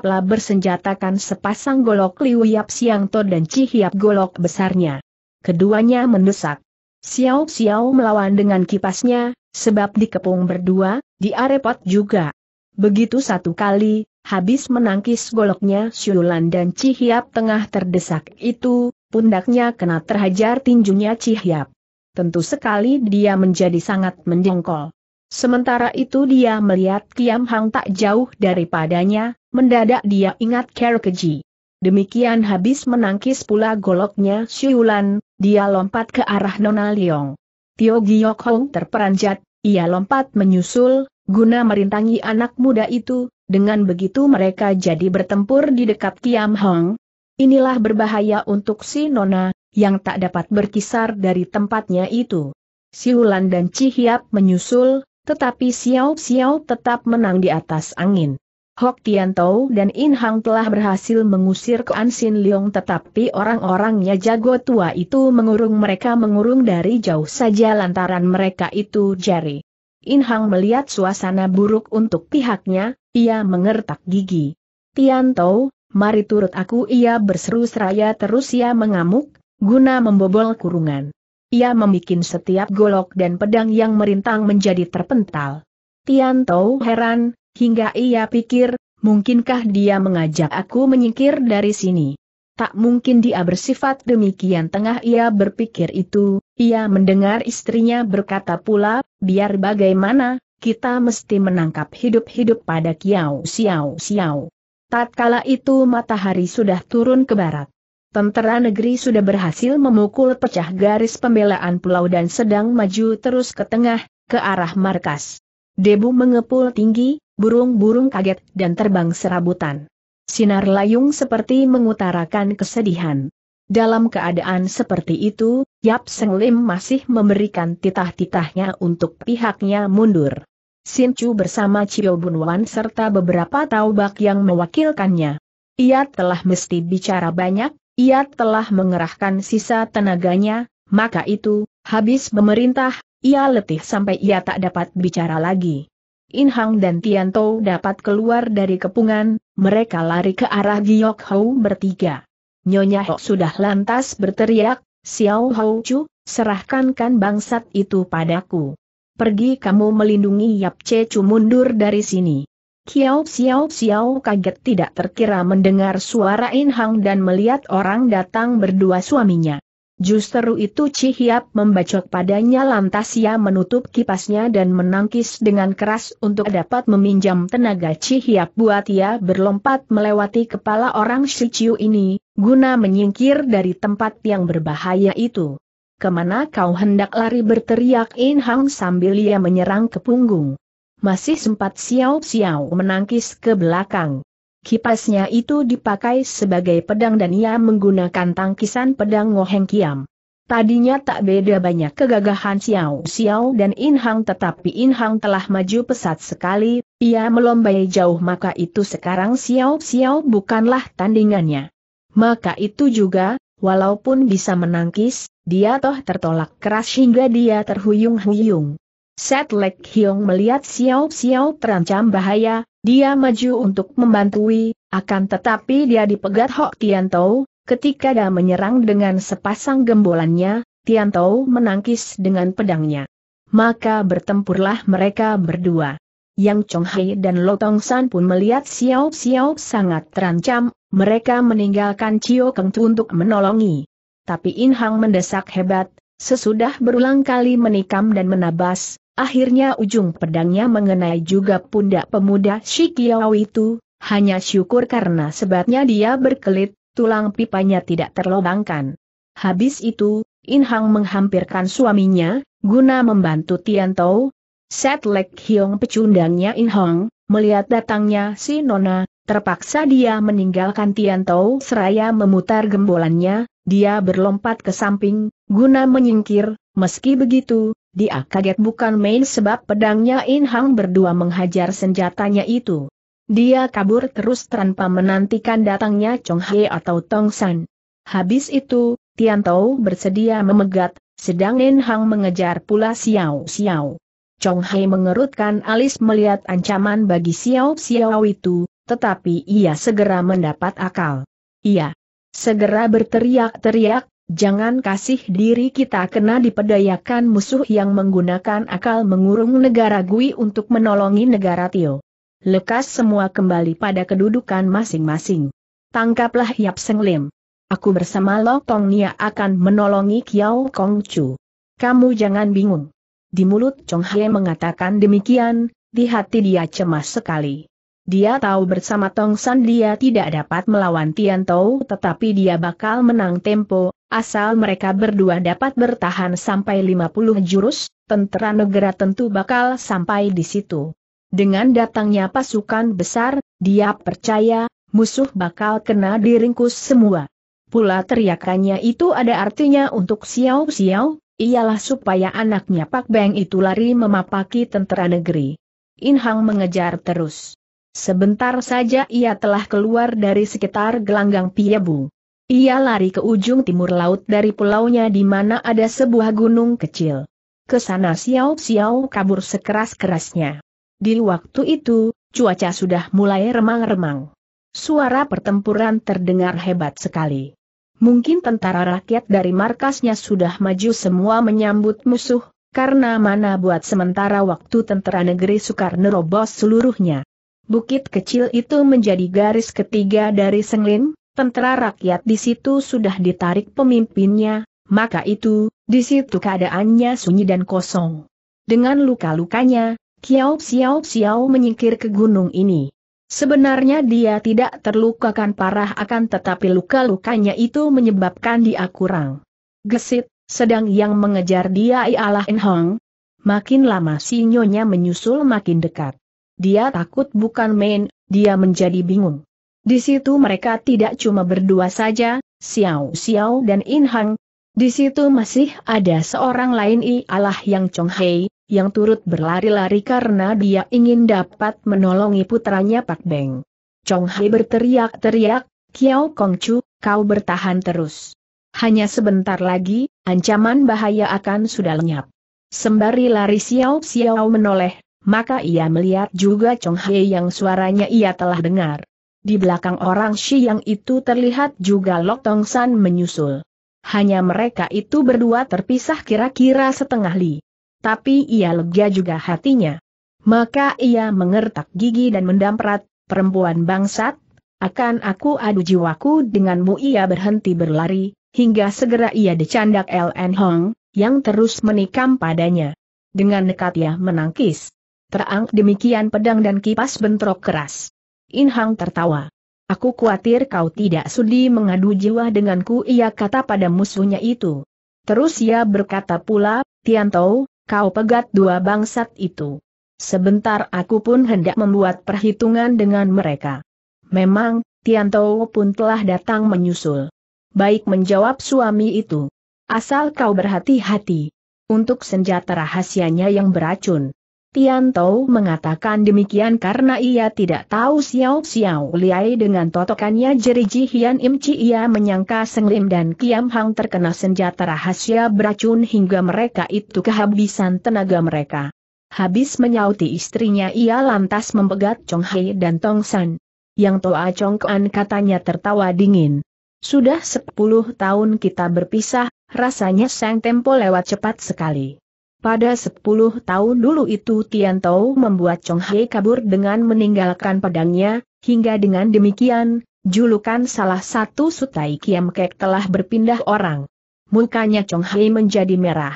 lah bersenjatakan sepasang golok Liu Yap Siangto dan Cihiap golok besarnya. Keduanya mendesak. Xiao Xiao melawan dengan kipasnya, sebab dikepung berdua, dia repot juga. Begitu satu kali, habis menangkis goloknya Siulan dan Cihiap tengah terdesak itu, pundaknya kena terhajar tinjunya Cihyap. Tentu sekali dia menjadi sangat mendengkol. Sementara itu dia melihat Kiam Hang tak jauh daripadanya, mendadak dia ingat Kerkeji. Demikian habis menangkis pula goloknya Siulan, dia lompat ke arah Nona Leong. Tio Giok Hong terperanjat, ia lompat menyusul, guna merintangi anak muda itu, dengan begitu mereka jadi bertempur di dekat Kiam Hong, Inilah berbahaya untuk si Nona, yang tak dapat berkisar dari tempatnya itu. Si Wulan dan Cihiap menyusul, tetapi Xiao Xiao tetap menang di atas angin. Hok Tian Tao dan In Hang telah berhasil mengusir ke Ansin Leong tetapi orang-orangnya jago tua itu mengurung mereka mengurung dari jauh saja lantaran mereka itu jari. In Hang melihat suasana buruk untuk pihaknya, ia mengertak gigi. Tian Tao mari turut aku ia berseru seraya terus ia mengamuk, guna membobol kurungan. Ia membuat setiap golok dan pedang yang merintang menjadi terpental. Tian Tau heran, hingga ia pikir, mungkinkah dia mengajak aku menyingkir dari sini? Tak mungkin dia bersifat demikian tengah ia berpikir itu, ia mendengar istrinya berkata pula, biar bagaimana, kita mesti menangkap hidup-hidup pada Kiao Xiao Xiao. Tatkala itu matahari sudah turun ke barat. Tentara negeri sudah berhasil memukul pecah garis pembelaan pulau dan sedang maju terus ke tengah, ke arah markas. Debu mengepul tinggi, burung-burung kaget dan terbang serabutan. Sinar layung seperti mengutarakan kesedihan. Dalam keadaan seperti itu, Yap Seng Lim masih memberikan titah-titahnya untuk pihaknya mundur. Sin Chu bersama Chiu Wan serta beberapa taubak yang mewakilkannya. Ia telah mesti bicara banyak, ia telah mengerahkan sisa tenaganya, maka itu, habis memerintah, ia letih sampai ia tak dapat bicara lagi. In Hang dan Tian Tou dapat keluar dari kepungan, mereka lari ke arah Giok Hou bertiga. Nyonya Hok sudah lantas berteriak, Xiao Hou Chu, serahkankan bangsat itu padaku. Pergi kamu melindungi Yap Cecu mundur dari sini. Kiao Xiao Xiao kaget tidak terkira mendengar suara In Hang dan melihat orang datang berdua suaminya. Justru itu Chi Hiap membacok padanya lantas ia menutup kipasnya dan menangkis dengan keras untuk dapat meminjam tenaga Chi Hiap buat ia berlompat melewati kepala orang si Ciu ini, guna menyingkir dari tempat yang berbahaya itu kemana kau hendak lari berteriak In Hang sambil ia menyerang ke punggung. Masih sempat Xiao Xiao menangkis ke belakang. Kipasnya itu dipakai sebagai pedang dan ia menggunakan tangkisan pedang Ngoheng Kiam. Tadinya tak beda banyak kegagahan Xiao Xiao dan In Hang tetapi In Hang telah maju pesat sekali, ia melombai jauh maka itu sekarang Xiao Xiao bukanlah tandingannya. Maka itu juga, walaupun bisa menangkis, dia toh tertolak keras hingga dia terhuyung-huyung. Set Lek Hiong melihat Xiao Xiao terancam bahaya, dia maju untuk membantui, akan tetapi dia dipegat Hok Tian Tou, ketika dia menyerang dengan sepasang gembolannya, Tian Tou menangkis dengan pedangnya. Maka bertempurlah mereka berdua. Yang Chong Hai dan Lo Tong San pun melihat Xiao Xiao sangat terancam, mereka meninggalkan Chio Keng Tu untuk menolongi tapi In Hang mendesak hebat, sesudah berulang kali menikam dan menabas, akhirnya ujung pedangnya mengenai juga pundak pemuda Shikiao itu, hanya syukur karena sebabnya dia berkelit, tulang pipanya tidak terlobangkan. Habis itu, In Hang menghampirkan suaminya, guna membantu Tian Tao. Set Lek Hiong pecundangnya In Hang, melihat datangnya si Nona, Terpaksa dia meninggalkan Tian Tou seraya memutar gembolannya, dia berlompat ke samping, guna menyingkir, meski begitu, dia kaget bukan main sebab pedangnya In Hang berdua menghajar senjatanya itu. Dia kabur terus tanpa menantikan datangnya Chong He atau Tong San. Habis itu, Tian Tou bersedia memegat, sedang In Hang mengejar pula Xiao Xiao. Chong Hai mengerutkan alis melihat ancaman bagi Xiao Xiao itu, tetapi ia segera mendapat akal. Ia segera berteriak-teriak, jangan kasih diri kita kena dipedayakan musuh yang menggunakan akal mengurung negara Gui untuk menolongi negara Tio. Lekas semua kembali pada kedudukan masing-masing. Tangkaplah Yap Seng Lim. Aku bersama Lo Tong Nia akan menolongi Kiao Kong Chu. Kamu jangan bingung. Di mulut Chong Hye mengatakan demikian, di hati dia cemas sekali. Dia tahu bersama Tong San dia tidak dapat melawan Tian Tou tetapi dia bakal menang tempo, asal mereka berdua dapat bertahan sampai 50 jurus, tentara negara tentu bakal sampai di situ. Dengan datangnya pasukan besar, dia percaya, musuh bakal kena diringkus semua. Pula teriakannya itu ada artinya untuk Xiao Xiao, ialah supaya anaknya Pak Beng itu lari memapaki tentara negeri. In Hang mengejar terus. Sebentar saja ia telah keluar dari sekitar gelanggang Piabu. Ia lari ke ujung timur laut dari pulaunya di mana ada sebuah gunung kecil. Ke sana Xiao kabur sekeras-kerasnya. Di waktu itu, cuaca sudah mulai remang-remang. Suara pertempuran terdengar hebat sekali. Mungkin tentara rakyat dari markasnya sudah maju semua menyambut musuh, karena mana buat sementara waktu tentara negeri sukar nerobos seluruhnya bukit kecil itu menjadi garis ketiga dari Senglin, tentara rakyat di situ sudah ditarik pemimpinnya, maka itu, di situ keadaannya sunyi dan kosong. Dengan luka-lukanya, Kiao Xiao Xiao menyingkir ke gunung ini. Sebenarnya dia tidak terlukakan parah akan tetapi luka-lukanya itu menyebabkan dia kurang gesit, sedang yang mengejar dia ialah Enhong. Makin lama sinyonya menyusul makin dekat. Dia takut bukan main, dia menjadi bingung. Di situ mereka tidak cuma berdua saja, Xiao Xiao dan In Hang. Di situ masih ada seorang lain I Allah yang Chong Hei, yang turut berlari-lari karena dia ingin dapat menolongi putranya Pak Beng. Chong Hai berteriak-teriak, Kiao Chu, kau bertahan terus. Hanya sebentar lagi, ancaman bahaya akan sudah lenyap. Sembari lari Xiao Xiao menoleh, maka ia melihat juga Chong He yang suaranya ia telah dengar. Di belakang orang Shi yang itu terlihat juga Lok Tong San menyusul. Hanya mereka itu berdua terpisah kira-kira setengah li. Tapi ia lega juga hatinya. Maka ia mengertak gigi dan mendamprat, perempuan bangsat, akan aku adu jiwaku denganmu ia berhenti berlari, hingga segera ia dicandak LN Hong, yang terus menikam padanya. Dengan nekat ia menangkis. Terang demikian pedang dan kipas bentrok keras. In Hang tertawa. Aku khawatir kau tidak sudi mengadu jiwa denganku ia kata pada musuhnya itu. Terus ia berkata pula, Tianto, kau pegat dua bangsat itu. Sebentar aku pun hendak membuat perhitungan dengan mereka. Memang, Tianto pun telah datang menyusul. Baik menjawab suami itu. Asal kau berhati-hati. Untuk senjata rahasianya yang beracun Tou mengatakan demikian karena ia tidak tahu Xiao Xiao Liai dengan totokannya jeri Jihian Im Chi ia menyangka Seng Lim dan Kiam Hang terkena senjata rahasia beracun hingga mereka itu kehabisan tenaga mereka. Habis menyauti istrinya ia lantas mempegat Chong Hei dan Tong San. Yang Toa Chong Kuan katanya tertawa dingin. Sudah sepuluh tahun kita berpisah, rasanya sang tempo lewat cepat sekali. Pada 10 tahun dulu itu Tian Tao membuat Chong Hei kabur dengan meninggalkan pedangnya, hingga dengan demikian, julukan salah satu Sutai Kiam Kek telah berpindah orang. Mukanya Chong Hei menjadi merah.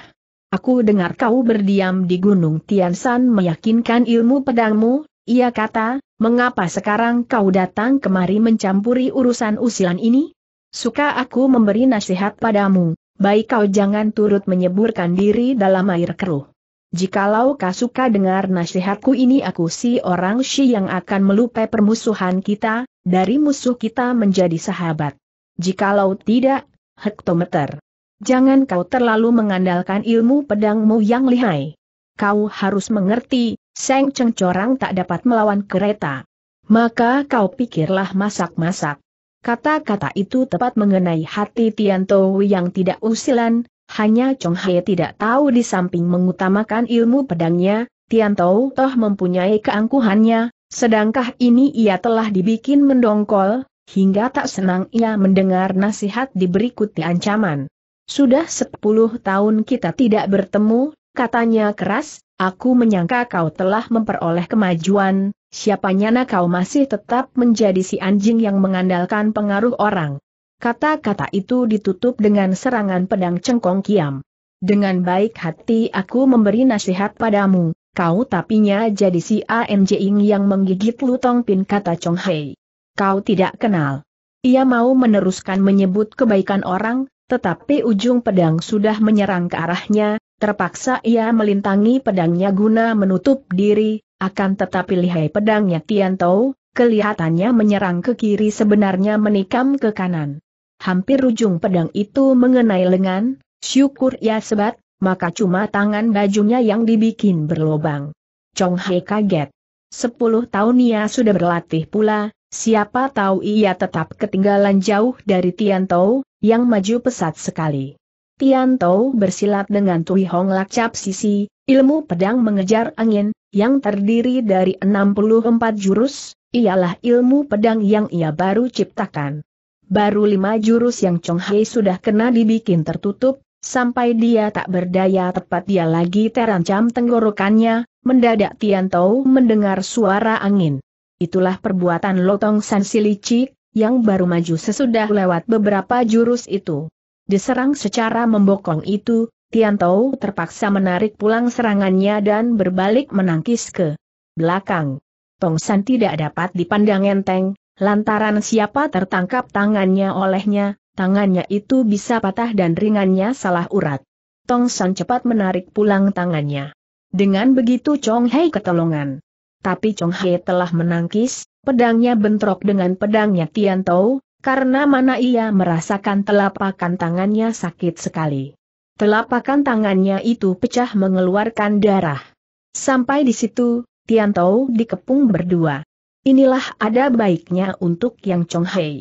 Aku dengar kau berdiam di Gunung Tian San meyakinkan ilmu pedangmu, ia kata, mengapa sekarang kau datang kemari mencampuri urusan usilan ini? Suka aku memberi nasihat padamu baik kau jangan turut menyeburkan diri dalam air keruh. Jikalau kau suka dengar nasihatku ini aku si orang si yang akan melupai permusuhan kita, dari musuh kita menjadi sahabat. Jikalau tidak, hektometer. Jangan kau terlalu mengandalkan ilmu pedangmu yang lihai. Kau harus mengerti, Seng Ceng Corang tak dapat melawan kereta. Maka kau pikirlah masak-masak. Kata-kata itu tepat mengenai hati Tianto yang tidak usilan, hanya Chong Hai tidak tahu di samping mengutamakan ilmu pedangnya, Tianto toh mempunyai keangkuhannya, sedangkah ini ia telah dibikin mendongkol, hingga tak senang ia mendengar nasihat diberikuti ancaman. Sudah sepuluh tahun kita tidak bertemu, katanya keras, aku menyangka kau telah memperoleh kemajuan, Siapa nyana kau masih tetap menjadi si anjing yang mengandalkan pengaruh orang. Kata-kata itu ditutup dengan serangan pedang cengkong kiam. Dengan baik hati aku memberi nasihat padamu, kau tapinya jadi si ANJing yang menggigit lutong pin kata Chong Hei. Kau tidak kenal. Ia mau meneruskan menyebut kebaikan orang, tetapi ujung pedang sudah menyerang ke arahnya, terpaksa ia melintangi pedangnya guna menutup diri, akan tetapi lihai pedangnya Tian Tou, kelihatannya menyerang ke kiri sebenarnya menikam ke kanan. Hampir ujung pedang itu mengenai lengan, syukur ya sebat, maka cuma tangan bajunya yang dibikin berlobang. Chong He kaget. Sepuluh tahun ia sudah berlatih pula, Siapa tahu ia tetap ketinggalan jauh dari Tian Tou, yang maju pesat sekali. Tian Tou bersilat dengan Tui Hong cap Sisi, ilmu pedang mengejar angin, yang terdiri dari 64 jurus, ialah ilmu pedang yang ia baru ciptakan. Baru lima jurus yang Chong Hai sudah kena dibikin tertutup, sampai dia tak berdaya tepat dia lagi terancam tenggorokannya, mendadak Tian Tau mendengar suara angin. Itulah perbuatan Lotong San Silicik, yang baru maju sesudah lewat beberapa jurus itu. Diserang secara membokong itu, Tian Tou terpaksa menarik pulang serangannya dan berbalik menangkis ke belakang. Tong San tidak dapat dipandang enteng, lantaran siapa tertangkap tangannya olehnya, tangannya itu bisa patah dan ringannya salah urat. Tong San cepat menarik pulang tangannya. Dengan begitu Chong Hei ketolongan. Tapi Chong Hei telah menangkis, pedangnya bentrok dengan pedangnya Tian Tou, karena mana ia merasakan telapakan tangannya sakit sekali. Telapakan tangannya itu pecah mengeluarkan darah. Sampai di situ, Tian Tiantou dikepung berdua. Inilah ada baiknya untuk Yang Hei.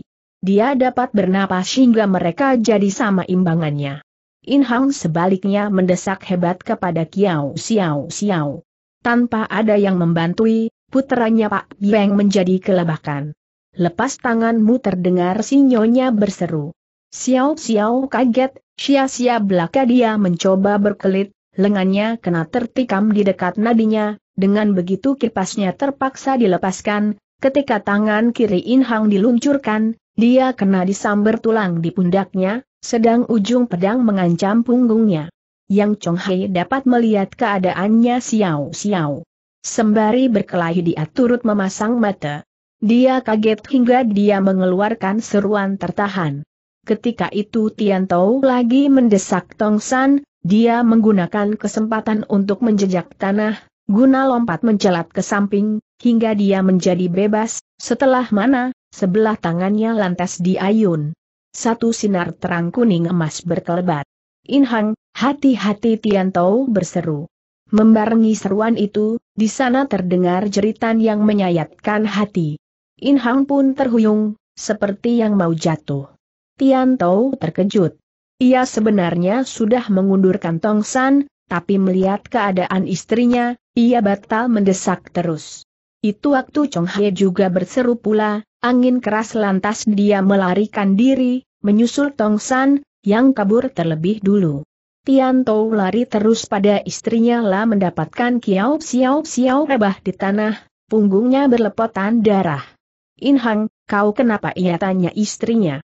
Dia dapat bernapas hingga mereka jadi sama imbangannya. In Hang sebaliknya mendesak hebat kepada Kiao Xiao Xiao. Tanpa ada yang membantui, puteranya Pak Beng menjadi kelabakan. Lepas tanganmu terdengar sinyonya berseru. Xiao Xiao kaget, Sia-sia belaka dia mencoba berkelit, lengannya kena tertikam di dekat nadinya, dengan begitu kipasnya terpaksa dilepaskan, ketika tangan kiri Inhang diluncurkan, dia kena disamber tulang di pundaknya, sedang ujung pedang mengancam punggungnya. Yang Chong Hai dapat melihat keadaannya siau-siau. Sembari berkelahi dia turut memasang mata. Dia kaget hingga dia mengeluarkan seruan tertahan. Ketika itu Tian Tao lagi mendesak Tong San, dia menggunakan kesempatan untuk menjejak tanah, guna lompat mencelat ke samping, hingga dia menjadi bebas, setelah mana, sebelah tangannya lantas diayun. Satu sinar terang kuning emas berkelebat. Inhang, hati-hati Tian Tao berseru. Membarengi seruan itu, di sana terdengar jeritan yang menyayatkan hati. Inhang pun terhuyung, seperti yang mau jatuh. Tian Tou terkejut. Ia sebenarnya sudah mengundurkan Tong San, tapi melihat keadaan istrinya, ia batal mendesak terus. Itu waktu Chong Hye juga berseru pula, angin keras lantas dia melarikan diri, menyusul Tong San, yang kabur terlebih dulu. Tian Tou lari terus pada istrinya lah mendapatkan kiau siau siau rebah di tanah, punggungnya berlepotan darah. Inhang, kau kenapa ia tanya istrinya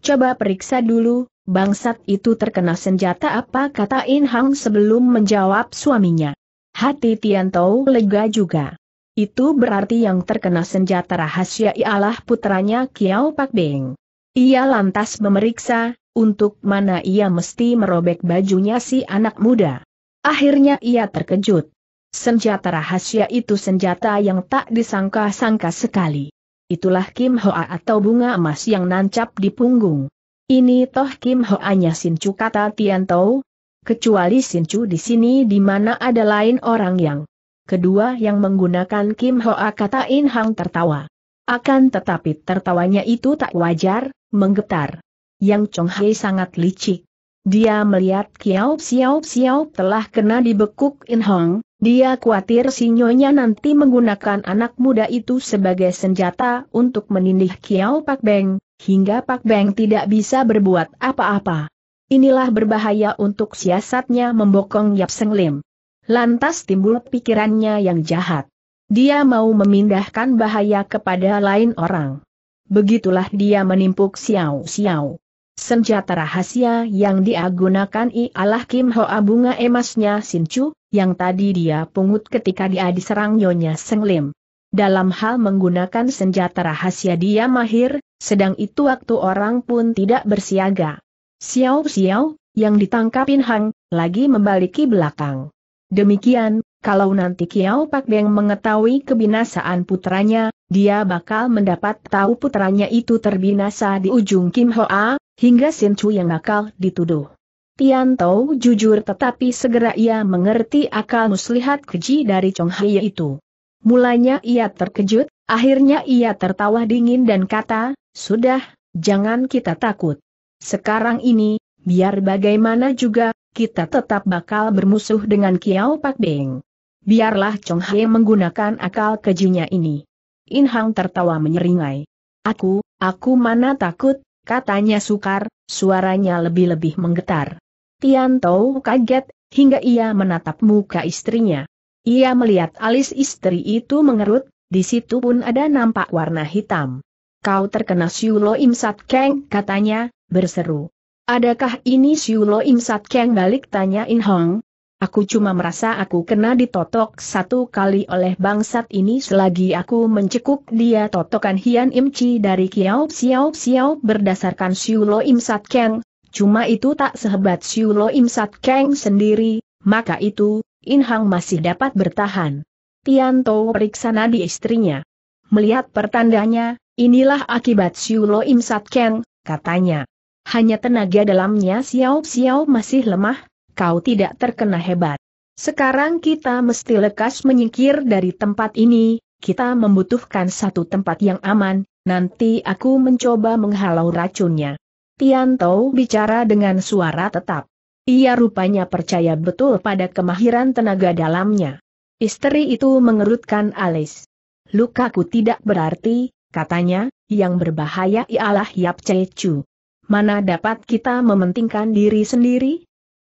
coba periksa dulu, bangsat itu terkena senjata apa kata In Hang sebelum menjawab suaminya. Hati Tian Tou lega juga. Itu berarti yang terkena senjata rahasia ialah putranya Kiao Pak Beng. Ia lantas memeriksa, untuk mana ia mesti merobek bajunya si anak muda. Akhirnya ia terkejut. Senjata rahasia itu senjata yang tak disangka-sangka sekali itulah Kim Hoa atau bunga emas yang nancap di punggung. Ini toh Kim Hoa-nya Sincu kata Tian Tou. kecuali Sincu di sini di mana ada lain orang yang kedua yang menggunakan Kim Hoa kata In Hang tertawa. Akan tetapi tertawanya itu tak wajar, menggetar. Yang Chong Hai sangat licik. Dia melihat Kiao Xiao Xiao telah kena dibekuk In Hong, dia khawatir si nyonya nanti menggunakan anak muda itu sebagai senjata untuk menindih Kiao Pak Beng, hingga Pak Beng tidak bisa berbuat apa-apa. Inilah berbahaya untuk siasatnya membokong Yap Seng Lim. Lantas timbul pikirannya yang jahat. Dia mau memindahkan bahaya kepada lain orang. Begitulah dia menimpuk Xiao Xiao. Senjata rahasia yang dia gunakan ialah Kim Hoa bunga emasnya Chu, yang tadi dia pungut ketika dia diserang Nyonya Seng Lim. Dalam hal menggunakan senjata rahasia dia mahir, sedang itu waktu orang pun tidak bersiaga. Xiao Xiao, yang ditangkapin Hang, lagi membaliki belakang. Demikian, kalau nanti Kiao Pak Beng mengetahui kebinasaan putranya, dia bakal mendapat tahu putranya itu terbinasa di ujung Kim Hoa, hingga Sin Chu yang nakal dituduh. Tian Tao jujur tetapi segera ia mengerti akal muslihat keji dari Chong Hai itu. Mulanya ia terkejut, akhirnya ia tertawa dingin dan kata, Sudah, jangan kita takut. Sekarang ini, biar bagaimana juga, kita tetap bakal bermusuh dengan Kiao Pak Beng. Biarlah Chong Hai menggunakan akal kejinya ini. In Hang tertawa menyeringai. Aku, aku mana takut, katanya sukar, suaranya lebih-lebih menggetar. Tian Tianto kaget, hingga ia menatap muka istrinya. Ia melihat alis istri itu mengerut, di situ pun ada nampak warna hitam. Kau terkena Siulo Imsat Keng, katanya, berseru. Adakah ini Siulo Imsat Keng balik tanya In Hong? Aku cuma merasa aku kena ditotok satu kali oleh bangsat ini selagi aku mencekuk dia totokan Hian Imci dari Kiao Xiao Xiao berdasarkan Siulo Im Sat Keng, cuma itu tak sehebat Siulo Im Sat Keng sendiri, maka itu, inhang masih dapat bertahan. Tian Tou periksa nadi istrinya. Melihat pertandanya, inilah akibat Siulo Im Sat Keng, katanya. Hanya tenaga dalamnya Xiao Xiao masih lemah, kau tidak terkena hebat. Sekarang kita mesti lekas menyingkir dari tempat ini, kita membutuhkan satu tempat yang aman, nanti aku mencoba menghalau racunnya. Tianto bicara dengan suara tetap. Ia rupanya percaya betul pada kemahiran tenaga dalamnya. Istri itu mengerutkan alis. Lukaku tidak berarti, katanya, yang berbahaya ialah Yap Cecu. Mana dapat kita mementingkan diri sendiri?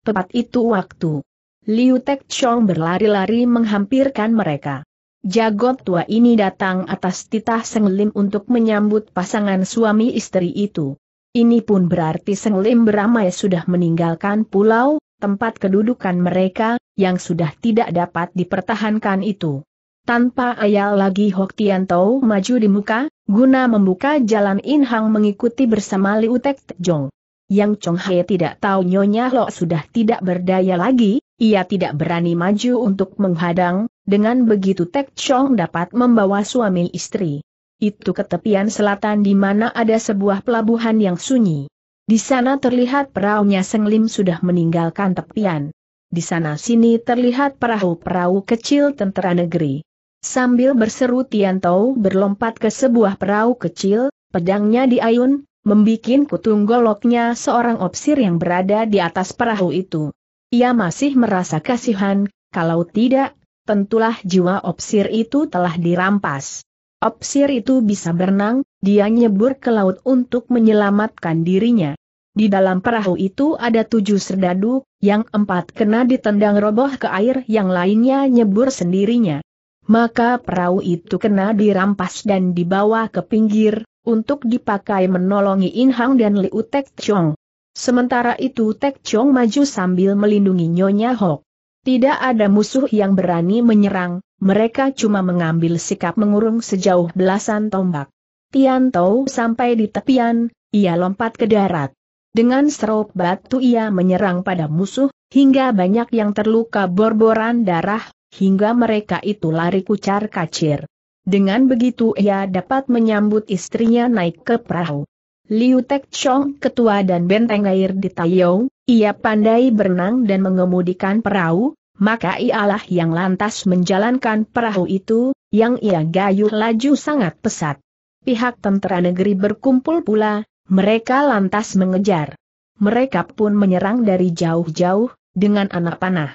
Tepat itu waktu. Liu Tek Chong berlari-lari menghampirkan mereka. Jagot tua ini datang atas titah Seng Lim untuk menyambut pasangan suami istri itu. Ini pun berarti Seng Lim beramai sudah meninggalkan pulau, tempat kedudukan mereka, yang sudah tidak dapat dipertahankan itu. Tanpa ayal lagi Hok Tian Tau maju di muka, guna membuka jalan In Hang mengikuti bersama Liu Tek Jong. Yang Chong Hai tidak tahu Nyonya Lo sudah tidak berdaya lagi, ia tidak berani maju untuk menghadang, dengan begitu Tek Chong dapat membawa suami istri. Itu ke tepian selatan di mana ada sebuah pelabuhan yang sunyi. Di sana terlihat peraunya Seng Lim sudah meninggalkan tepian. Di sana sini terlihat perahu-perahu kecil tentara negeri. Sambil berseru Tian Tau berlompat ke sebuah perahu kecil, pedangnya diayun, membikin kutung goloknya seorang opsir yang berada di atas perahu itu. Ia masih merasa kasihan, kalau tidak, tentulah jiwa opsir itu telah dirampas. Opsir itu bisa berenang, dia nyebur ke laut untuk menyelamatkan dirinya. Di dalam perahu itu ada tujuh serdadu, yang empat kena ditendang roboh ke air yang lainnya nyebur sendirinya. Maka perahu itu kena dirampas dan dibawa ke pinggir, untuk dipakai menolongi Inhang dan Liu Tek Chong. Sementara itu Tek Chong maju sambil melindungi Nyonya Hok. Tidak ada musuh yang berani menyerang, mereka cuma mengambil sikap mengurung sejauh belasan tombak. Tian Tou sampai di tepian, ia lompat ke darat. Dengan serop batu ia menyerang pada musuh, hingga banyak yang terluka borboran darah, hingga mereka itu lari kucar kacir. Dengan begitu ia dapat menyambut istrinya naik ke perahu. Liu Tek Chong, ketua dan benteng air di Taiyong, ia pandai berenang dan mengemudikan perahu, maka ialah yang lantas menjalankan perahu itu, yang ia gayuh laju sangat pesat. Pihak tentara negeri berkumpul pula, mereka lantas mengejar. Mereka pun menyerang dari jauh-jauh, dengan anak panah.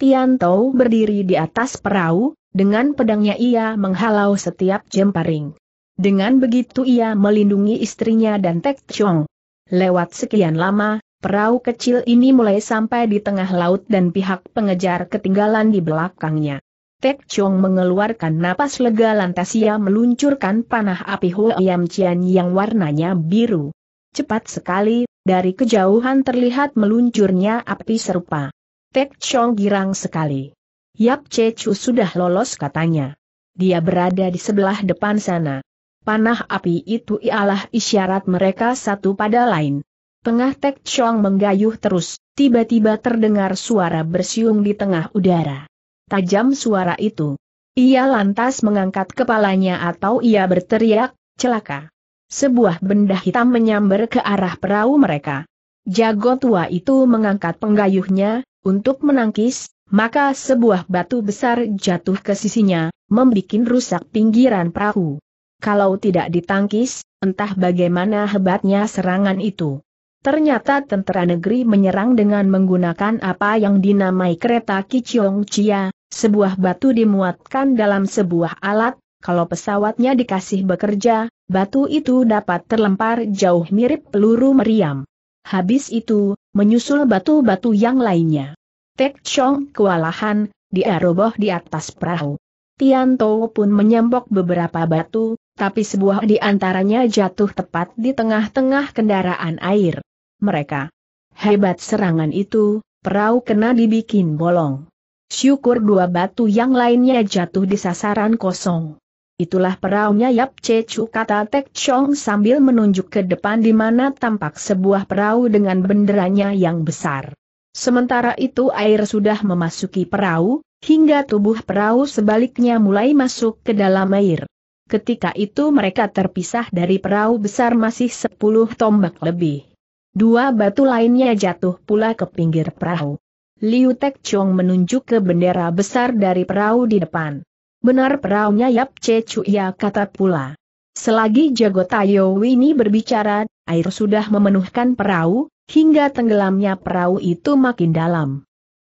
Tian Tou berdiri di atas perahu, dengan pedangnya ia menghalau setiap jemparing. Dengan begitu ia melindungi istrinya dan Tek Chong. Lewat sekian lama, perahu kecil ini mulai sampai di tengah laut dan pihak pengejar ketinggalan di belakangnya. Tek Chong mengeluarkan napas lega lantas ia meluncurkan panah api Huayam Cian yang warnanya biru. Cepat sekali, dari kejauhan terlihat meluncurnya api serupa. Tek Chong girang sekali. Yap Cecu sudah lolos katanya. Dia berada di sebelah depan sana. Panah api itu ialah isyarat mereka satu pada lain. Tengah Tek Chong menggayuh terus, tiba-tiba terdengar suara bersiung di tengah udara. Tajam suara itu. Ia lantas mengangkat kepalanya atau ia berteriak, celaka. Sebuah benda hitam menyambar ke arah perahu mereka. Jago tua itu mengangkat penggayuhnya, untuk menangkis, maka sebuah batu besar jatuh ke sisinya, membuat rusak pinggiran perahu. Kalau tidak ditangkis, entah bagaimana hebatnya serangan itu. Ternyata tentara negeri menyerang dengan menggunakan apa yang dinamai kereta Kichong Chia, sebuah batu dimuatkan dalam sebuah alat, kalau pesawatnya dikasih bekerja, batu itu dapat terlempar jauh mirip peluru meriam. Habis itu, menyusul batu-batu yang lainnya. Tek Chong kewalahan, dia roboh di atas perahu. Tian Tianto pun menyembok beberapa batu, tapi sebuah di antaranya jatuh tepat di tengah-tengah kendaraan air. Mereka hebat serangan itu, perahu kena dibikin bolong. Syukur dua batu yang lainnya jatuh di sasaran kosong. Itulah perahunya Yap Cecu kata Tek Chong sambil menunjuk ke depan di mana tampak sebuah perahu dengan benderanya yang besar. Sementara itu air sudah memasuki perahu, hingga tubuh perahu sebaliknya mulai masuk ke dalam air. Ketika itu mereka terpisah dari perahu besar masih 10 tombak lebih. Dua batu lainnya jatuh pula ke pinggir perahu. Liu Tek Chong menunjuk ke bendera besar dari perahu di depan. Benar perahunya Yap Che ya kata pula. Selagi Jago Tayo Wini berbicara, air sudah memenuhkan perahu, hingga tenggelamnya perahu itu makin dalam.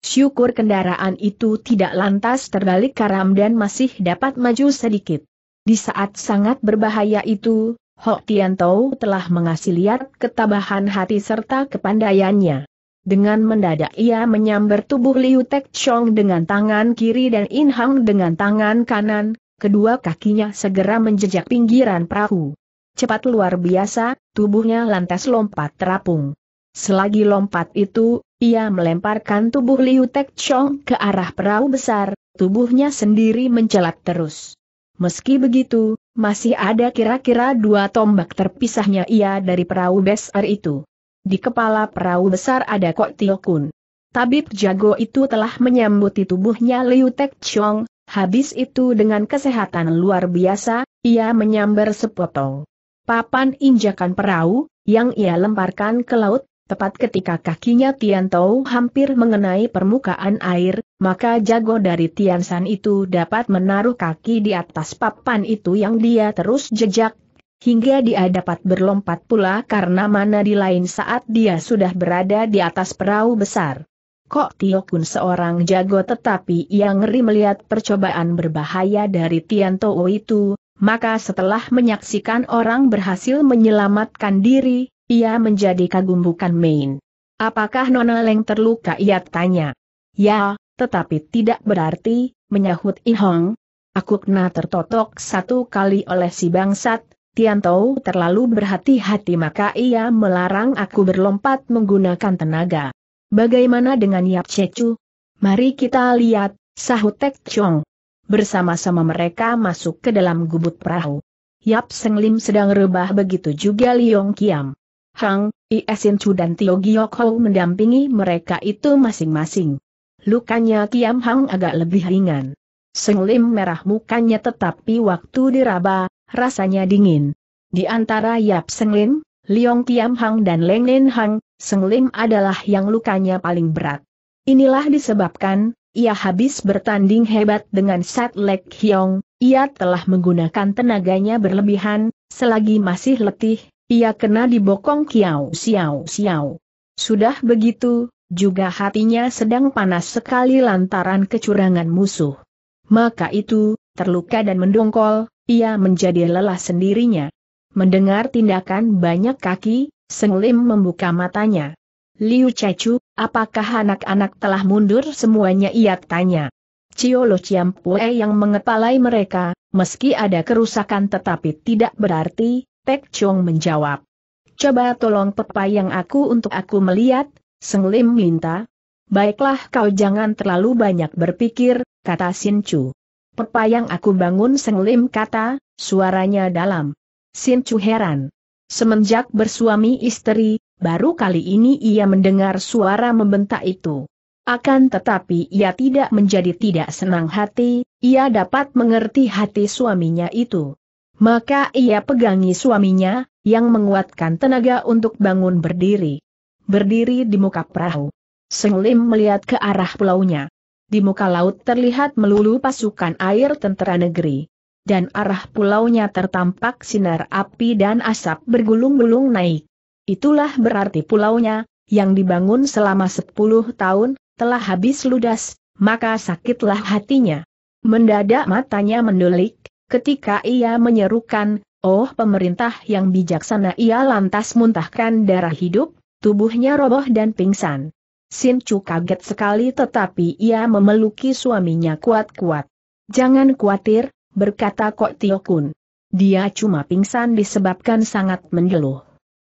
Syukur kendaraan itu tidak lantas terbalik karam dan masih dapat maju sedikit. Di saat sangat berbahaya itu, Hok Tau telah mengasih lihat ketabahan hati serta kepandaiannya. Dengan mendadak ia menyambar tubuh Liu Tek Chong dengan tangan kiri dan In Hang dengan tangan kanan, kedua kakinya segera menjejak pinggiran perahu. Cepat luar biasa, tubuhnya lantas lompat terapung. Selagi lompat itu, ia melemparkan tubuh Liu Tek Chong ke arah perahu besar, tubuhnya sendiri mencelat terus. Meski begitu, masih ada kira-kira dua tombak terpisahnya ia dari perahu besar itu. Di kepala perahu besar ada Kok Tio Kun. Tabib jago itu telah menyambuti tubuhnya Liu Tek Chong, habis itu dengan kesehatan luar biasa, ia menyambar sepotong. Papan injakan perahu, yang ia lemparkan ke laut, Tepat ketika kakinya Tian Tao hampir mengenai permukaan air, maka jago dari Tian San itu dapat menaruh kaki di atas papan itu yang dia terus jejak, hingga dia dapat berlompat pula karena mana di lain saat dia sudah berada di atas perahu besar. Kok Tio pun seorang jago tetapi ia ngeri melihat percobaan berbahaya dari Tian Tao itu, maka setelah menyaksikan orang berhasil menyelamatkan diri, ia menjadi kagum bukan main. Apakah Nona Leng terluka ia tanya. Ya, tetapi tidak berarti, menyahut Ihong. Aku kena tertotok satu kali oleh si bangsat, Tiantou terlalu berhati-hati maka ia melarang aku berlompat menggunakan tenaga. Bagaimana dengan Yap Cecu? Mari kita lihat, sahut Tek Chong. Bersama-sama mereka masuk ke dalam gubuk perahu. Yap Senglim sedang rebah begitu juga Liong Kiam. Chang, Iesin Chu dan Tio Giok Hou mendampingi mereka itu masing-masing. Lukanya Kiam Hang agak lebih ringan. Seng Lim merah mukanya tetapi waktu diraba, rasanya dingin. Di antara Yap Seng Lim, Liong Kiam Hang dan Leng Nen Hang, Seng Lim adalah yang lukanya paling berat. Inilah disebabkan, ia habis bertanding hebat dengan Sat Lek Hyong, ia telah menggunakan tenaganya berlebihan, selagi masih letih, ia kena dibokong kiau siau siau. Sudah begitu, juga hatinya sedang panas sekali lantaran kecurangan musuh. Maka itu, terluka dan mendongkol, ia menjadi lelah sendirinya. Mendengar tindakan banyak kaki, Lim membuka matanya. Liu Cecu, apakah anak-anak telah mundur semuanya ia tanya. Cio Lo Ciolo Pue yang mengepalai mereka, meski ada kerusakan tetapi tidak berarti, Pek Chong menjawab. Coba tolong pepayang aku untuk aku melihat, Seng Lim minta. Baiklah kau jangan terlalu banyak berpikir, kata Sin Chu. Pepayang aku bangun Seng Lim kata, suaranya dalam. Sin Chu heran. Semenjak bersuami istri, baru kali ini ia mendengar suara membentak itu. Akan tetapi ia tidak menjadi tidak senang hati, ia dapat mengerti hati suaminya itu. Maka ia pegangi suaminya, yang menguatkan tenaga untuk bangun berdiri. Berdiri di muka perahu. Senglim melihat ke arah pulaunya. Di muka laut terlihat melulu pasukan air tentara negeri. Dan arah pulaunya tertampak sinar api dan asap bergulung-gulung naik. Itulah berarti pulaunya, yang dibangun selama 10 tahun, telah habis ludas, maka sakitlah hatinya. Mendadak matanya mendulik, Ketika ia menyerukan, oh pemerintah yang bijaksana ia lantas muntahkan darah hidup, tubuhnya roboh dan pingsan. Sin Chu kaget sekali tetapi ia memeluki suaminya kuat-kuat. Jangan khawatir, berkata Kok Tio Kun. Dia cuma pingsan disebabkan sangat mendeluh.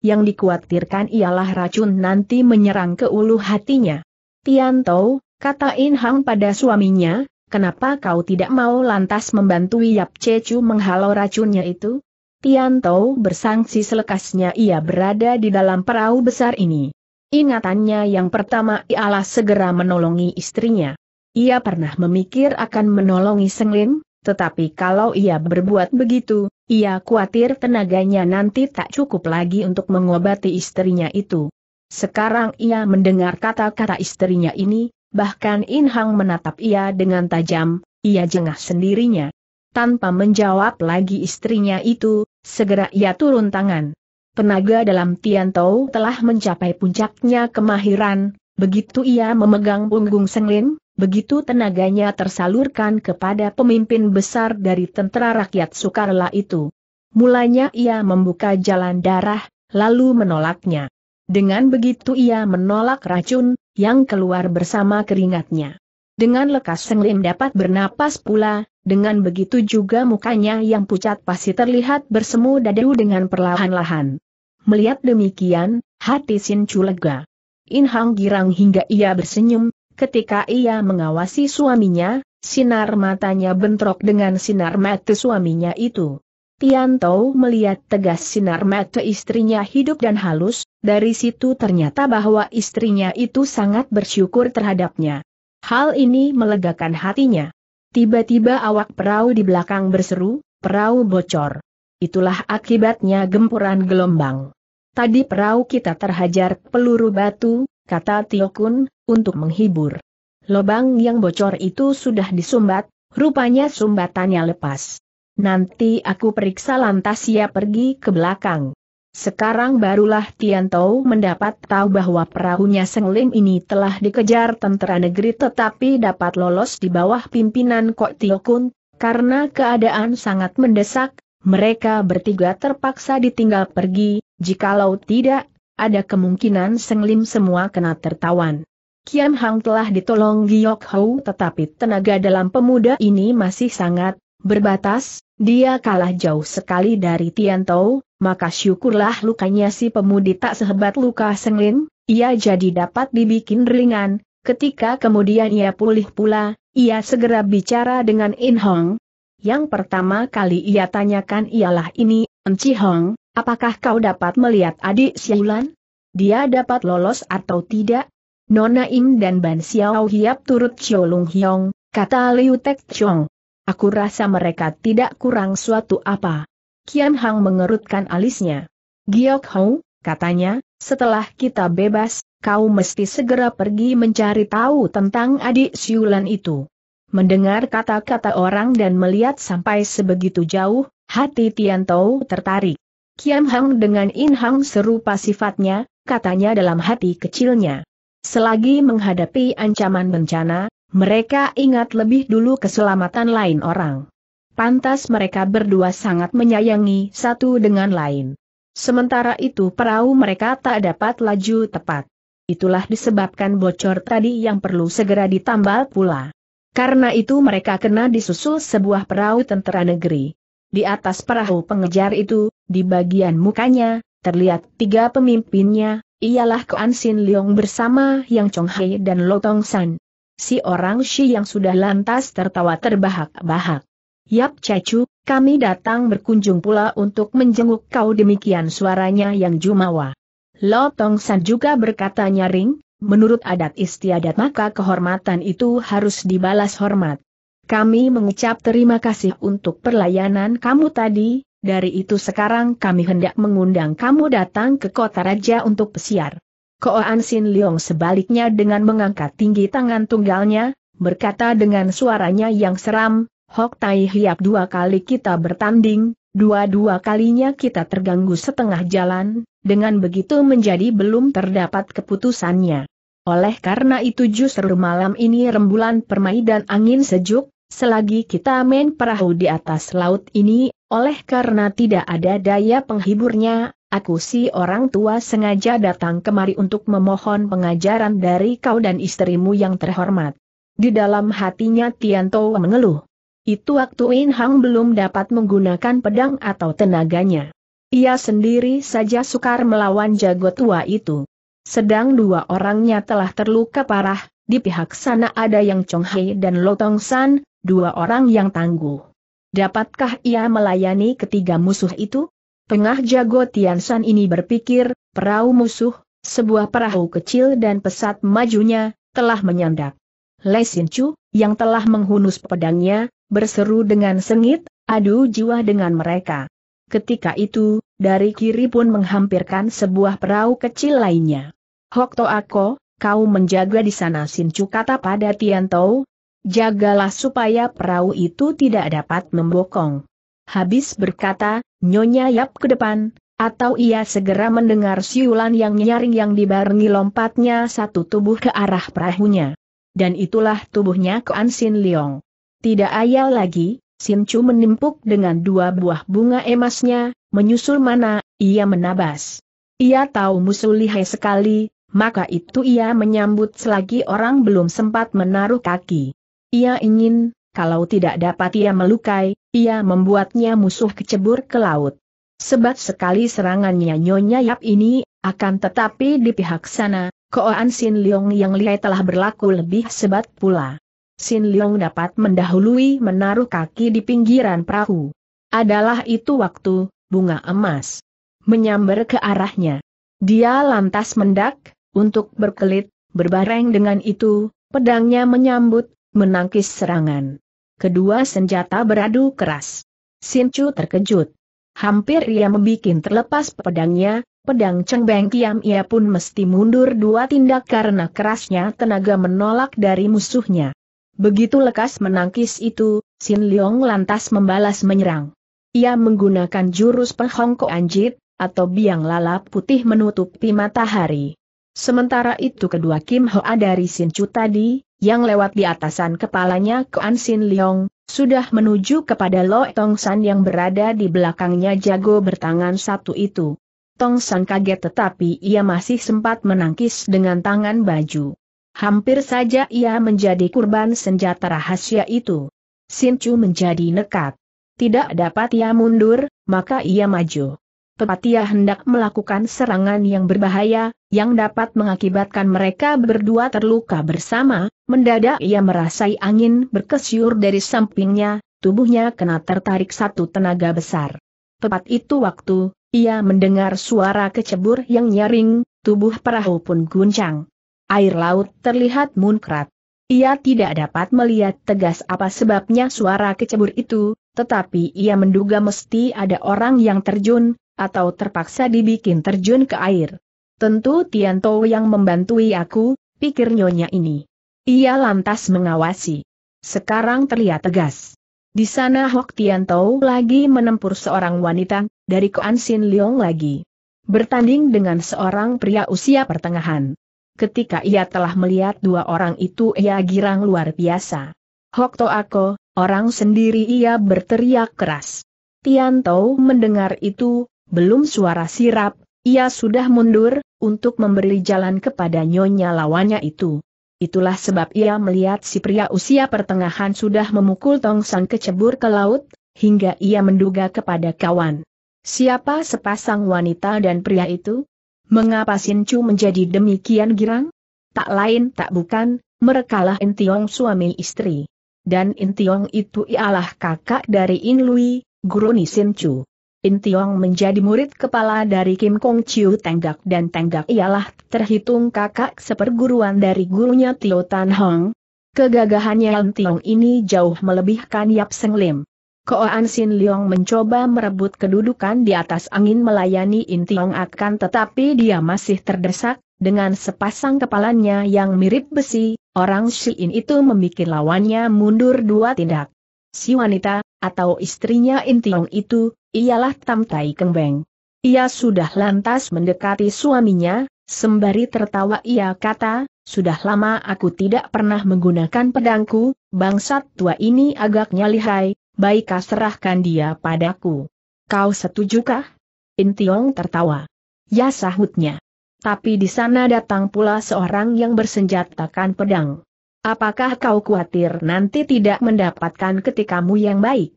Yang dikhawatirkan ialah racun nanti menyerang ke ulu hatinya. Tian Tou, kata In Hang pada suaminya, Kenapa kau tidak mau lantas membantu Yap Cecu menghalau racunnya itu? Tian Tianto bersangsi selekasnya ia berada di dalam perahu besar ini. Ingatannya yang pertama ialah segera menolongi istrinya. Ia pernah memikir akan menolongi Senglin, tetapi kalau ia berbuat begitu, ia khawatir tenaganya nanti tak cukup lagi untuk mengobati istrinya itu. Sekarang ia mendengar kata-kata istrinya ini, bahkan In Hang menatap ia dengan tajam, ia jengah sendirinya. Tanpa menjawab lagi istrinya itu, segera ia turun tangan. Tenaga dalam Tian Tao telah mencapai puncaknya kemahiran, begitu ia memegang punggung Senglin, begitu tenaganya tersalurkan kepada pemimpin besar dari tentara rakyat Sukarela itu. Mulanya ia membuka jalan darah, lalu menolaknya. Dengan begitu ia menolak racun, yang keluar bersama keringatnya. Dengan lekas Seng Lim dapat bernapas pula, dengan begitu juga mukanya yang pucat pasti terlihat bersemu dadu dengan perlahan-lahan. Melihat demikian, hati Sin Chu lega. In Hang girang hingga ia bersenyum, ketika ia mengawasi suaminya, sinar matanya bentrok dengan sinar mata suaminya itu. Tou melihat tegas sinar mata istrinya hidup dan halus, dari situ ternyata bahwa istrinya itu sangat bersyukur terhadapnya. Hal ini melegakan hatinya. Tiba-tiba awak perahu di belakang berseru, perahu bocor. Itulah akibatnya gempuran gelombang. Tadi perahu kita terhajar peluru batu, kata Tio Kun, untuk menghibur. Lobang yang bocor itu sudah disumbat, rupanya sumbatannya lepas. Nanti aku periksa lantas ia pergi ke belakang. Sekarang barulah Tian Tou mendapat tahu bahwa perahunya Seng Lim ini telah dikejar tentara negeri tetapi dapat lolos di bawah pimpinan Kok Tio Kun, karena keadaan sangat mendesak, mereka bertiga terpaksa ditinggal pergi, jikalau tidak, ada kemungkinan Seng Lim semua kena tertawan. Kian Hang telah ditolong Giok Hou tetapi tenaga dalam pemuda ini masih sangat berbatas, dia kalah jauh sekali dari Tiantou, maka syukurlah lukanya si pemudi tak sehebat luka Senglin, ia jadi dapat dibikin ringan, ketika kemudian ia pulih pula, ia segera bicara dengan In Hong. Yang pertama kali ia tanyakan ialah ini, Enci Hong, apakah kau dapat melihat adik Siulan? Dia dapat lolos atau tidak? Nona Im dan Ban Xiao Hiap turut Chiolung Hiong, kata Liu Tek Chong. Aku rasa mereka tidak kurang suatu apa. Kian Hang mengerutkan alisnya. Giok Hou, katanya, setelah kita bebas, kau mesti segera pergi mencari tahu tentang adik siulan itu. Mendengar kata-kata orang dan melihat sampai sebegitu jauh, hati Tian Tao tertarik. Kian Hang dengan In Hang serupa sifatnya, katanya dalam hati kecilnya. Selagi menghadapi ancaman bencana, mereka ingat lebih dulu keselamatan lain orang. Pantas mereka berdua sangat menyayangi satu dengan lain. Sementara itu perahu mereka tak dapat laju tepat. Itulah disebabkan bocor tadi yang perlu segera ditambal pula. Karena itu mereka kena disusul sebuah perahu tentara negeri. Di atas perahu pengejar itu, di bagian mukanya, terlihat tiga pemimpinnya, ialah Koan Sin Leong bersama Yang Chong Hei dan Lotong San si orang Shi yang sudah lantas tertawa terbahak-bahak. Yap Cecu, kami datang berkunjung pula untuk menjenguk kau demikian suaranya yang jumawa. Lo Tong San juga berkata nyaring, menurut adat istiadat maka kehormatan itu harus dibalas hormat. Kami mengucap terima kasih untuk perlayanan kamu tadi, dari itu sekarang kami hendak mengundang kamu datang ke kota raja untuk pesiar. Ko An Sin Leong sebaliknya dengan mengangkat tinggi tangan tunggalnya, berkata dengan suaranya yang seram, Hok Tai Hiap dua kali kita bertanding, dua-dua kalinya kita terganggu setengah jalan, dengan begitu menjadi belum terdapat keputusannya. Oleh karena itu justru malam ini rembulan permai dan angin sejuk, selagi kita main perahu di atas laut ini, oleh karena tidak ada daya penghiburnya, Aku si orang tua sengaja datang kemari untuk memohon pengajaran dari kau dan istrimu yang terhormat. Di dalam hatinya Tianto mengeluh. Itu waktu In Hang belum dapat menggunakan pedang atau tenaganya. Ia sendiri saja sukar melawan jago tua itu. Sedang dua orangnya telah terluka parah, di pihak sana ada yang Chong Hei dan Lotong San, dua orang yang tangguh. Dapatkah ia melayani ketiga musuh itu? Tengah jago Tian San ini berpikir, perahu musuh, sebuah perahu kecil dan pesat majunya, telah menyandak. Lesin Chu, yang telah menghunus pedangnya, berseru dengan sengit, adu jiwa dengan mereka. Ketika itu, dari kiri pun menghampirkan sebuah perahu kecil lainnya. Hok to ako, kau menjaga di sana Chu kata pada Tian Tou. Jagalah supaya perahu itu tidak dapat membokong habis berkata, Nyonya Yap ke depan, atau ia segera mendengar siulan yang nyaring yang dibarengi lompatnya satu tubuh ke arah perahunya. Dan itulah tubuhnya An Sin Leong. Tidak ayal lagi, Sin Chu menimpuk dengan dua buah bunga emasnya, menyusul mana, ia menabas. Ia tahu musuh lihai sekali, maka itu ia menyambut selagi orang belum sempat menaruh kaki. Ia ingin, kalau tidak dapat ia melukai, ia membuatnya musuh kecebur ke laut. Sebat sekali serangannya Nyonya Yap ini, akan tetapi di pihak sana, Koan Sin Leong yang lihai telah berlaku lebih sebat pula. Sin Leong dapat mendahului menaruh kaki di pinggiran perahu. Adalah itu waktu, bunga emas. Menyambar ke arahnya. Dia lantas mendak, untuk berkelit, berbareng dengan itu, pedangnya menyambut, menangkis serangan kedua senjata beradu keras. Sincu terkejut. Hampir ia membuat terlepas pedangnya, pedang Cheng Beng Kiam ia pun mesti mundur dua tindak karena kerasnya tenaga menolak dari musuhnya. Begitu lekas menangkis itu, Sin Leong lantas membalas menyerang. Ia menggunakan jurus penghongko anjit, atau biang lalap putih menutupi matahari. Sementara itu kedua Kim Hoa dari Chu tadi, yang lewat di atasan kepalanya ke Ansin Leong, sudah menuju kepada Lo Tong San yang berada di belakangnya jago bertangan satu itu. Tong San kaget tetapi ia masih sempat menangkis dengan tangan baju. Hampir saja ia menjadi kurban senjata rahasia itu. Sin Chu menjadi nekat. Tidak dapat ia mundur, maka ia maju. Tepat ia hendak melakukan serangan yang berbahaya, yang dapat mengakibatkan mereka berdua terluka bersama, Mendadak ia merasai angin berkesyur dari sampingnya, tubuhnya kena tertarik satu tenaga besar. Tepat itu waktu, ia mendengar suara kecebur yang nyaring, tubuh perahu pun guncang. Air laut terlihat munkrat. Ia tidak dapat melihat tegas apa sebabnya suara kecebur itu, tetapi ia menduga mesti ada orang yang terjun, atau terpaksa dibikin terjun ke air. Tentu Tianto yang membantui aku, pikir nyonya ini. Ia lantas mengawasi. Sekarang terlihat tegas. Di sana Hok Tianto lagi menempur seorang wanita, dari Koan Sin Leong lagi. Bertanding dengan seorang pria usia pertengahan. Ketika ia telah melihat dua orang itu ia girang luar biasa. Hok To Ako, orang sendiri ia berteriak keras. Tian Tianto mendengar itu, belum suara sirap, ia sudah mundur, untuk memberi jalan kepada nyonya lawannya itu. Itulah sebab ia melihat si pria usia pertengahan sudah memukul tong tongsang kecebur ke laut, hingga ia menduga kepada kawan. Siapa sepasang wanita dan pria itu? Mengapa Sin Chu menjadi demikian girang? Tak lain tak bukan, merekalah Intiong suami istri. Dan Intiong itu ialah kakak dari Inlui, guru Chu. In Tiong menjadi murid kepala dari Kim Kong Chiu Tenggak dan Tenggak ialah terhitung kakak seperguruan dari gurunya Tio Tan Hong. Kegagahannya In Tiong ini jauh melebihkan Yap Seng Lim. Koan Sin Leong mencoba merebut kedudukan di atas angin melayani In Tiong akan tetapi dia masih terdesak, dengan sepasang kepalanya yang mirip besi, orang Shilin itu membuat lawannya mundur dua tindak. Si wanita, atau istrinya Intiong itu, ialah Tam Tai Kengbeng. Ia sudah lantas mendekati suaminya, sembari tertawa ia kata, sudah lama aku tidak pernah menggunakan pedangku, bangsat tua ini agaknya lihai, baikkah serahkan dia padaku. Kau setujukah? Intiong tertawa. Ya sahutnya. Tapi di sana datang pula seorang yang bersenjatakan pedang. Apakah kau khawatir nanti tidak mendapatkan ketikamu yang baik?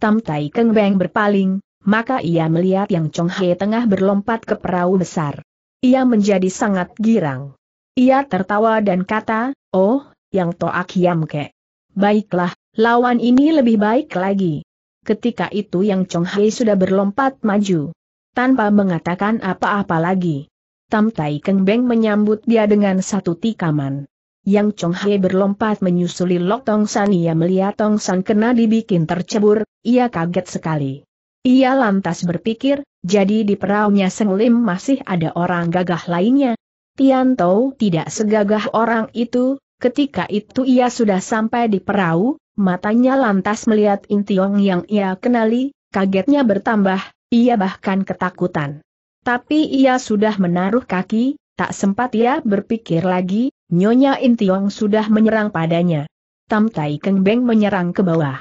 Tam Tai Keng Beng berpaling, maka ia melihat yang Chong He tengah berlompat ke perahu besar. Ia menjadi sangat girang. Ia tertawa dan kata, oh, yang toak yam ke. Baiklah, lawan ini lebih baik lagi. Ketika itu yang Chong He sudah berlompat maju. Tanpa mengatakan apa-apa lagi. Tam Tai Keng Beng menyambut dia dengan satu tikaman. Yang Chong Hai berlompat menyusuli Lok Tong San ia melihat Tong San kena dibikin tercebur, ia kaget sekali. Ia lantas berpikir, jadi di peraunya Seng Lim masih ada orang gagah lainnya. Tian Tou tidak segagah orang itu, ketika itu ia sudah sampai di perahu, matanya lantas melihat Intiong yang ia kenali, kagetnya bertambah, ia bahkan ketakutan. Tapi ia sudah menaruh kaki, tak sempat ia berpikir lagi, Nyonya Intiong sudah menyerang padanya. Tam Tai Keng Beng menyerang ke bawah.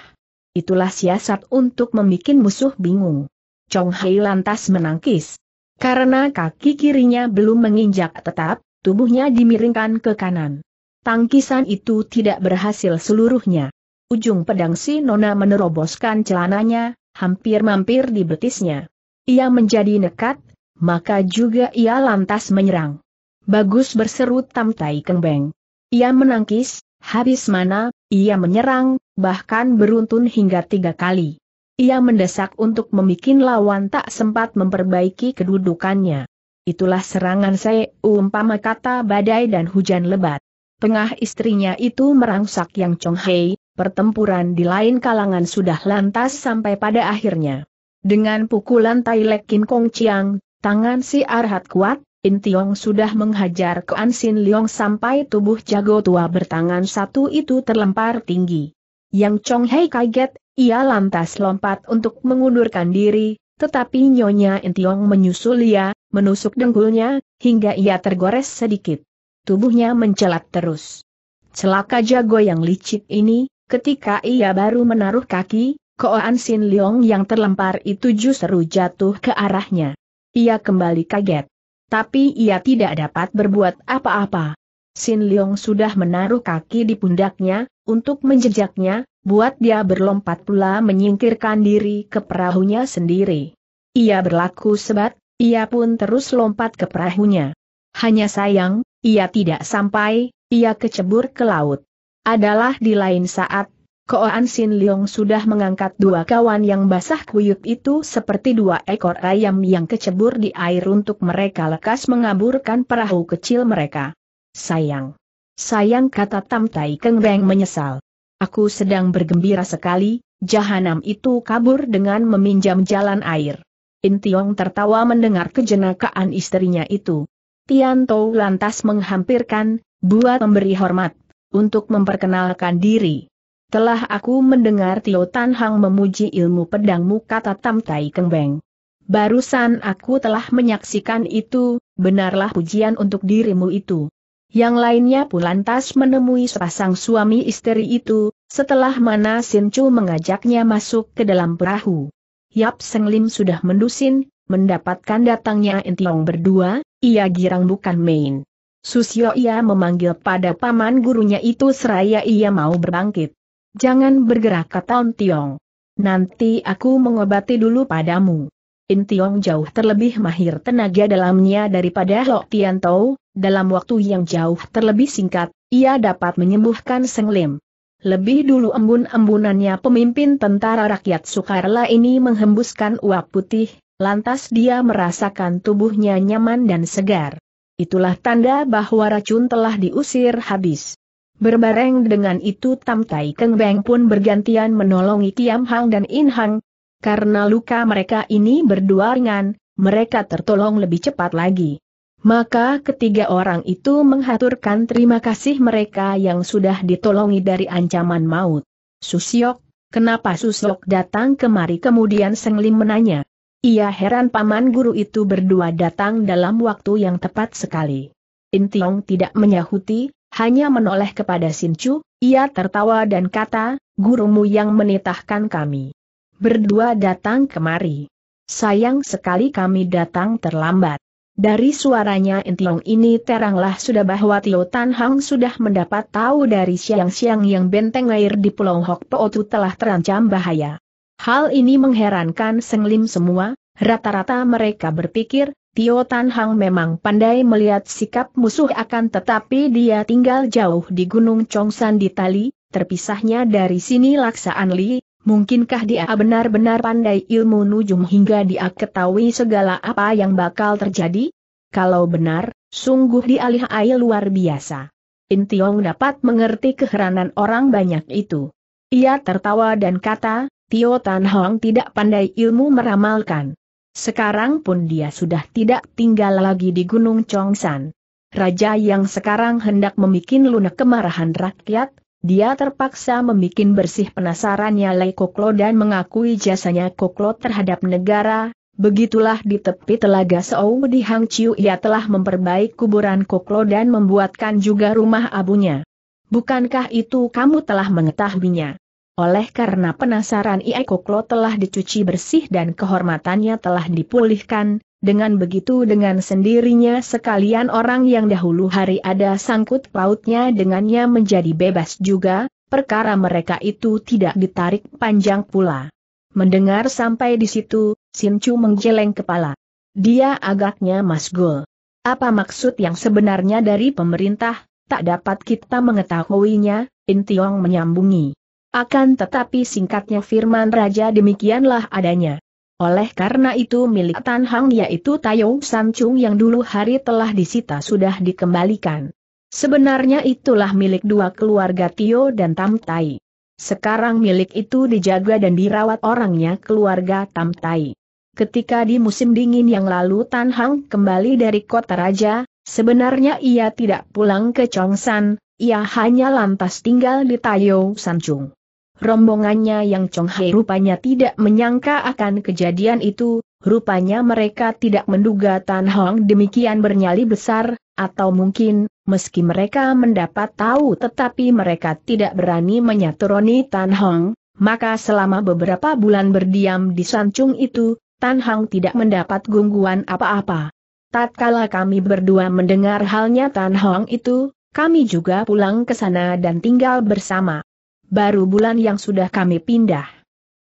Itulah siasat untuk membuat musuh bingung. Chong Hai lantas menangkis. Karena kaki kirinya belum menginjak tetap, tubuhnya dimiringkan ke kanan. Tangkisan itu tidak berhasil seluruhnya. Ujung pedang si Nona meneroboskan celananya, hampir mampir di betisnya. Ia menjadi nekat, maka juga ia lantas menyerang. Bagus berseru Tam Tai Keng Beng. Ia menangkis, habis mana, ia menyerang, bahkan beruntun hingga tiga kali. Ia mendesak untuk memikin lawan tak sempat memperbaiki kedudukannya. Itulah serangan saya, umpama kata badai dan hujan lebat. Tengah istrinya itu merangsak yang Chong Hei, pertempuran di lain kalangan sudah lantas sampai pada akhirnya. Dengan pukulan Tai Lek Kim Kong Chiang, tangan si Arhat kuat, In Tiong sudah menghajar ke Ansin Liong sampai tubuh jago tua bertangan satu itu terlempar tinggi. Yang Chong Hei kaget, ia lantas lompat untuk mengundurkan diri, tetapi Nyonya In Tiong menyusul ia, menusuk dengkulnya, hingga ia tergores sedikit. Tubuhnya mencelat terus. Celaka jago yang licik ini, ketika ia baru menaruh kaki, Koan Sin Leong yang terlempar itu justru jatuh ke arahnya. Ia kembali kaget tapi ia tidak dapat berbuat apa-apa. Sin Leong sudah menaruh kaki di pundaknya, untuk menjejaknya, buat dia berlompat pula menyingkirkan diri ke perahunya sendiri. Ia berlaku sebat, ia pun terus lompat ke perahunya. Hanya sayang, ia tidak sampai, ia kecebur ke laut. Adalah di lain saat, An Sin Leong sudah mengangkat dua kawan yang basah kuyup itu seperti dua ekor ayam yang kecebur di air untuk mereka lekas mengaburkan perahu kecil mereka. Sayang. Sayang kata Tam Tai Keng Beng menyesal. Aku sedang bergembira sekali, jahanam itu kabur dengan meminjam jalan air. Intiong tertawa mendengar kejenakaan istrinya itu. Tian Tou lantas menghampirkan, buat memberi hormat, untuk memperkenalkan diri. Telah aku mendengar Tio Tan Hang memuji ilmu pedangmu kata Tam Tai Keng Beng. Barusan aku telah menyaksikan itu, benarlah pujian untuk dirimu itu. Yang lainnya pun lantas menemui sepasang suami istri itu, setelah mana Sin Chu mengajaknya masuk ke dalam perahu. Yap Seng Lim sudah mendusin, mendapatkan datangnya Entiong berdua, ia girang bukan main. Susio ia memanggil pada paman gurunya itu seraya ia mau berbangkit. Jangan bergerak kata Tiong. Nanti aku mengobati dulu padamu. Intiong jauh terlebih mahir tenaga dalamnya daripada Lok Tau, dalam waktu yang jauh terlebih singkat, ia dapat menyembuhkan Senglim. Lebih dulu embun-embunannya pemimpin tentara rakyat Sukarela ini menghembuskan uap putih, lantas dia merasakan tubuhnya nyaman dan segar. Itulah tanda bahwa racun telah diusir habis. Berbareng dengan itu Tam Tai Keng Beng pun bergantian menolongi Tiam Hang dan In Hang. Karena luka mereka ini berdua ringan, mereka tertolong lebih cepat lagi. Maka ketiga orang itu menghaturkan terima kasih mereka yang sudah ditolongi dari ancaman maut. Susiok, kenapa Susiok datang kemari kemudian Seng Lim menanya. Ia heran paman guru itu berdua datang dalam waktu yang tepat sekali. Intiong tidak menyahuti, hanya menoleh kepada Sinchu, ia tertawa dan kata, gurumu yang menitahkan kami. Berdua datang kemari. Sayang sekali kami datang terlambat. Dari suaranya Intiong ini teranglah sudah bahwa Tio Tan Hang sudah mendapat tahu dari siang-siang yang benteng air di Pulau Hok Po telah terancam bahaya. Hal ini mengherankan Seng Lim semua, rata-rata mereka berpikir, Tio Tan Hang memang pandai melihat sikap musuh akan tetapi dia tinggal jauh di Gunung Chongsan di Tali, terpisahnya dari sini Laksaan Li, mungkinkah dia benar-benar pandai ilmu nujum hingga dia ketahui segala apa yang bakal terjadi? Kalau benar, sungguh air luar biasa. Tiong dapat mengerti keheranan orang banyak itu. Ia tertawa dan kata, Tio Tan Hang tidak pandai ilmu meramalkan. Sekarang pun dia sudah tidak tinggal lagi di Gunung Chongsan. Raja yang sekarang hendak memikin lunak kemarahan rakyat, dia terpaksa memikin bersih penasarannya Lei Koklo dan mengakui jasanya Koklo terhadap negara, Begitulah di tepi telaga Sou di Hangciu ia telah memperbaiki kuburan Koklo dan membuatkan juga rumah abunya. Bukankah itu kamu telah mengetahuinya? Oleh karena penasaran Koklo telah dicuci bersih dan kehormatannya telah dipulihkan, dengan begitu dengan sendirinya sekalian orang yang dahulu hari ada sangkut pautnya dengannya menjadi bebas juga, perkara mereka itu tidak ditarik panjang pula. Mendengar sampai di situ, Chu menggeleng kepala. Dia agaknya masgul. Apa maksud yang sebenarnya dari pemerintah, tak dapat kita mengetahuinya, Tiong menyambungi. Akan tetapi singkatnya firman Raja demikianlah adanya. Oleh karena itu milik Tan Hang yaitu Tayong Sancung yang dulu hari telah disita sudah dikembalikan. Sebenarnya itulah milik dua keluarga Tio dan Tam Tai. Sekarang milik itu dijaga dan dirawat orangnya keluarga Tam Tai. Ketika di musim dingin yang lalu Tan Hang kembali dari kota raja, sebenarnya ia tidak pulang ke Chongsan, ia hanya lantas tinggal di Tayo Sancung. Rombongannya yang congkak rupanya tidak menyangka akan kejadian itu, rupanya mereka tidak menduga Tan Hong demikian bernyali besar, atau mungkin, meski mereka mendapat tahu tetapi mereka tidak berani menyaturoni Tan Hong, maka selama beberapa bulan berdiam di Sancung itu, Tan Hong tidak mendapat gungguan apa-apa. Tatkala kami berdua mendengar halnya Tan Hong itu, kami juga pulang ke sana dan tinggal bersama baru bulan yang sudah kami pindah.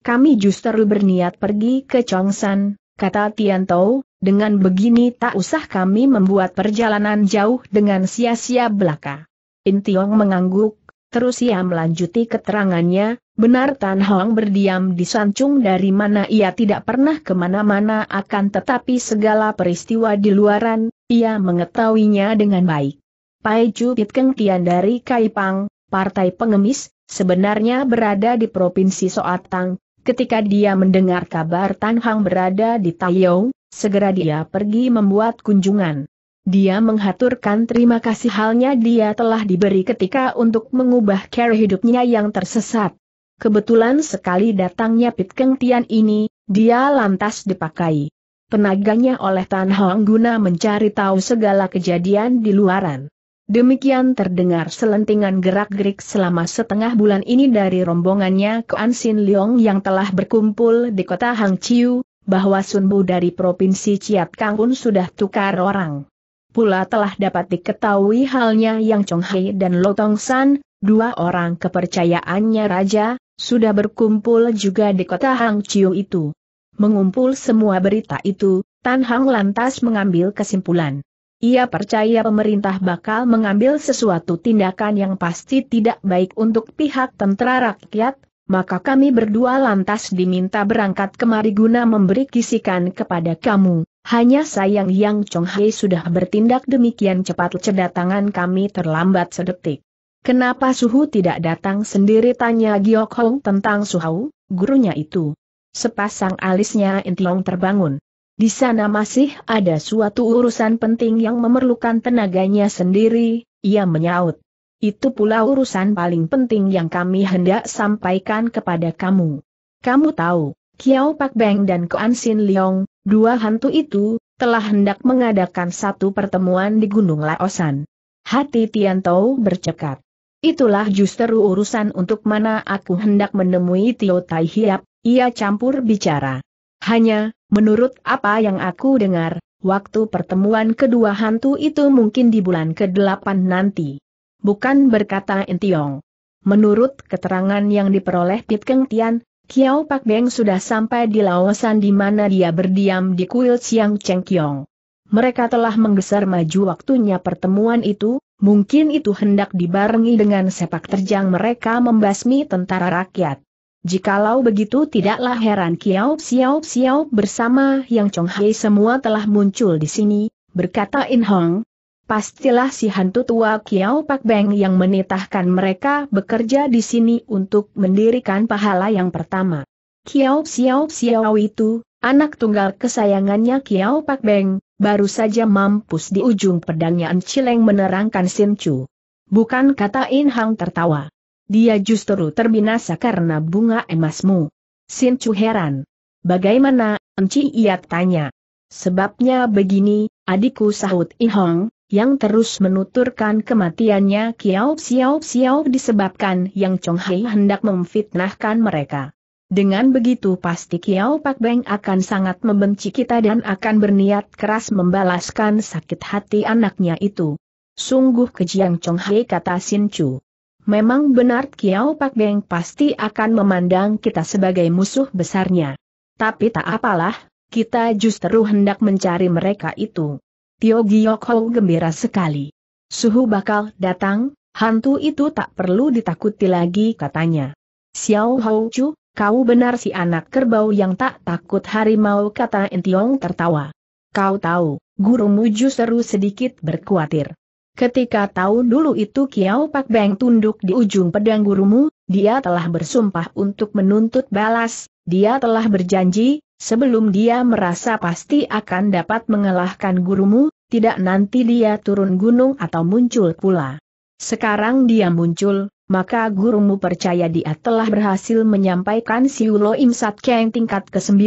Kami justru berniat pergi ke Chongsan, kata Tian Tianto, dengan begini tak usah kami membuat perjalanan jauh dengan sia-sia belaka. Intiong mengangguk, terus ia melanjuti keterangannya, benar Tan Hong berdiam di Sancung dari mana ia tidak pernah kemana-mana akan tetapi segala peristiwa di luaran, ia mengetahuinya dengan baik. Pai Chu Pit Keng Tian dari Kaipang, Partai Pengemis, sebenarnya berada di Provinsi Soatang, ketika dia mendengar kabar Tan Hang berada di Taiyong, segera dia pergi membuat kunjungan. Dia menghaturkan terima kasih halnya dia telah diberi ketika untuk mengubah cara hidupnya yang tersesat. Kebetulan sekali datangnya Pit Keng Tian ini, dia lantas dipakai Penaganya oleh Tan Hong guna mencari tahu segala kejadian di luaran. Demikian terdengar selentingan gerak-gerik selama setengah bulan ini dari rombongannya ke Ansin Leong yang telah berkumpul di kota Chiu, bahwa Sunbu dari Provinsi Chiat Kangun sudah tukar orang. Pula telah dapat diketahui halnya yang Chong Hei dan Lo Tong San, dua orang kepercayaannya Raja, sudah berkumpul juga di kota Chiu itu. Mengumpul semua berita itu, Tan Hang lantas mengambil kesimpulan. Ia percaya pemerintah bakal mengambil sesuatu tindakan yang pasti tidak baik untuk pihak tentara rakyat, maka kami berdua lantas diminta berangkat kemari guna memberi kisikan kepada kamu. Hanya sayang Yang Chong Hai sudah bertindak demikian cepat kedatangan kami terlambat sedetik. Kenapa Suhu tidak datang sendiri tanya Giok Hong tentang Suhu, gurunya itu. Sepasang alisnya Intiong terbangun. Di sana masih ada suatu urusan penting yang memerlukan tenaganya sendiri, ia menyaut. Itu pula urusan paling penting yang kami hendak sampaikan kepada kamu. Kamu tahu, Kiao Pak Beng dan Koan Sin Leong, dua hantu itu, telah hendak mengadakan satu pertemuan di Gunung Laosan. Hati Tian Tou bercekat. Itulah justru urusan untuk mana aku hendak menemui Tio Tai Hiap, ia campur bicara. Hanya, Menurut apa yang aku dengar, waktu pertemuan kedua hantu itu mungkin di bulan ke-8 nanti. Bukan berkata Intiong. Menurut keterangan yang diperoleh Pit Keng Tian, Kiao Pak Beng sudah sampai di Laosan di mana dia berdiam di kuil Siang Cheng Kiong. Mereka telah menggeser maju waktunya pertemuan itu, mungkin itu hendak dibarengi dengan sepak terjang mereka membasmi tentara rakyat. Jikalau begitu tidaklah heran Kiao Xiao Xiao bersama Yang Chong Hai semua telah muncul di sini, berkata In Hong. Pastilah si hantu tua Kiao Pak Beng yang menitahkan mereka bekerja di sini untuk mendirikan pahala yang pertama. Kiao Xiao Xiao itu, anak tunggal kesayangannya Kiao Pak Beng, baru saja mampus di ujung pedangnya Encileng menerangkan Sin Chu. Bukan kata In Hong tertawa. Dia justru terbinasa karena bunga emasmu. Sin Chu heran. Bagaimana, Enci Ia tanya. Sebabnya begini, adikku sahut Ihong, yang terus menuturkan kematiannya Kiao Xiao Xiao disebabkan Yang Chong Hai hendak memfitnahkan mereka. Dengan begitu pasti Kiao Pak Beng akan sangat membenci kita dan akan berniat keras membalaskan sakit hati anaknya itu. Sungguh keji Yang Chong Hai kata Sin Chu. Memang benar Kiao Pak Beng pasti akan memandang kita sebagai musuh besarnya. Tapi tak apalah, kita justru hendak mencari mereka itu. Tio Giok Ho gembira sekali. Suhu bakal datang, hantu itu tak perlu ditakuti lagi katanya. Xiao Hou Chu, kau benar si anak kerbau yang tak takut harimau kata Entiong tertawa. Kau tahu, gurumu justru sedikit berkuatir. Ketika tahu dulu itu Kiao Pak Beng tunduk di ujung pedang gurumu, dia telah bersumpah untuk menuntut balas, dia telah berjanji, sebelum dia merasa pasti akan dapat mengalahkan gurumu, tidak nanti dia turun gunung atau muncul pula. Sekarang dia muncul, maka gurumu percaya dia telah berhasil menyampaikan Siulo Imsat keng tingkat ke-9,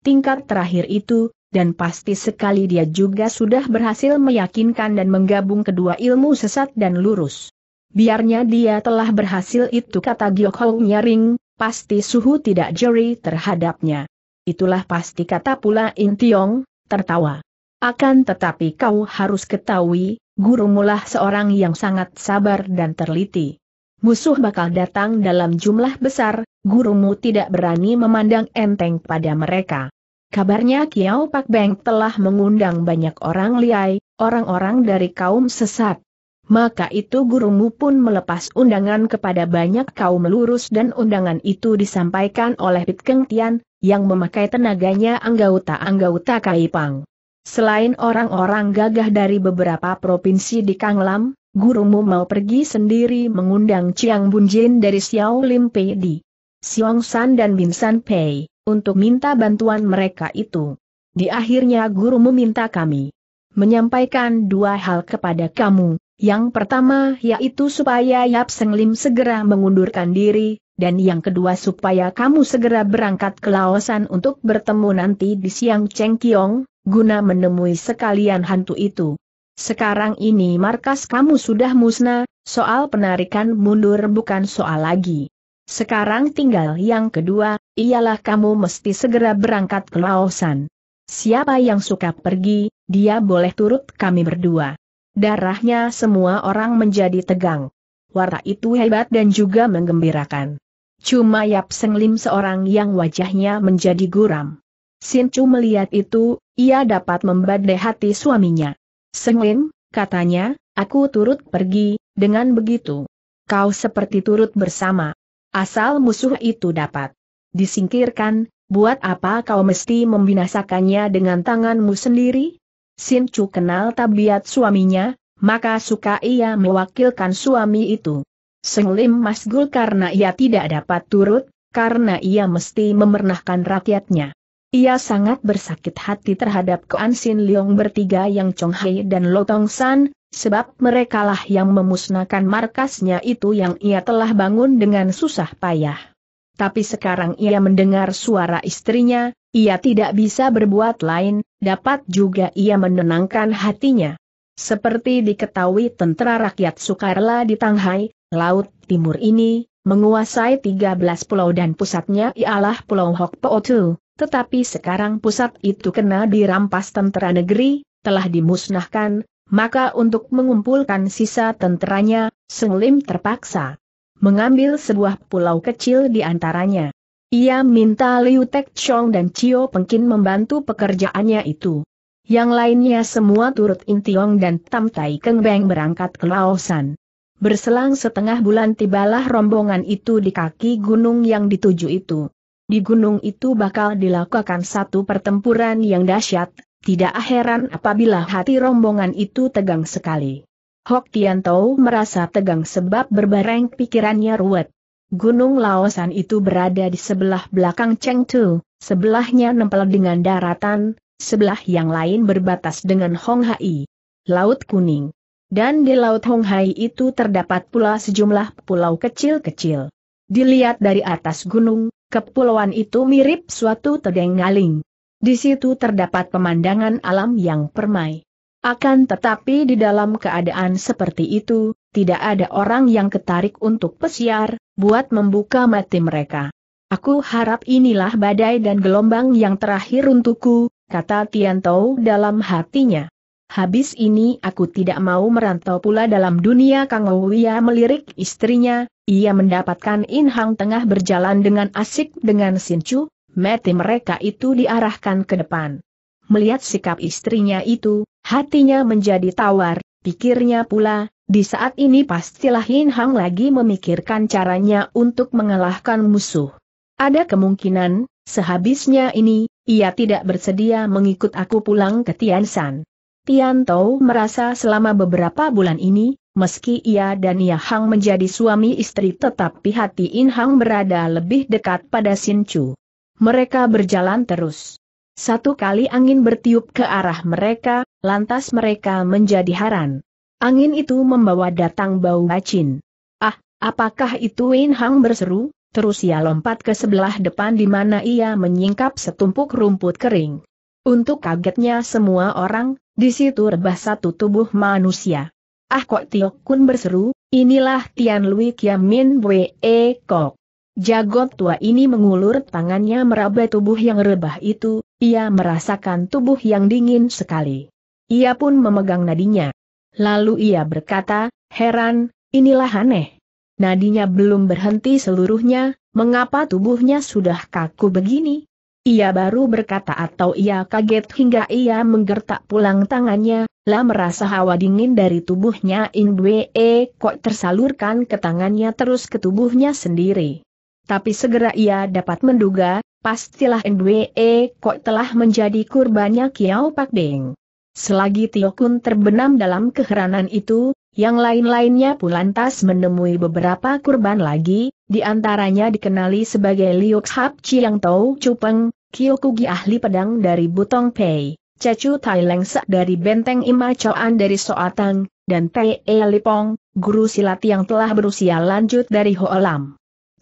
tingkat terakhir itu, dan pasti sekali dia juga sudah berhasil meyakinkan dan menggabung kedua ilmu sesat dan lurus. Biarnya dia telah berhasil itu kata Giok Hong nyaring, pasti suhu tidak jeri terhadapnya. Itulah pasti kata pula In Tiong, tertawa. Akan tetapi kau harus ketahui, guru mulah seorang yang sangat sabar dan terliti. Musuh bakal datang dalam jumlah besar, gurumu tidak berani memandang enteng pada mereka. Kabarnya Kiao Pak Beng telah mengundang banyak orang liai, orang-orang dari kaum sesat. Maka itu gurumu pun melepas undangan kepada banyak kaum lurus dan undangan itu disampaikan oleh Pit Keng Tian, yang memakai tenaganya anggota-anggota Kaipang. Selain orang-orang gagah dari beberapa provinsi di Kanglam, gurumu mau pergi sendiri mengundang Chiang Bunjin dari Xiao Lim Pei di Xiong San dan Bin San Pei untuk minta bantuan mereka itu. Di akhirnya guru meminta kami menyampaikan dua hal kepada kamu, yang pertama yaitu supaya Yap Seng Lim segera mengundurkan diri, dan yang kedua supaya kamu segera berangkat ke Laosan untuk bertemu nanti di siang Cheng Kiong, guna menemui sekalian hantu itu. Sekarang ini markas kamu sudah musnah, soal penarikan mundur bukan soal lagi. Sekarang tinggal yang kedua, ialah kamu mesti segera berangkat ke Laosan. Siapa yang suka pergi, dia boleh turut kami berdua. Darahnya semua orang menjadi tegang. Warta itu hebat dan juga menggembirakan. Cuma Yap Seng Lim seorang yang wajahnya menjadi guram. Sin Chu melihat itu, ia dapat membadai hati suaminya. Seng Lim, katanya, aku turut pergi, dengan begitu. Kau seperti turut bersama Asal musuh itu dapat disingkirkan, buat apa kau mesti membinasakannya dengan tanganmu sendiri? Sin Chu kenal tabiat suaminya, maka suka ia mewakilkan suami itu. Seng Lim masgul karena ia tidak dapat turut, karena ia mesti memernahkan rakyatnya. Ia sangat bersakit hati terhadap Koan Sin Leong bertiga yang Chong Hai dan Lotong San, Sebab merekalah yang memusnahkan markasnya itu yang ia telah bangun dengan susah payah. Tapi sekarang ia mendengar suara istrinya, ia tidak bisa berbuat lain, dapat juga ia menenangkan hatinya. Seperti diketahui tentara rakyat Sukarela di Tanghai, Laut Timur ini, menguasai 13 pulau dan pusatnya ialah Pulau Hokpootu, tetapi sekarang pusat itu kena dirampas tentara negeri, telah dimusnahkan, maka untuk mengumpulkan sisa tenteranya, Seng Lim terpaksa mengambil sebuah pulau kecil di antaranya. Ia minta Liu Tek Chong dan Chio Pengkin membantu pekerjaannya itu. Yang lainnya semua turut Intiong dan Tam Tai Keng Beng berangkat ke Laosan. Berselang setengah bulan tibalah rombongan itu di kaki gunung yang dituju itu. Di gunung itu bakal dilakukan satu pertempuran yang dahsyat, tidak heran apabila hati rombongan itu tegang sekali. Hok Tau merasa tegang sebab berbareng pikirannya ruwet. Gunung Laosan itu berada di sebelah belakang Cheng Tu, sebelahnya nempel dengan daratan, sebelah yang lain berbatas dengan Honghai, Laut Kuning. Dan di Laut Honghai itu terdapat pula sejumlah pulau kecil-kecil. Dilihat dari atas gunung, kepulauan itu mirip suatu tedeng ngaling. Di situ terdapat pemandangan alam yang permai. Akan tetapi di dalam keadaan seperti itu, tidak ada orang yang ketarik untuk pesiar, buat membuka mati mereka. Aku harap inilah badai dan gelombang yang terakhir untukku, kata Tiantou dalam hatinya. Habis ini aku tidak mau merantau pula dalam dunia Kang Ouya melirik istrinya, ia mendapatkan In tengah berjalan dengan asik dengan Sinchu, mati mereka itu diarahkan ke depan. Melihat sikap istrinya itu, hatinya menjadi tawar, pikirnya pula, di saat ini pastilah Hin Hang lagi memikirkan caranya untuk mengalahkan musuh. Ada kemungkinan, sehabisnya ini, ia tidak bersedia mengikut aku pulang ke Tiansan. Tian Tao merasa selama beberapa bulan ini, meski ia dan Ya Hang menjadi suami istri tetapi hati In Hang berada lebih dekat pada Sin Chu. Mereka berjalan terus. Satu kali angin bertiup ke arah mereka, lantas mereka menjadi haran. Angin itu membawa datang bau bacin. Ah, apakah itu Wen Hang berseru? Terus ia lompat ke sebelah depan di mana ia menyingkap setumpuk rumput kering. Untuk kagetnya semua orang, di situ rebah satu tubuh manusia. Ah kok Tio Kun berseru, inilah Tian Lui Kiamin Wee Kok. Jagot tua ini mengulur tangannya meraba tubuh yang rebah itu, ia merasakan tubuh yang dingin sekali. Ia pun memegang nadinya. Lalu ia berkata, heran, inilah aneh. Nadinya belum berhenti seluruhnya, mengapa tubuhnya sudah kaku begini? Ia baru berkata atau ia kaget hingga ia menggertak pulang tangannya, lah merasa hawa dingin dari tubuhnya Inbwe e, kok tersalurkan ke tangannya terus ke tubuhnya sendiri tapi segera ia dapat menduga, pastilah NWE Kok telah menjadi kurbannya Kiao Pak Deng. Selagi Tio Kun terbenam dalam keheranan itu, yang lain-lainnya pun lantas menemui beberapa kurban lagi, di antaranya dikenali sebagai Liu Hap Chiang Tau Cupeng, Kugi ahli pedang dari Butong Pei. Cecu Tai Leng Se dari Benteng Ima Choan dari Soatang, dan Pei E Lipong, guru silat yang telah berusia lanjut dari Ho Lam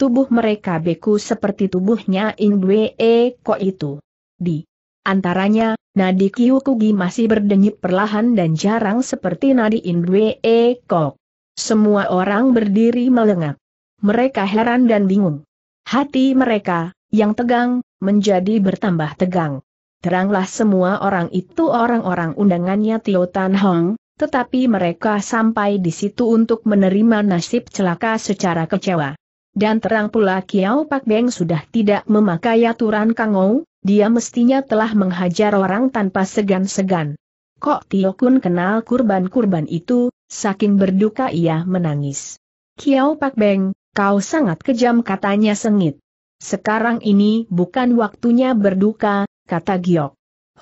tubuh mereka beku seperti tubuhnya Ingwe Eko itu. Di antaranya, nadi Kyukugi masih berdenyut perlahan dan jarang seperti nadi Ingwe kok. Semua orang berdiri melengak. Mereka heran dan bingung. Hati mereka, yang tegang, menjadi bertambah tegang. Teranglah semua orang itu orang-orang undangannya Tio Tan Hong, tetapi mereka sampai di situ untuk menerima nasib celaka secara kecewa. Dan terang pula Kiao Pak Beng sudah tidak memakai aturan Kangou, dia mestinya telah menghajar orang tanpa segan-segan. Kok Tio Kun kenal kurban-kurban itu, saking berduka ia menangis. Kiao Pak Beng, kau sangat kejam katanya sengit. Sekarang ini bukan waktunya berduka, kata Giok.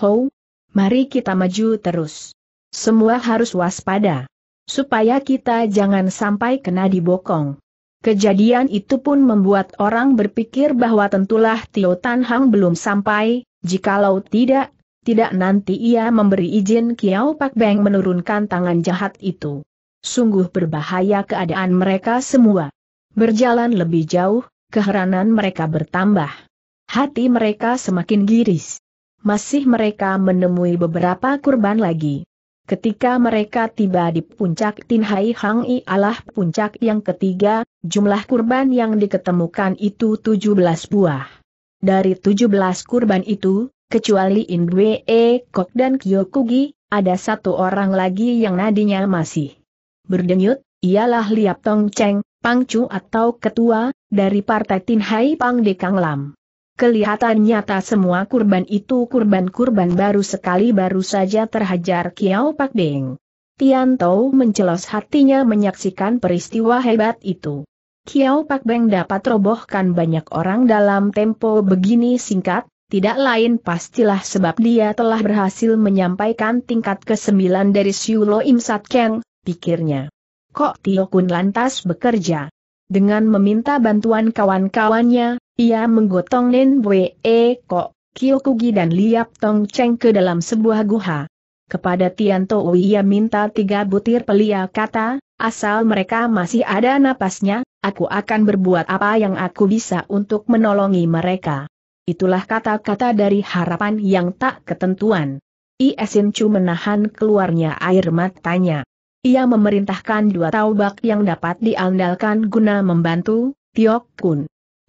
Ho, mari kita maju terus. Semua harus waspada. Supaya kita jangan sampai kena dibokong. Kejadian itu pun membuat orang berpikir bahwa tentulah Tio Tan Hang belum sampai, jikalau tidak, tidak nanti ia memberi izin Kiao Pak Beng menurunkan tangan jahat itu. Sungguh berbahaya keadaan mereka semua. Berjalan lebih jauh, keheranan mereka bertambah. Hati mereka semakin giris. Masih mereka menemui beberapa kurban lagi. Ketika mereka tiba di puncak Tin Hai Hang I Allah puncak yang ketiga, jumlah kurban yang diketemukan itu 17 buah. Dari 17 kurban itu, kecuali In E Kok dan Kyokugi, ada satu orang lagi yang nadinya masih berdenyut, ialah Liap Tong Cheng, Pangcu atau ketua, dari partai Tin Hai Pang Dekang Lam. Kelihatan nyata semua kurban itu kurban-kurban baru sekali baru saja terhajar Kiao Pak Deng. Tian Tao mencelos hatinya menyaksikan peristiwa hebat itu. Kiao Pak Beng dapat robohkan banyak orang dalam tempo begini singkat, tidak lain pastilah sebab dia telah berhasil menyampaikan tingkat ke-9 dari Siulo Im Sat Keng, pikirnya. Kok Tio Kun lantas bekerja? Dengan meminta bantuan kawan-kawannya, ia menggotong Nen Wei Kok, Kyokugi dan Liap Tong Cheng ke dalam sebuah guha. Kepada Tian Tou ia minta tiga butir pelia kata, asal mereka masih ada napasnya, aku akan berbuat apa yang aku bisa untuk menolongi mereka. Itulah kata-kata dari harapan yang tak ketentuan. Iesin Chu menahan keluarnya air matanya. Ia memerintahkan dua taubak yang dapat diandalkan guna membantu, Tiok Kun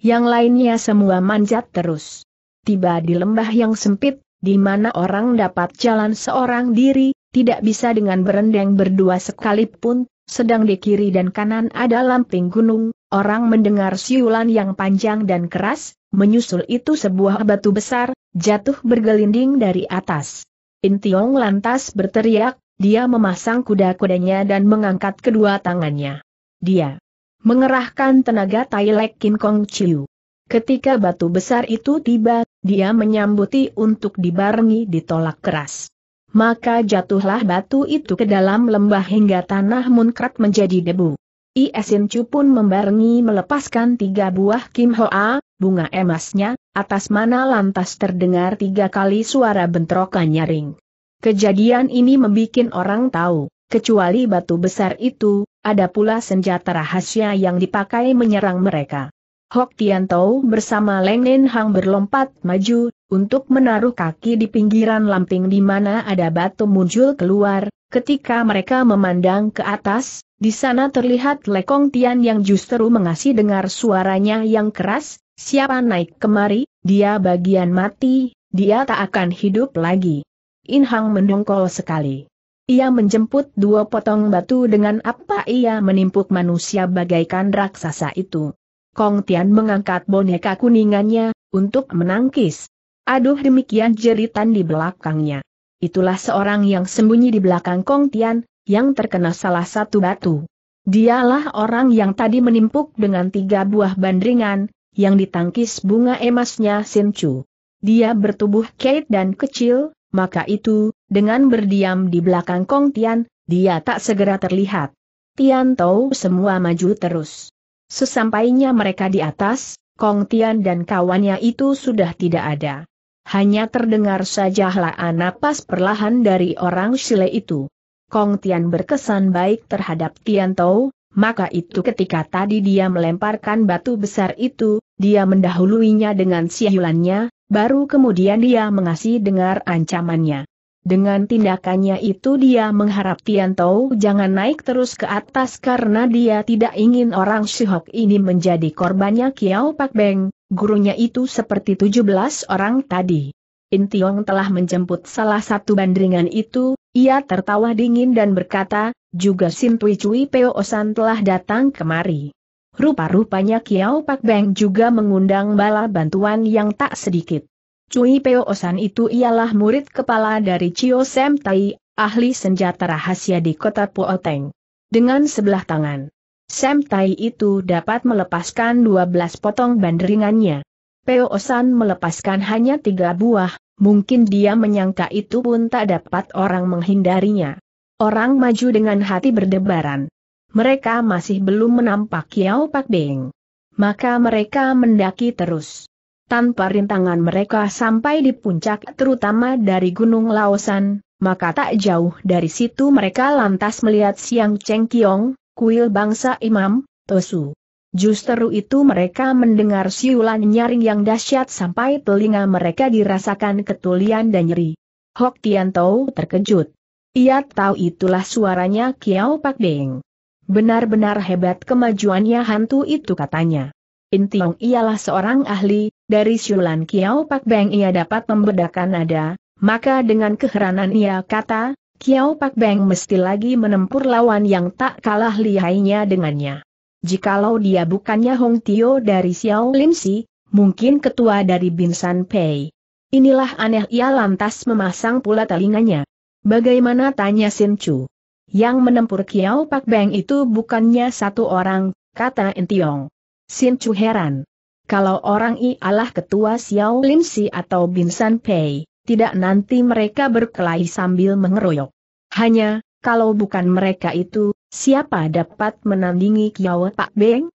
yang lainnya semua manjat terus. Tiba di lembah yang sempit, di mana orang dapat jalan seorang diri, tidak bisa dengan berendeng berdua sekalipun, sedang di kiri dan kanan ada lamping gunung, orang mendengar siulan yang panjang dan keras, menyusul itu sebuah batu besar, jatuh bergelinding dari atas. Intiong lantas berteriak, dia memasang kuda-kudanya dan mengangkat kedua tangannya. Dia mengerahkan tenaga Tai Lek Kim Kong Chiu. Ketika batu besar itu tiba, dia menyambuti untuk dibarengi ditolak keras. Maka jatuhlah batu itu ke dalam lembah hingga tanah munkrat menjadi debu. Iesin Chu pun membarengi melepaskan tiga buah Kim Hoa, bunga emasnya, atas mana lantas terdengar tiga kali suara bentrokan nyaring. Kejadian ini membuat orang tahu Kecuali batu besar itu, ada pula senjata rahasia yang dipakai menyerang mereka. Hok Tian Tiantou bersama Leng Nen Hang berlompat maju, untuk menaruh kaki di pinggiran lamping di mana ada batu muncul keluar, ketika mereka memandang ke atas, di sana terlihat Lekong Tian yang justru mengasih dengar suaranya yang keras, siapa naik kemari, dia bagian mati, dia tak akan hidup lagi. In Hang mendongkol sekali. Ia menjemput dua potong batu dengan apa ia menimpuk manusia bagaikan raksasa itu. Kong Tian mengangkat boneka kuningannya, untuk menangkis. Aduh demikian jeritan di belakangnya. Itulah seorang yang sembunyi di belakang Kong Tian, yang terkena salah satu batu. Dialah orang yang tadi menimpuk dengan tiga buah bandringan, yang ditangkis bunga emasnya Chu. Dia bertubuh kait dan kecil, maka itu, dengan berdiam di belakang Kong Tian, dia tak segera terlihat. Tian Tou semua maju terus. Sesampainya mereka di atas, Kong Tian dan kawannya itu sudah tidak ada. Hanya terdengar saja helaan napas perlahan dari orang Sile itu. Kong Tian berkesan baik terhadap Tian Tou, maka itu ketika tadi dia melemparkan batu besar itu, dia mendahuluinya dengan siulannya, Baru kemudian dia mengasih dengar ancamannya. Dengan tindakannya itu dia mengharap Tiantou jangan naik terus ke atas karena dia tidak ingin orang Shihok ini menjadi korbannya Kiao Pak Beng, gurunya itu seperti 17 orang tadi. Intiong telah menjemput salah satu bandringan itu, ia tertawa dingin dan berkata, juga Sin Tui Cui Peo Osan telah datang kemari. Rupa-rupanya Kiao Pak Beng juga mengundang bala bantuan yang tak sedikit. Cui Peo Osan itu ialah murid kepala dari Cio Sem Tai, ahli senjata rahasia di kota Pooteng. Dengan sebelah tangan, Sem Tai itu dapat melepaskan 12 potong banderingannya. Peo Osan melepaskan hanya tiga buah, mungkin dia menyangka itu pun tak dapat orang menghindarinya. Orang maju dengan hati berdebaran mereka masih belum menampak Yao Pak Beng. Maka mereka mendaki terus. Tanpa rintangan mereka sampai di puncak terutama dari Gunung Laosan, maka tak jauh dari situ mereka lantas melihat Siang Cheng Kiong, kuil bangsa imam, Tosu. Justru itu mereka mendengar siulan nyaring yang dahsyat sampai telinga mereka dirasakan ketulian dan nyeri. Hok Tian Tau terkejut. Ia tahu itulah suaranya Kiao Pak Deng. Benar-benar hebat kemajuannya hantu itu katanya. Intiong ialah seorang ahli, dari siulan Kiao Pak Beng ia dapat membedakan nada, maka dengan keheranan ia kata, Kiao Pak Beng mesti lagi menempur lawan yang tak kalah lihainya dengannya. Jikalau dia bukannya Hong Tio dari Xiao Lim Si, mungkin ketua dari Binsan Pei. Inilah aneh ia lantas memasang pula telinganya. Bagaimana tanya Sin Chu? Yang menempur Kiao Pak Beng itu bukannya satu orang, kata Entiong. Sin Chu heran. Kalau orang i ialah ketua Xiao Lim Si atau Bin San Pei, tidak nanti mereka berkelahi sambil mengeroyok. Hanya, kalau bukan mereka itu, siapa dapat menandingi Kiao Pak Beng?